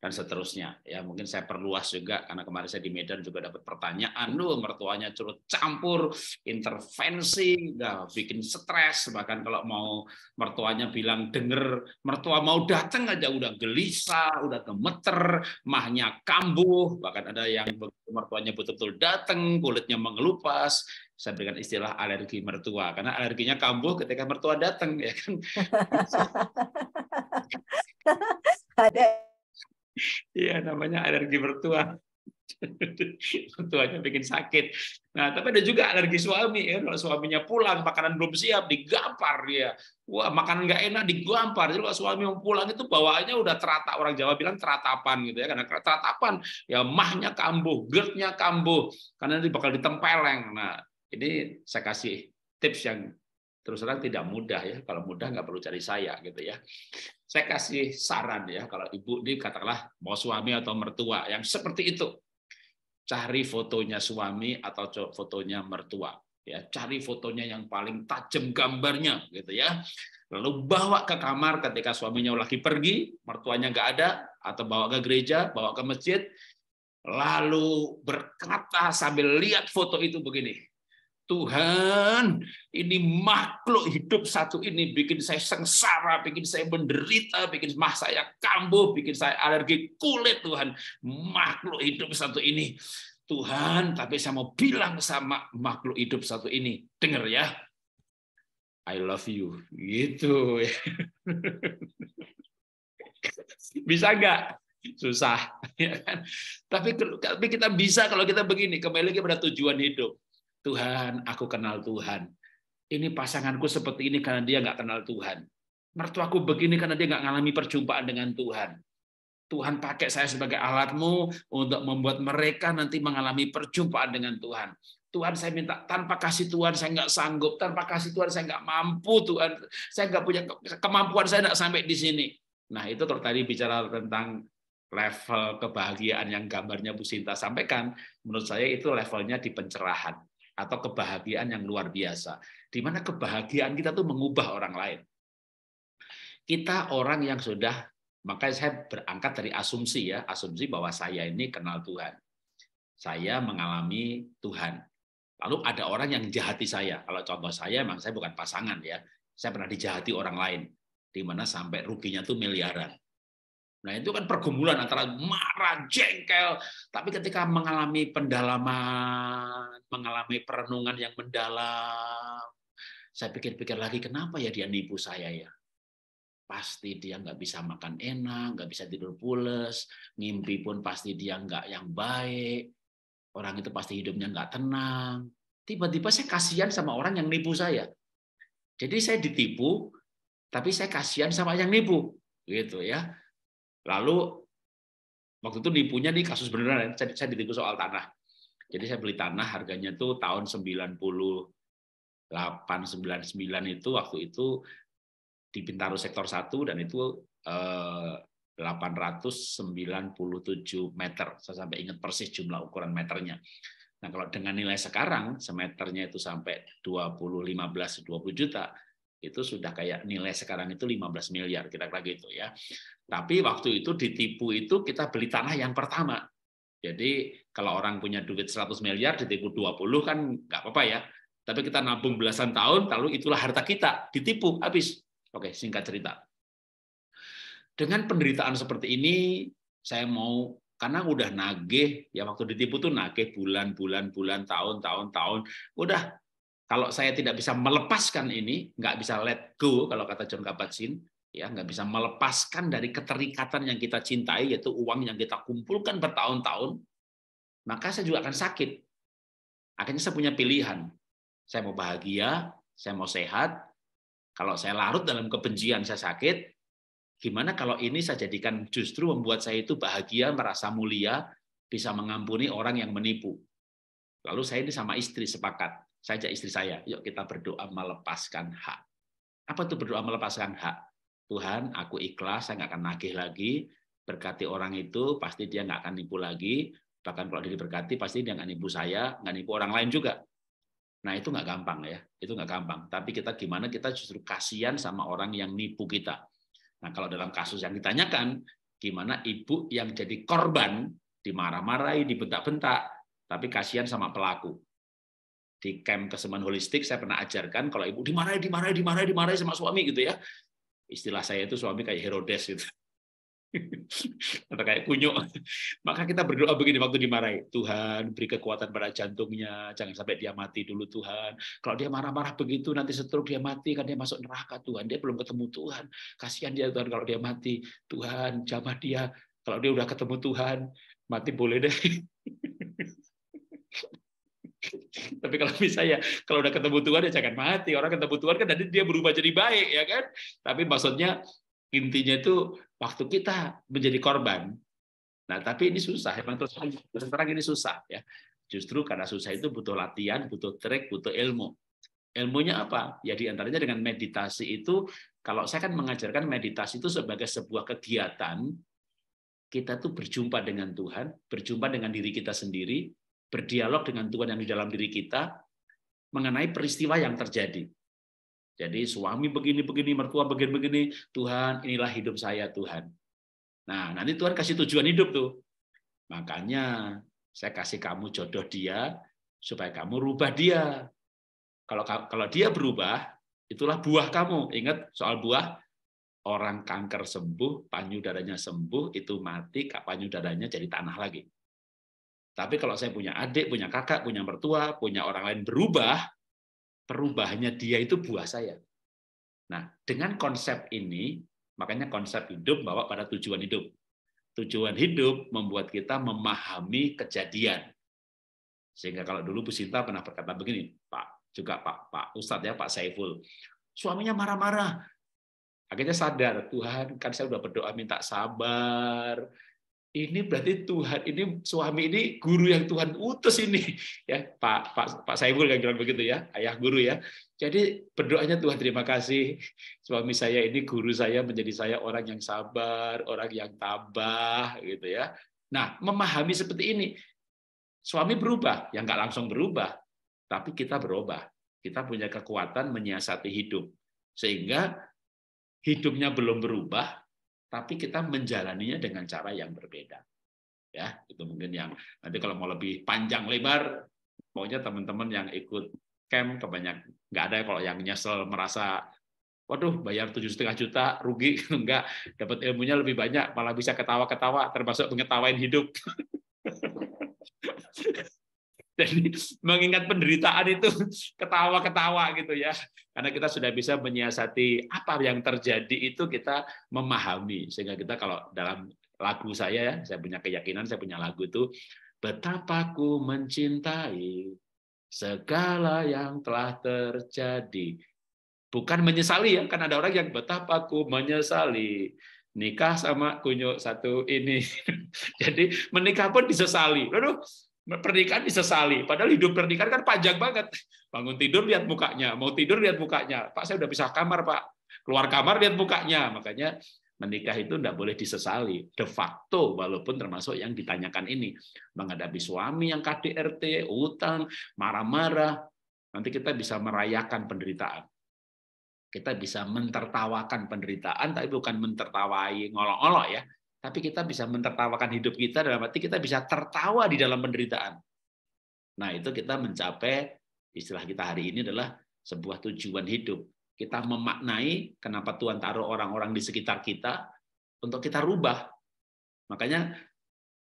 dan seterusnya. Ya mungkin saya perluas juga karena kemarin saya di Medan juga dapat pertanyaan, lu mertuanya curut campur, intervensi, nah, bikin stres. Bahkan kalau mau mertuanya bilang denger, mertua mau datang aja udah gelisah, udah gemeter, mahnya kambuh. Bahkan ada yang mertuanya betul-betul datang, kulitnya mengelupas. Saya berikan istilah alergi mertua karena alerginya kambuh ketika mertua datang ya kan. ada Iya, namanya alergi mertua. Mertuanya bikin sakit. Nah, tapi ada juga alergi suami. Ya. Kalau suaminya pulang, makanan belum siap, digampar dia. Wah, makanan nggak enak, digampar. Jadi kalau suami mau pulang itu bawaannya udah terata. Orang Jawa bilang teratapan gitu ya. Karena teratapan, ya mahnya kambuh, gertnya kambuh. Karena nanti bakal ditempeleng. Nah, ini saya kasih tips yang terus terang tidak mudah ya. Kalau mudah hmm. nggak perlu cari saya gitu ya. Saya kasih saran ya kalau ibu ini katakanlah mau suami atau mertua yang seperti itu. Cari fotonya suami atau fotonya mertua ya. Cari fotonya yang paling tajam gambarnya gitu ya. Lalu bawa ke kamar ketika suaminya lagi pergi, mertuanya nggak ada, atau bawa ke gereja, bawa ke masjid, lalu berkata sambil lihat foto itu begini, Tuhan, ini makhluk hidup satu ini bikin saya sengsara, bikin saya menderita, bikin mah saya kambuh, bikin saya alergi kulit Tuhan. Makhluk hidup satu ini. Tuhan, tapi saya mau bilang sama makhluk hidup satu ini, dengar ya. I love you. Gitu. Bisa nggak? Susah. Ya kan? Tapi tapi kita bisa kalau kita begini, kembali lagi pada tujuan hidup Tuhan, aku kenal Tuhan. Ini pasanganku seperti ini karena dia nggak kenal Tuhan. Mertuaku begini karena dia nggak mengalami perjumpaan dengan Tuhan. Tuhan pakai saya sebagai alatmu untuk membuat mereka nanti mengalami perjumpaan dengan Tuhan. Tuhan saya minta tanpa kasih Tuhan saya nggak sanggup, tanpa kasih Tuhan saya nggak mampu Tuhan, saya nggak punya kemampuan saya nggak sampai di sini. Nah itu tadi bicara tentang level kebahagiaan yang gambarnya Bu Sinta sampaikan, menurut saya itu levelnya di pencerahan atau kebahagiaan yang luar biasa. Di mana kebahagiaan kita tuh mengubah orang lain. Kita orang yang sudah, makanya saya berangkat dari asumsi ya, asumsi bahwa saya ini kenal Tuhan. Saya mengalami Tuhan. Lalu ada orang yang jahati saya. Kalau contoh saya, memang saya bukan pasangan ya. Saya pernah dijahati orang lain. Di mana sampai ruginya tuh miliaran. Nah itu kan pergumulan antara marah, jengkel. Tapi ketika mengalami pendalaman mengalami perenungan yang mendalam. Saya pikir-pikir lagi, kenapa ya dia nipu saya ya? Pasti dia nggak bisa makan enak, nggak bisa tidur pules, mimpi pun pasti dia nggak yang baik. Orang itu pasti hidupnya nggak tenang. Tiba-tiba saya kasihan sama orang yang nipu saya. Jadi saya ditipu, tapi saya kasihan sama yang nipu. Gitu ya. Lalu waktu itu nipunya di kasus beneran, saya ditipu soal tanah. Jadi saya beli tanah harganya tuh tahun 98 99 itu waktu itu di Bintaro sektor 1 dan itu eh, 897 meter. Saya sampai ingat persis jumlah ukuran meternya. Nah, kalau dengan nilai sekarang semeternya itu sampai 20 15 20 juta, itu sudah kayak nilai sekarang itu 15 miliar kira-kira gitu ya. Tapi waktu itu ditipu itu kita beli tanah yang pertama. Jadi kalau orang punya duit 100 miliar, ditipu 20 kan nggak apa-apa ya. Tapi kita nabung belasan tahun, lalu itulah harta kita, ditipu, habis. Oke, singkat cerita. Dengan penderitaan seperti ini, saya mau karena udah nagih ya waktu ditipu tuh nagih bulan-bulan bulan bulan bulan tahun tahun tahun udah kalau saya tidak bisa melepaskan ini nggak bisa let go kalau kata John Kabat-Zinn ya nggak bisa melepaskan dari keterikatan yang kita cintai yaitu uang yang kita kumpulkan bertahun-tahun maka saya juga akan sakit. Akhirnya saya punya pilihan. Saya mau bahagia, saya mau sehat. Kalau saya larut dalam kebencian, saya sakit. Gimana kalau ini saya jadikan justru membuat saya itu bahagia, merasa mulia, bisa mengampuni orang yang menipu. Lalu saya ini sama istri sepakat. Saya ajak istri saya, yuk kita berdoa melepaskan hak. Apa itu berdoa melepaskan hak? Tuhan, aku ikhlas, saya nggak akan nagih lagi. Berkati orang itu, pasti dia nggak akan nipu lagi Bahkan kalau diberkati pasti dia nggak nipu saya, nggak nipu orang lain juga. Nah itu nggak gampang ya, itu nggak gampang. Tapi kita gimana kita justru kasihan sama orang yang nipu kita. Nah kalau dalam kasus yang ditanyakan, gimana ibu yang jadi korban dimarah-marahi, dibentak-bentak, tapi kasihan sama pelaku. Di camp kesemen holistik saya pernah ajarkan kalau ibu dimarahi, dimarahi, dimarahi, dimarahi sama suami gitu ya. Istilah saya itu suami kayak Herodes gitu atau kayak kunyuk. Maka kita berdoa begini waktu dimarahi, Tuhan beri kekuatan pada jantungnya, jangan sampai dia mati dulu Tuhan. Kalau dia marah-marah begitu nanti setruk dia mati kan dia masuk neraka Tuhan, dia belum ketemu Tuhan. Kasihan dia Tuhan kalau dia mati. Tuhan jamah dia. Kalau dia udah ketemu Tuhan, mati boleh deh. Tapi kalau misalnya kalau udah ketemu Tuhan ya jangan mati. Orang ketemu Tuhan kan nanti dia berubah jadi baik ya kan. Tapi maksudnya intinya itu waktu kita menjadi korban. Nah, tapi ini susah. Emang terus, terang ini susah ya. Justru karena susah itu butuh latihan, butuh trik, butuh ilmu. Ilmunya apa? Ya diantaranya dengan meditasi itu, kalau saya kan mengajarkan meditasi itu sebagai sebuah kegiatan, kita tuh berjumpa dengan Tuhan, berjumpa dengan diri kita sendiri, berdialog dengan Tuhan yang di dalam diri kita, mengenai peristiwa yang terjadi. Jadi suami begini-begini, mertua begini-begini, Tuhan inilah hidup saya Tuhan. Nah nanti Tuhan kasih tujuan hidup tuh. Makanya saya kasih kamu jodoh dia supaya kamu rubah dia. Kalau kalau dia berubah, itulah buah kamu. Ingat soal buah, orang kanker sembuh, darahnya sembuh, itu mati, darahnya jadi tanah lagi. Tapi kalau saya punya adik, punya kakak, punya mertua, punya orang lain berubah, perubahannya dia itu buah saya. Nah, dengan konsep ini, makanya konsep hidup bawa pada tujuan hidup. Tujuan hidup membuat kita memahami kejadian. Sehingga kalau dulu Bu Sinta pernah berkata begini, Pak, juga Pak, Pak Ustadz ya, Pak Saiful, suaminya marah-marah. Akhirnya sadar, Tuhan kan saya sudah berdoa minta sabar, ini berarti Tuhan ini suami ini guru yang Tuhan utus ini ya Pak Pak Pak Saiful yang bilang begitu ya ayah guru ya jadi berdoanya Tuhan terima kasih suami saya ini guru saya menjadi saya orang yang sabar orang yang tabah gitu ya nah memahami seperti ini suami berubah yang nggak langsung berubah tapi kita berubah kita punya kekuatan menyiasati hidup sehingga hidupnya belum berubah tapi kita menjalaninya dengan cara yang berbeda. Ya, itu mungkin yang nanti kalau mau lebih panjang lebar, maunya teman-teman yang ikut camp kebanyak nggak ada kalau yang nyesel merasa waduh bayar tujuh setengah juta rugi enggak dapat ilmunya lebih banyak malah bisa ketawa-ketawa termasuk mengetawain hidup Jadi mengingat penderitaan itu ketawa-ketawa gitu ya. Karena kita sudah bisa menyiasati apa yang terjadi itu kita memahami. Sehingga kita kalau dalam lagu saya, ya, saya punya keyakinan, saya punya lagu itu, betapa ku mencintai segala yang telah terjadi. Bukan menyesali ya, kan ada orang yang betapa ku menyesali nikah sama kunyuk satu ini. Jadi menikah pun disesali. Aduh, pernikahan disesali. Padahal hidup pernikahan kan panjang banget. Bangun tidur lihat mukanya, mau tidur lihat mukanya. Pak saya udah bisa kamar pak, keluar kamar lihat mukanya. Makanya menikah itu tidak boleh disesali de facto walaupun termasuk yang ditanyakan ini menghadapi suami yang KDRT utang marah-marah nanti kita bisa merayakan penderitaan kita bisa mentertawakan penderitaan tapi bukan mentertawai ngolok-ngolok ya tapi kita bisa menertawakan hidup kita dalam arti kita bisa tertawa di dalam penderitaan. Nah, itu kita mencapai istilah kita hari ini adalah sebuah tujuan hidup. Kita memaknai kenapa Tuhan taruh orang-orang di sekitar kita untuk kita rubah. Makanya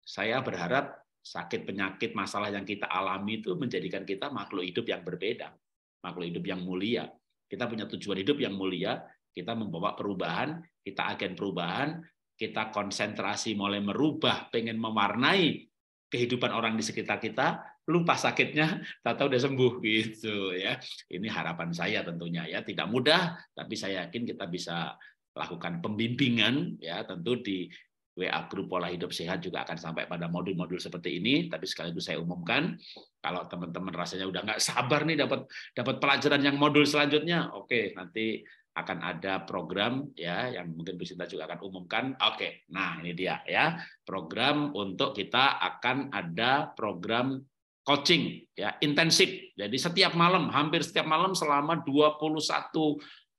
saya berharap sakit penyakit masalah yang kita alami itu menjadikan kita makhluk hidup yang berbeda, makhluk hidup yang mulia. Kita punya tujuan hidup yang mulia, kita membawa perubahan, kita agen perubahan, kita konsentrasi mulai merubah, pengen mewarnai kehidupan orang di sekitar kita, lupa sakitnya, tak tahu udah sembuh gitu ya. Ini harapan saya tentunya ya, tidak mudah, tapi saya yakin kita bisa lakukan pembimbingan ya tentu di WA grup pola hidup sehat juga akan sampai pada modul-modul seperti ini. Tapi sekali sekaligus saya umumkan, kalau teman-teman rasanya udah nggak sabar nih dapat dapat pelajaran yang modul selanjutnya, oke nanti akan ada program ya yang mungkin Bu juga akan umumkan. Oke, nah ini dia ya program untuk kita akan ada program coaching ya intensif. Jadi setiap malam, hampir setiap malam selama 21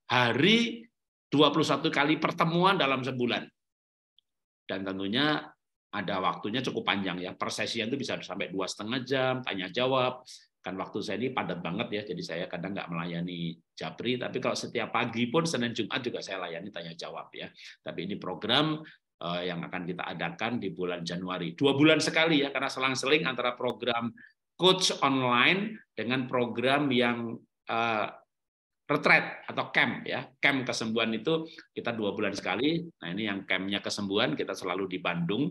hari 21 kali pertemuan dalam sebulan. Dan tentunya ada waktunya cukup panjang ya. Persesian itu bisa sampai dua setengah jam, tanya jawab kan waktu saya ini padat banget ya, jadi saya kadang nggak melayani Japri, tapi kalau setiap pagi pun Senin Jumat juga saya layani tanya jawab ya. Tapi ini program eh, yang akan kita adakan di bulan Januari. Dua bulan sekali ya, karena selang-seling antara program coach online dengan program yang uh, eh, retreat atau camp ya. Camp kesembuhan itu kita dua bulan sekali. Nah ini yang campnya kesembuhan kita selalu di Bandung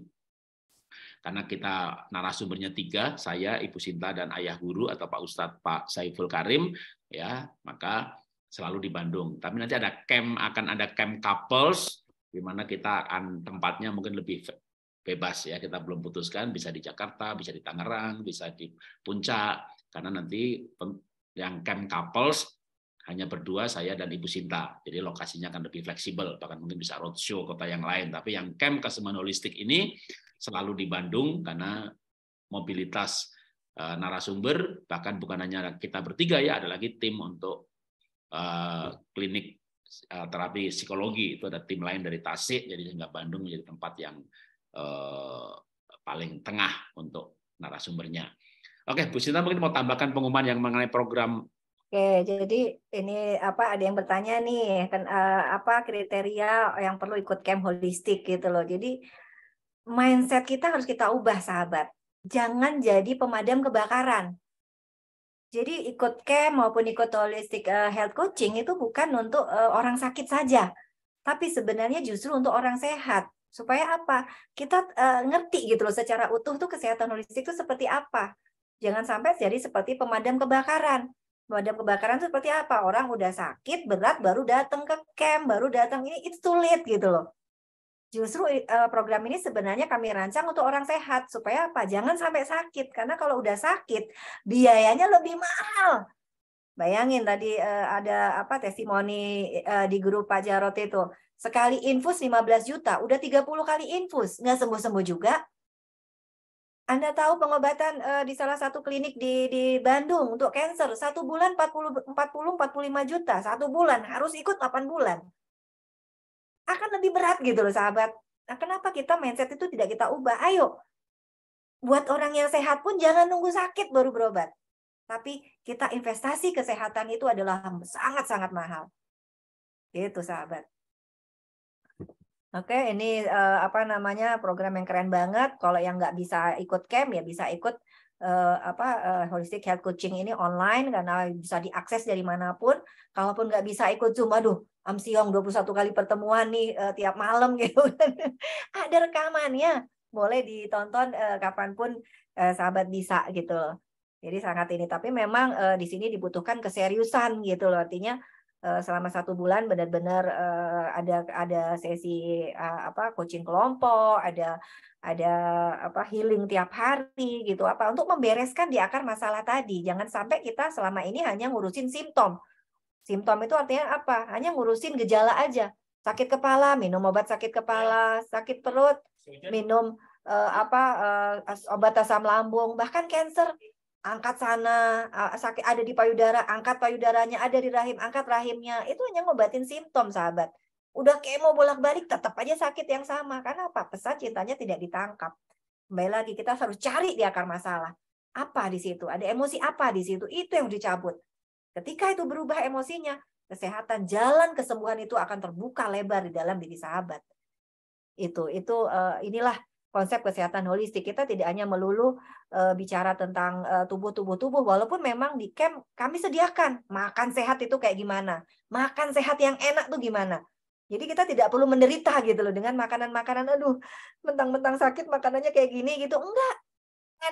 karena kita narasumbernya tiga, saya, Ibu Sinta, dan ayah guru atau Pak Ustadz Pak Saiful Karim, ya maka selalu di Bandung. Tapi nanti ada camp, akan ada camp couples, di mana kita akan tempatnya mungkin lebih bebas ya kita belum putuskan bisa di Jakarta bisa di Tangerang bisa di Puncak karena nanti yang camp couples hanya berdua saya dan Ibu Sinta. Jadi lokasinya akan lebih fleksibel, bahkan mungkin bisa roadshow kota yang lain. Tapi yang camp kesemen holistik ini selalu di Bandung karena mobilitas eh, narasumber bahkan bukan hanya kita bertiga ya ada lagi tim untuk eh, klinik eh, terapi psikologi itu ada tim lain dari Tasik jadi sehingga Bandung menjadi tempat yang paling tengah untuk narasumbernya. Oke, Bu Sinta mungkin mau tambahkan pengumuman yang mengenai program Oke, jadi ini apa ada yang bertanya nih kan apa kriteria yang perlu ikut camp holistik gitu loh. Jadi mindset kita harus kita ubah sahabat. Jangan jadi pemadam kebakaran. Jadi ikut camp maupun ikut holistic eh, health coaching itu bukan untuk eh, orang sakit saja, tapi sebenarnya justru untuk orang sehat. Supaya apa? Kita eh, ngerti gitu loh secara utuh tuh kesehatan holistik itu seperti apa. Jangan sampai jadi seperti pemadam kebakaran. Pemadam kebakaran itu seperti apa? Orang udah sakit berat baru datang ke camp, baru datang ini it's too late gitu loh. Justru uh, program ini sebenarnya kami rancang untuk orang sehat supaya apa? Jangan sampai sakit karena kalau udah sakit biayanya lebih mahal. Bayangin tadi uh, ada apa testimoni uh, di grup Pak Jarot itu. Sekali infus 15 juta, udah 30 kali infus, nggak sembuh-sembuh juga. Anda tahu pengobatan uh, di salah satu klinik di di Bandung untuk kanker satu bulan 40 40 45 juta, satu bulan harus ikut 8 bulan akan lebih berat gitu loh sahabat. Nah, kenapa kita mindset itu tidak kita ubah? Ayo, buat orang yang sehat pun jangan nunggu sakit baru berobat. Tapi kita investasi kesehatan itu adalah sangat-sangat mahal. Gitu sahabat. Oke, ini uh, apa namanya program yang keren banget. Kalau yang nggak bisa ikut camp ya bisa ikut eh, apa eh, holistic health coaching ini online karena bisa diakses dari manapun. Kalaupun nggak bisa ikut Zoom, aduh, Am Siong 21 kali pertemuan nih eh, tiap malam gitu. Ada rekamannya, boleh ditonton eh, kapanpun eh, sahabat bisa gitu loh. Jadi sangat ini, tapi memang eh, di sini dibutuhkan keseriusan gitu loh. Artinya Eh, selama satu bulan benar-benar eh, ada ada sesi eh, apa coaching kelompok, ada ada apa healing tiap hari gitu apa untuk membereskan di akar masalah tadi. Jangan sampai kita selama ini hanya ngurusin simptom. Simptom itu artinya apa? Hanya ngurusin gejala aja. Sakit kepala, minum obat sakit iya. kepala, sakit perut, minum uh, apa uh, obat asam lambung, bahkan cancer angkat sana sakit ada di payudara angkat payudaranya ada di rahim angkat rahimnya itu hanya ngobatin simptom sahabat udah kemo bolak-balik tetap aja sakit yang sama karena apa pesan cintanya tidak ditangkap kembali lagi kita harus cari di akar masalah apa di situ ada emosi apa di situ itu yang dicabut ketika itu berubah emosinya kesehatan jalan kesembuhan itu akan terbuka lebar di dalam diri sahabat itu itu eh, inilah konsep kesehatan holistik. Kita tidak hanya melulu uh, bicara tentang tubuh-tubuh-tubuh, eh, walaupun memang di camp kami sediakan makan sehat itu kayak gimana, makan sehat yang enak tuh gimana. Jadi kita tidak perlu menderita gitu loh dengan makanan-makanan, aduh, mentang-mentang sakit makanannya kayak gini gitu. Enggak,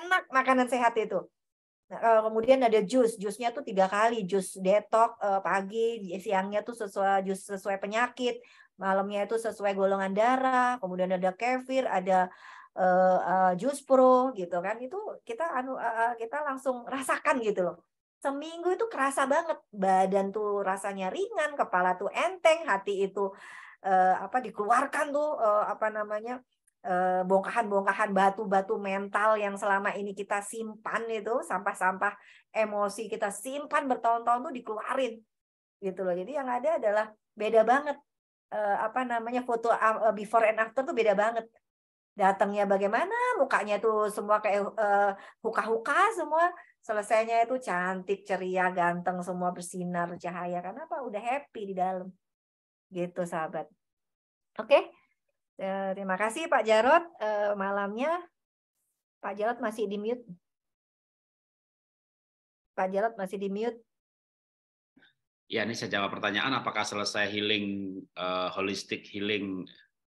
enak makanan sehat itu. Nah, kemudian ada jus, jusnya tuh tiga kali, jus detok eh, pagi, siangnya tuh sesuai jus sesuai penyakit, malamnya itu sesuai golongan darah, kemudian ada kefir, ada uh, uh, jus pro gitu kan itu kita anu uh, kita langsung rasakan gitu loh seminggu itu kerasa banget badan tuh rasanya ringan kepala tuh enteng hati itu uh, apa dikeluarkan tuh uh, apa namanya bongkahan-bongkahan batu-batu mental yang selama ini kita simpan itu sampah-sampah emosi kita simpan bertahun-tahun tuh dikeluarin gitu loh jadi yang ada adalah beda banget apa namanya foto before and after tuh beda banget datangnya bagaimana mukanya tuh semua kayak uh, huka-huka semua selesainya itu cantik ceria ganteng semua bersinar cahaya karena apa udah happy di dalam gitu sahabat oke okay? uh, eh, terima kasih Pak Jarot uh, eh, malamnya Pak Jarot masih di mute Pak Jarot masih di mute ya ini saya jawab pertanyaan apakah selesai healing uh, holistic healing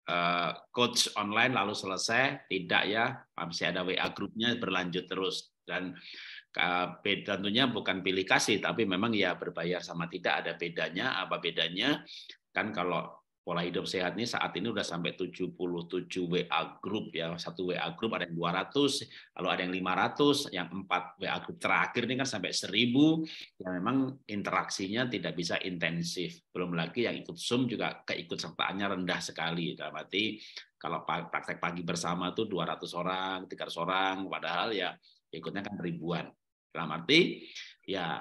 Eh, coach online lalu selesai, tidak ya, masih ada WA grupnya berlanjut terus dan eh, tentunya bukan pilih kasih tapi memang ya berbayar sama tidak ada bedanya apa bedanya kan kalau pola hidup sehat ini saat ini udah sampai 77 WA group ya. Satu WA group ada yang 200, lalu ada yang 500, yang empat WA group terakhir ini kan sampai 1000 yang memang interaksinya tidak bisa intensif. Belum lagi yang ikut Zoom juga keikut keikutsertaannya rendah sekali. Dalam arti kalau praktek pagi bersama tuh 200 orang, 300 orang, padahal ya ikutnya kan ribuan. Dalam arti ya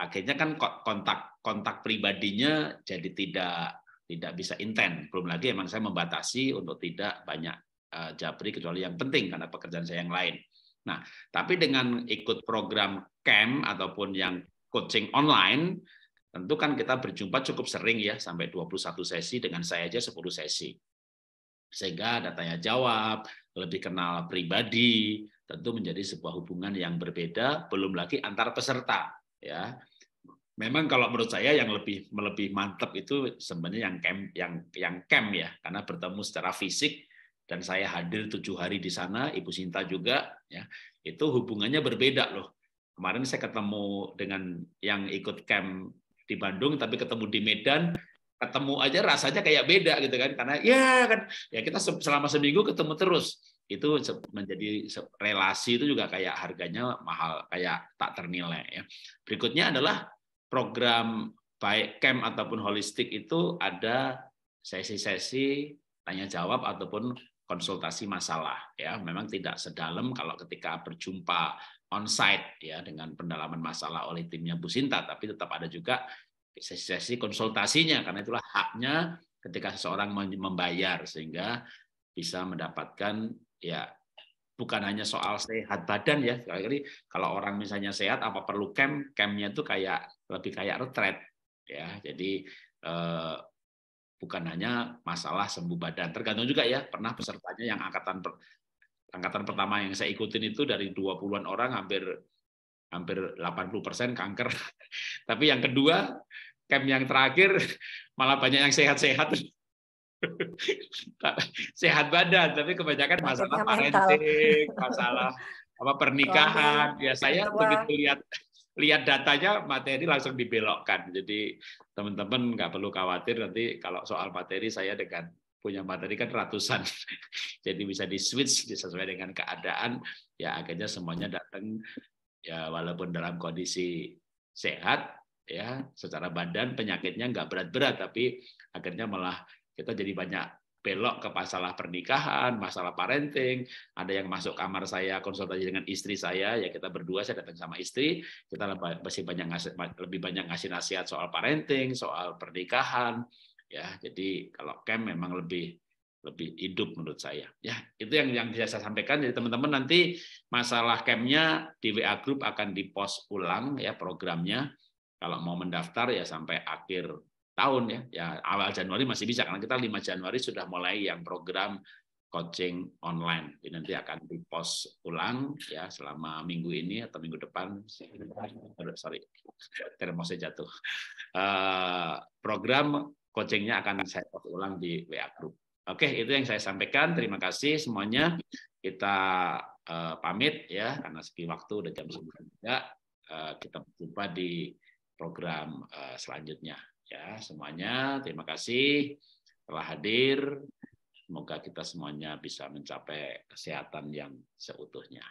akhirnya kan kontak kontak pribadinya jadi tidak tidak bisa intent. Belum lagi emang saya membatasi untuk tidak banyak eh, japri kecuali yang penting karena pekerjaan saya yang lain. Nah, tapi dengan ikut program camp ataupun yang coaching online, tentu kan kita berjumpa cukup sering ya sampai 21 sesi dengan saya aja 10 sesi. Sehingga ada tanya jawab, lebih kenal pribadi, tentu menjadi sebuah hubungan yang berbeda, belum lagi antar peserta ya memang kalau menurut saya yang lebih lebih mantap itu sebenarnya yang camp yang yang camp ya karena bertemu secara fisik dan saya hadir tujuh hari di sana ibu Sinta juga ya itu hubungannya berbeda loh kemarin saya ketemu dengan yang ikut camp di Bandung tapi ketemu di Medan ketemu aja rasanya kayak beda gitu kan karena ya kan ya kita selama seminggu ketemu terus itu menjadi relasi itu juga kayak harganya mahal kayak tak ternilai ya berikutnya adalah program baik camp ataupun holistik itu ada sesi-sesi tanya jawab ataupun konsultasi masalah ya memang tidak sedalam kalau ketika berjumpa on site ya dengan pendalaman masalah oleh timnya Bu Sinta tapi tetap ada juga sesi-sesi konsultasinya karena itulah haknya ketika seseorang membayar sehingga bisa mendapatkan ya bukan hanya soal sehat badan ya. Kali kalau orang misalnya sehat, apa perlu camp? Campnya itu kayak lebih kayak retret ya. Jadi eh, bukan hanya masalah sembuh badan. Tergantung juga ya. Pernah pesertanya yang angkatan per, angkatan pertama yang saya ikutin itu dari 20-an orang hampir hampir 80% kanker. Tapi yang kedua, camp yang terakhir malah banyak yang sehat-sehat sehat badan, tapi kebanyakan masalah parenting, masalah apa pernikahan. Ya saya begitu lihat lihat datanya materi langsung dibelokkan. Jadi teman-teman nggak perlu khawatir nanti kalau soal materi saya dengan punya materi kan ratusan. Jadi bisa di switch sesuai dengan keadaan. Ya akhirnya semuanya datang ya walaupun dalam kondisi sehat ya secara badan penyakitnya nggak berat-berat tapi akhirnya malah kita jadi banyak belok ke masalah pernikahan, masalah parenting. Ada yang masuk kamar saya konsultasi dengan istri saya, ya kita berdua saya datang sama istri, kita masih banyak ngasih, lebih banyak ngasih nasihat soal parenting, soal pernikahan. Ya, jadi kalau camp memang lebih lebih hidup menurut saya. Ya, itu yang yang bisa saya sampaikan. Jadi teman-teman nanti masalah campnya di WA Group akan dipost ulang ya programnya. Kalau mau mendaftar ya sampai akhir tahun ya. Ya awal Januari masih bisa karena kita 5 Januari sudah mulai yang program coaching online. Jadi nanti akan di post ulang ya selama minggu ini atau minggu depan. Aduh, sorry, termosnya jatuh. Uh, program coachingnya akan saya post ulang di WA group. Oke, itu yang saya sampaikan. Terima kasih semuanya. Kita uh, pamit ya karena segi waktu udah jam sembilan juga. Uh, kita berjumpa di program uh, selanjutnya. Ya, semuanya terima kasih telah hadir. Semoga kita semuanya bisa mencapai kesehatan yang seutuhnya.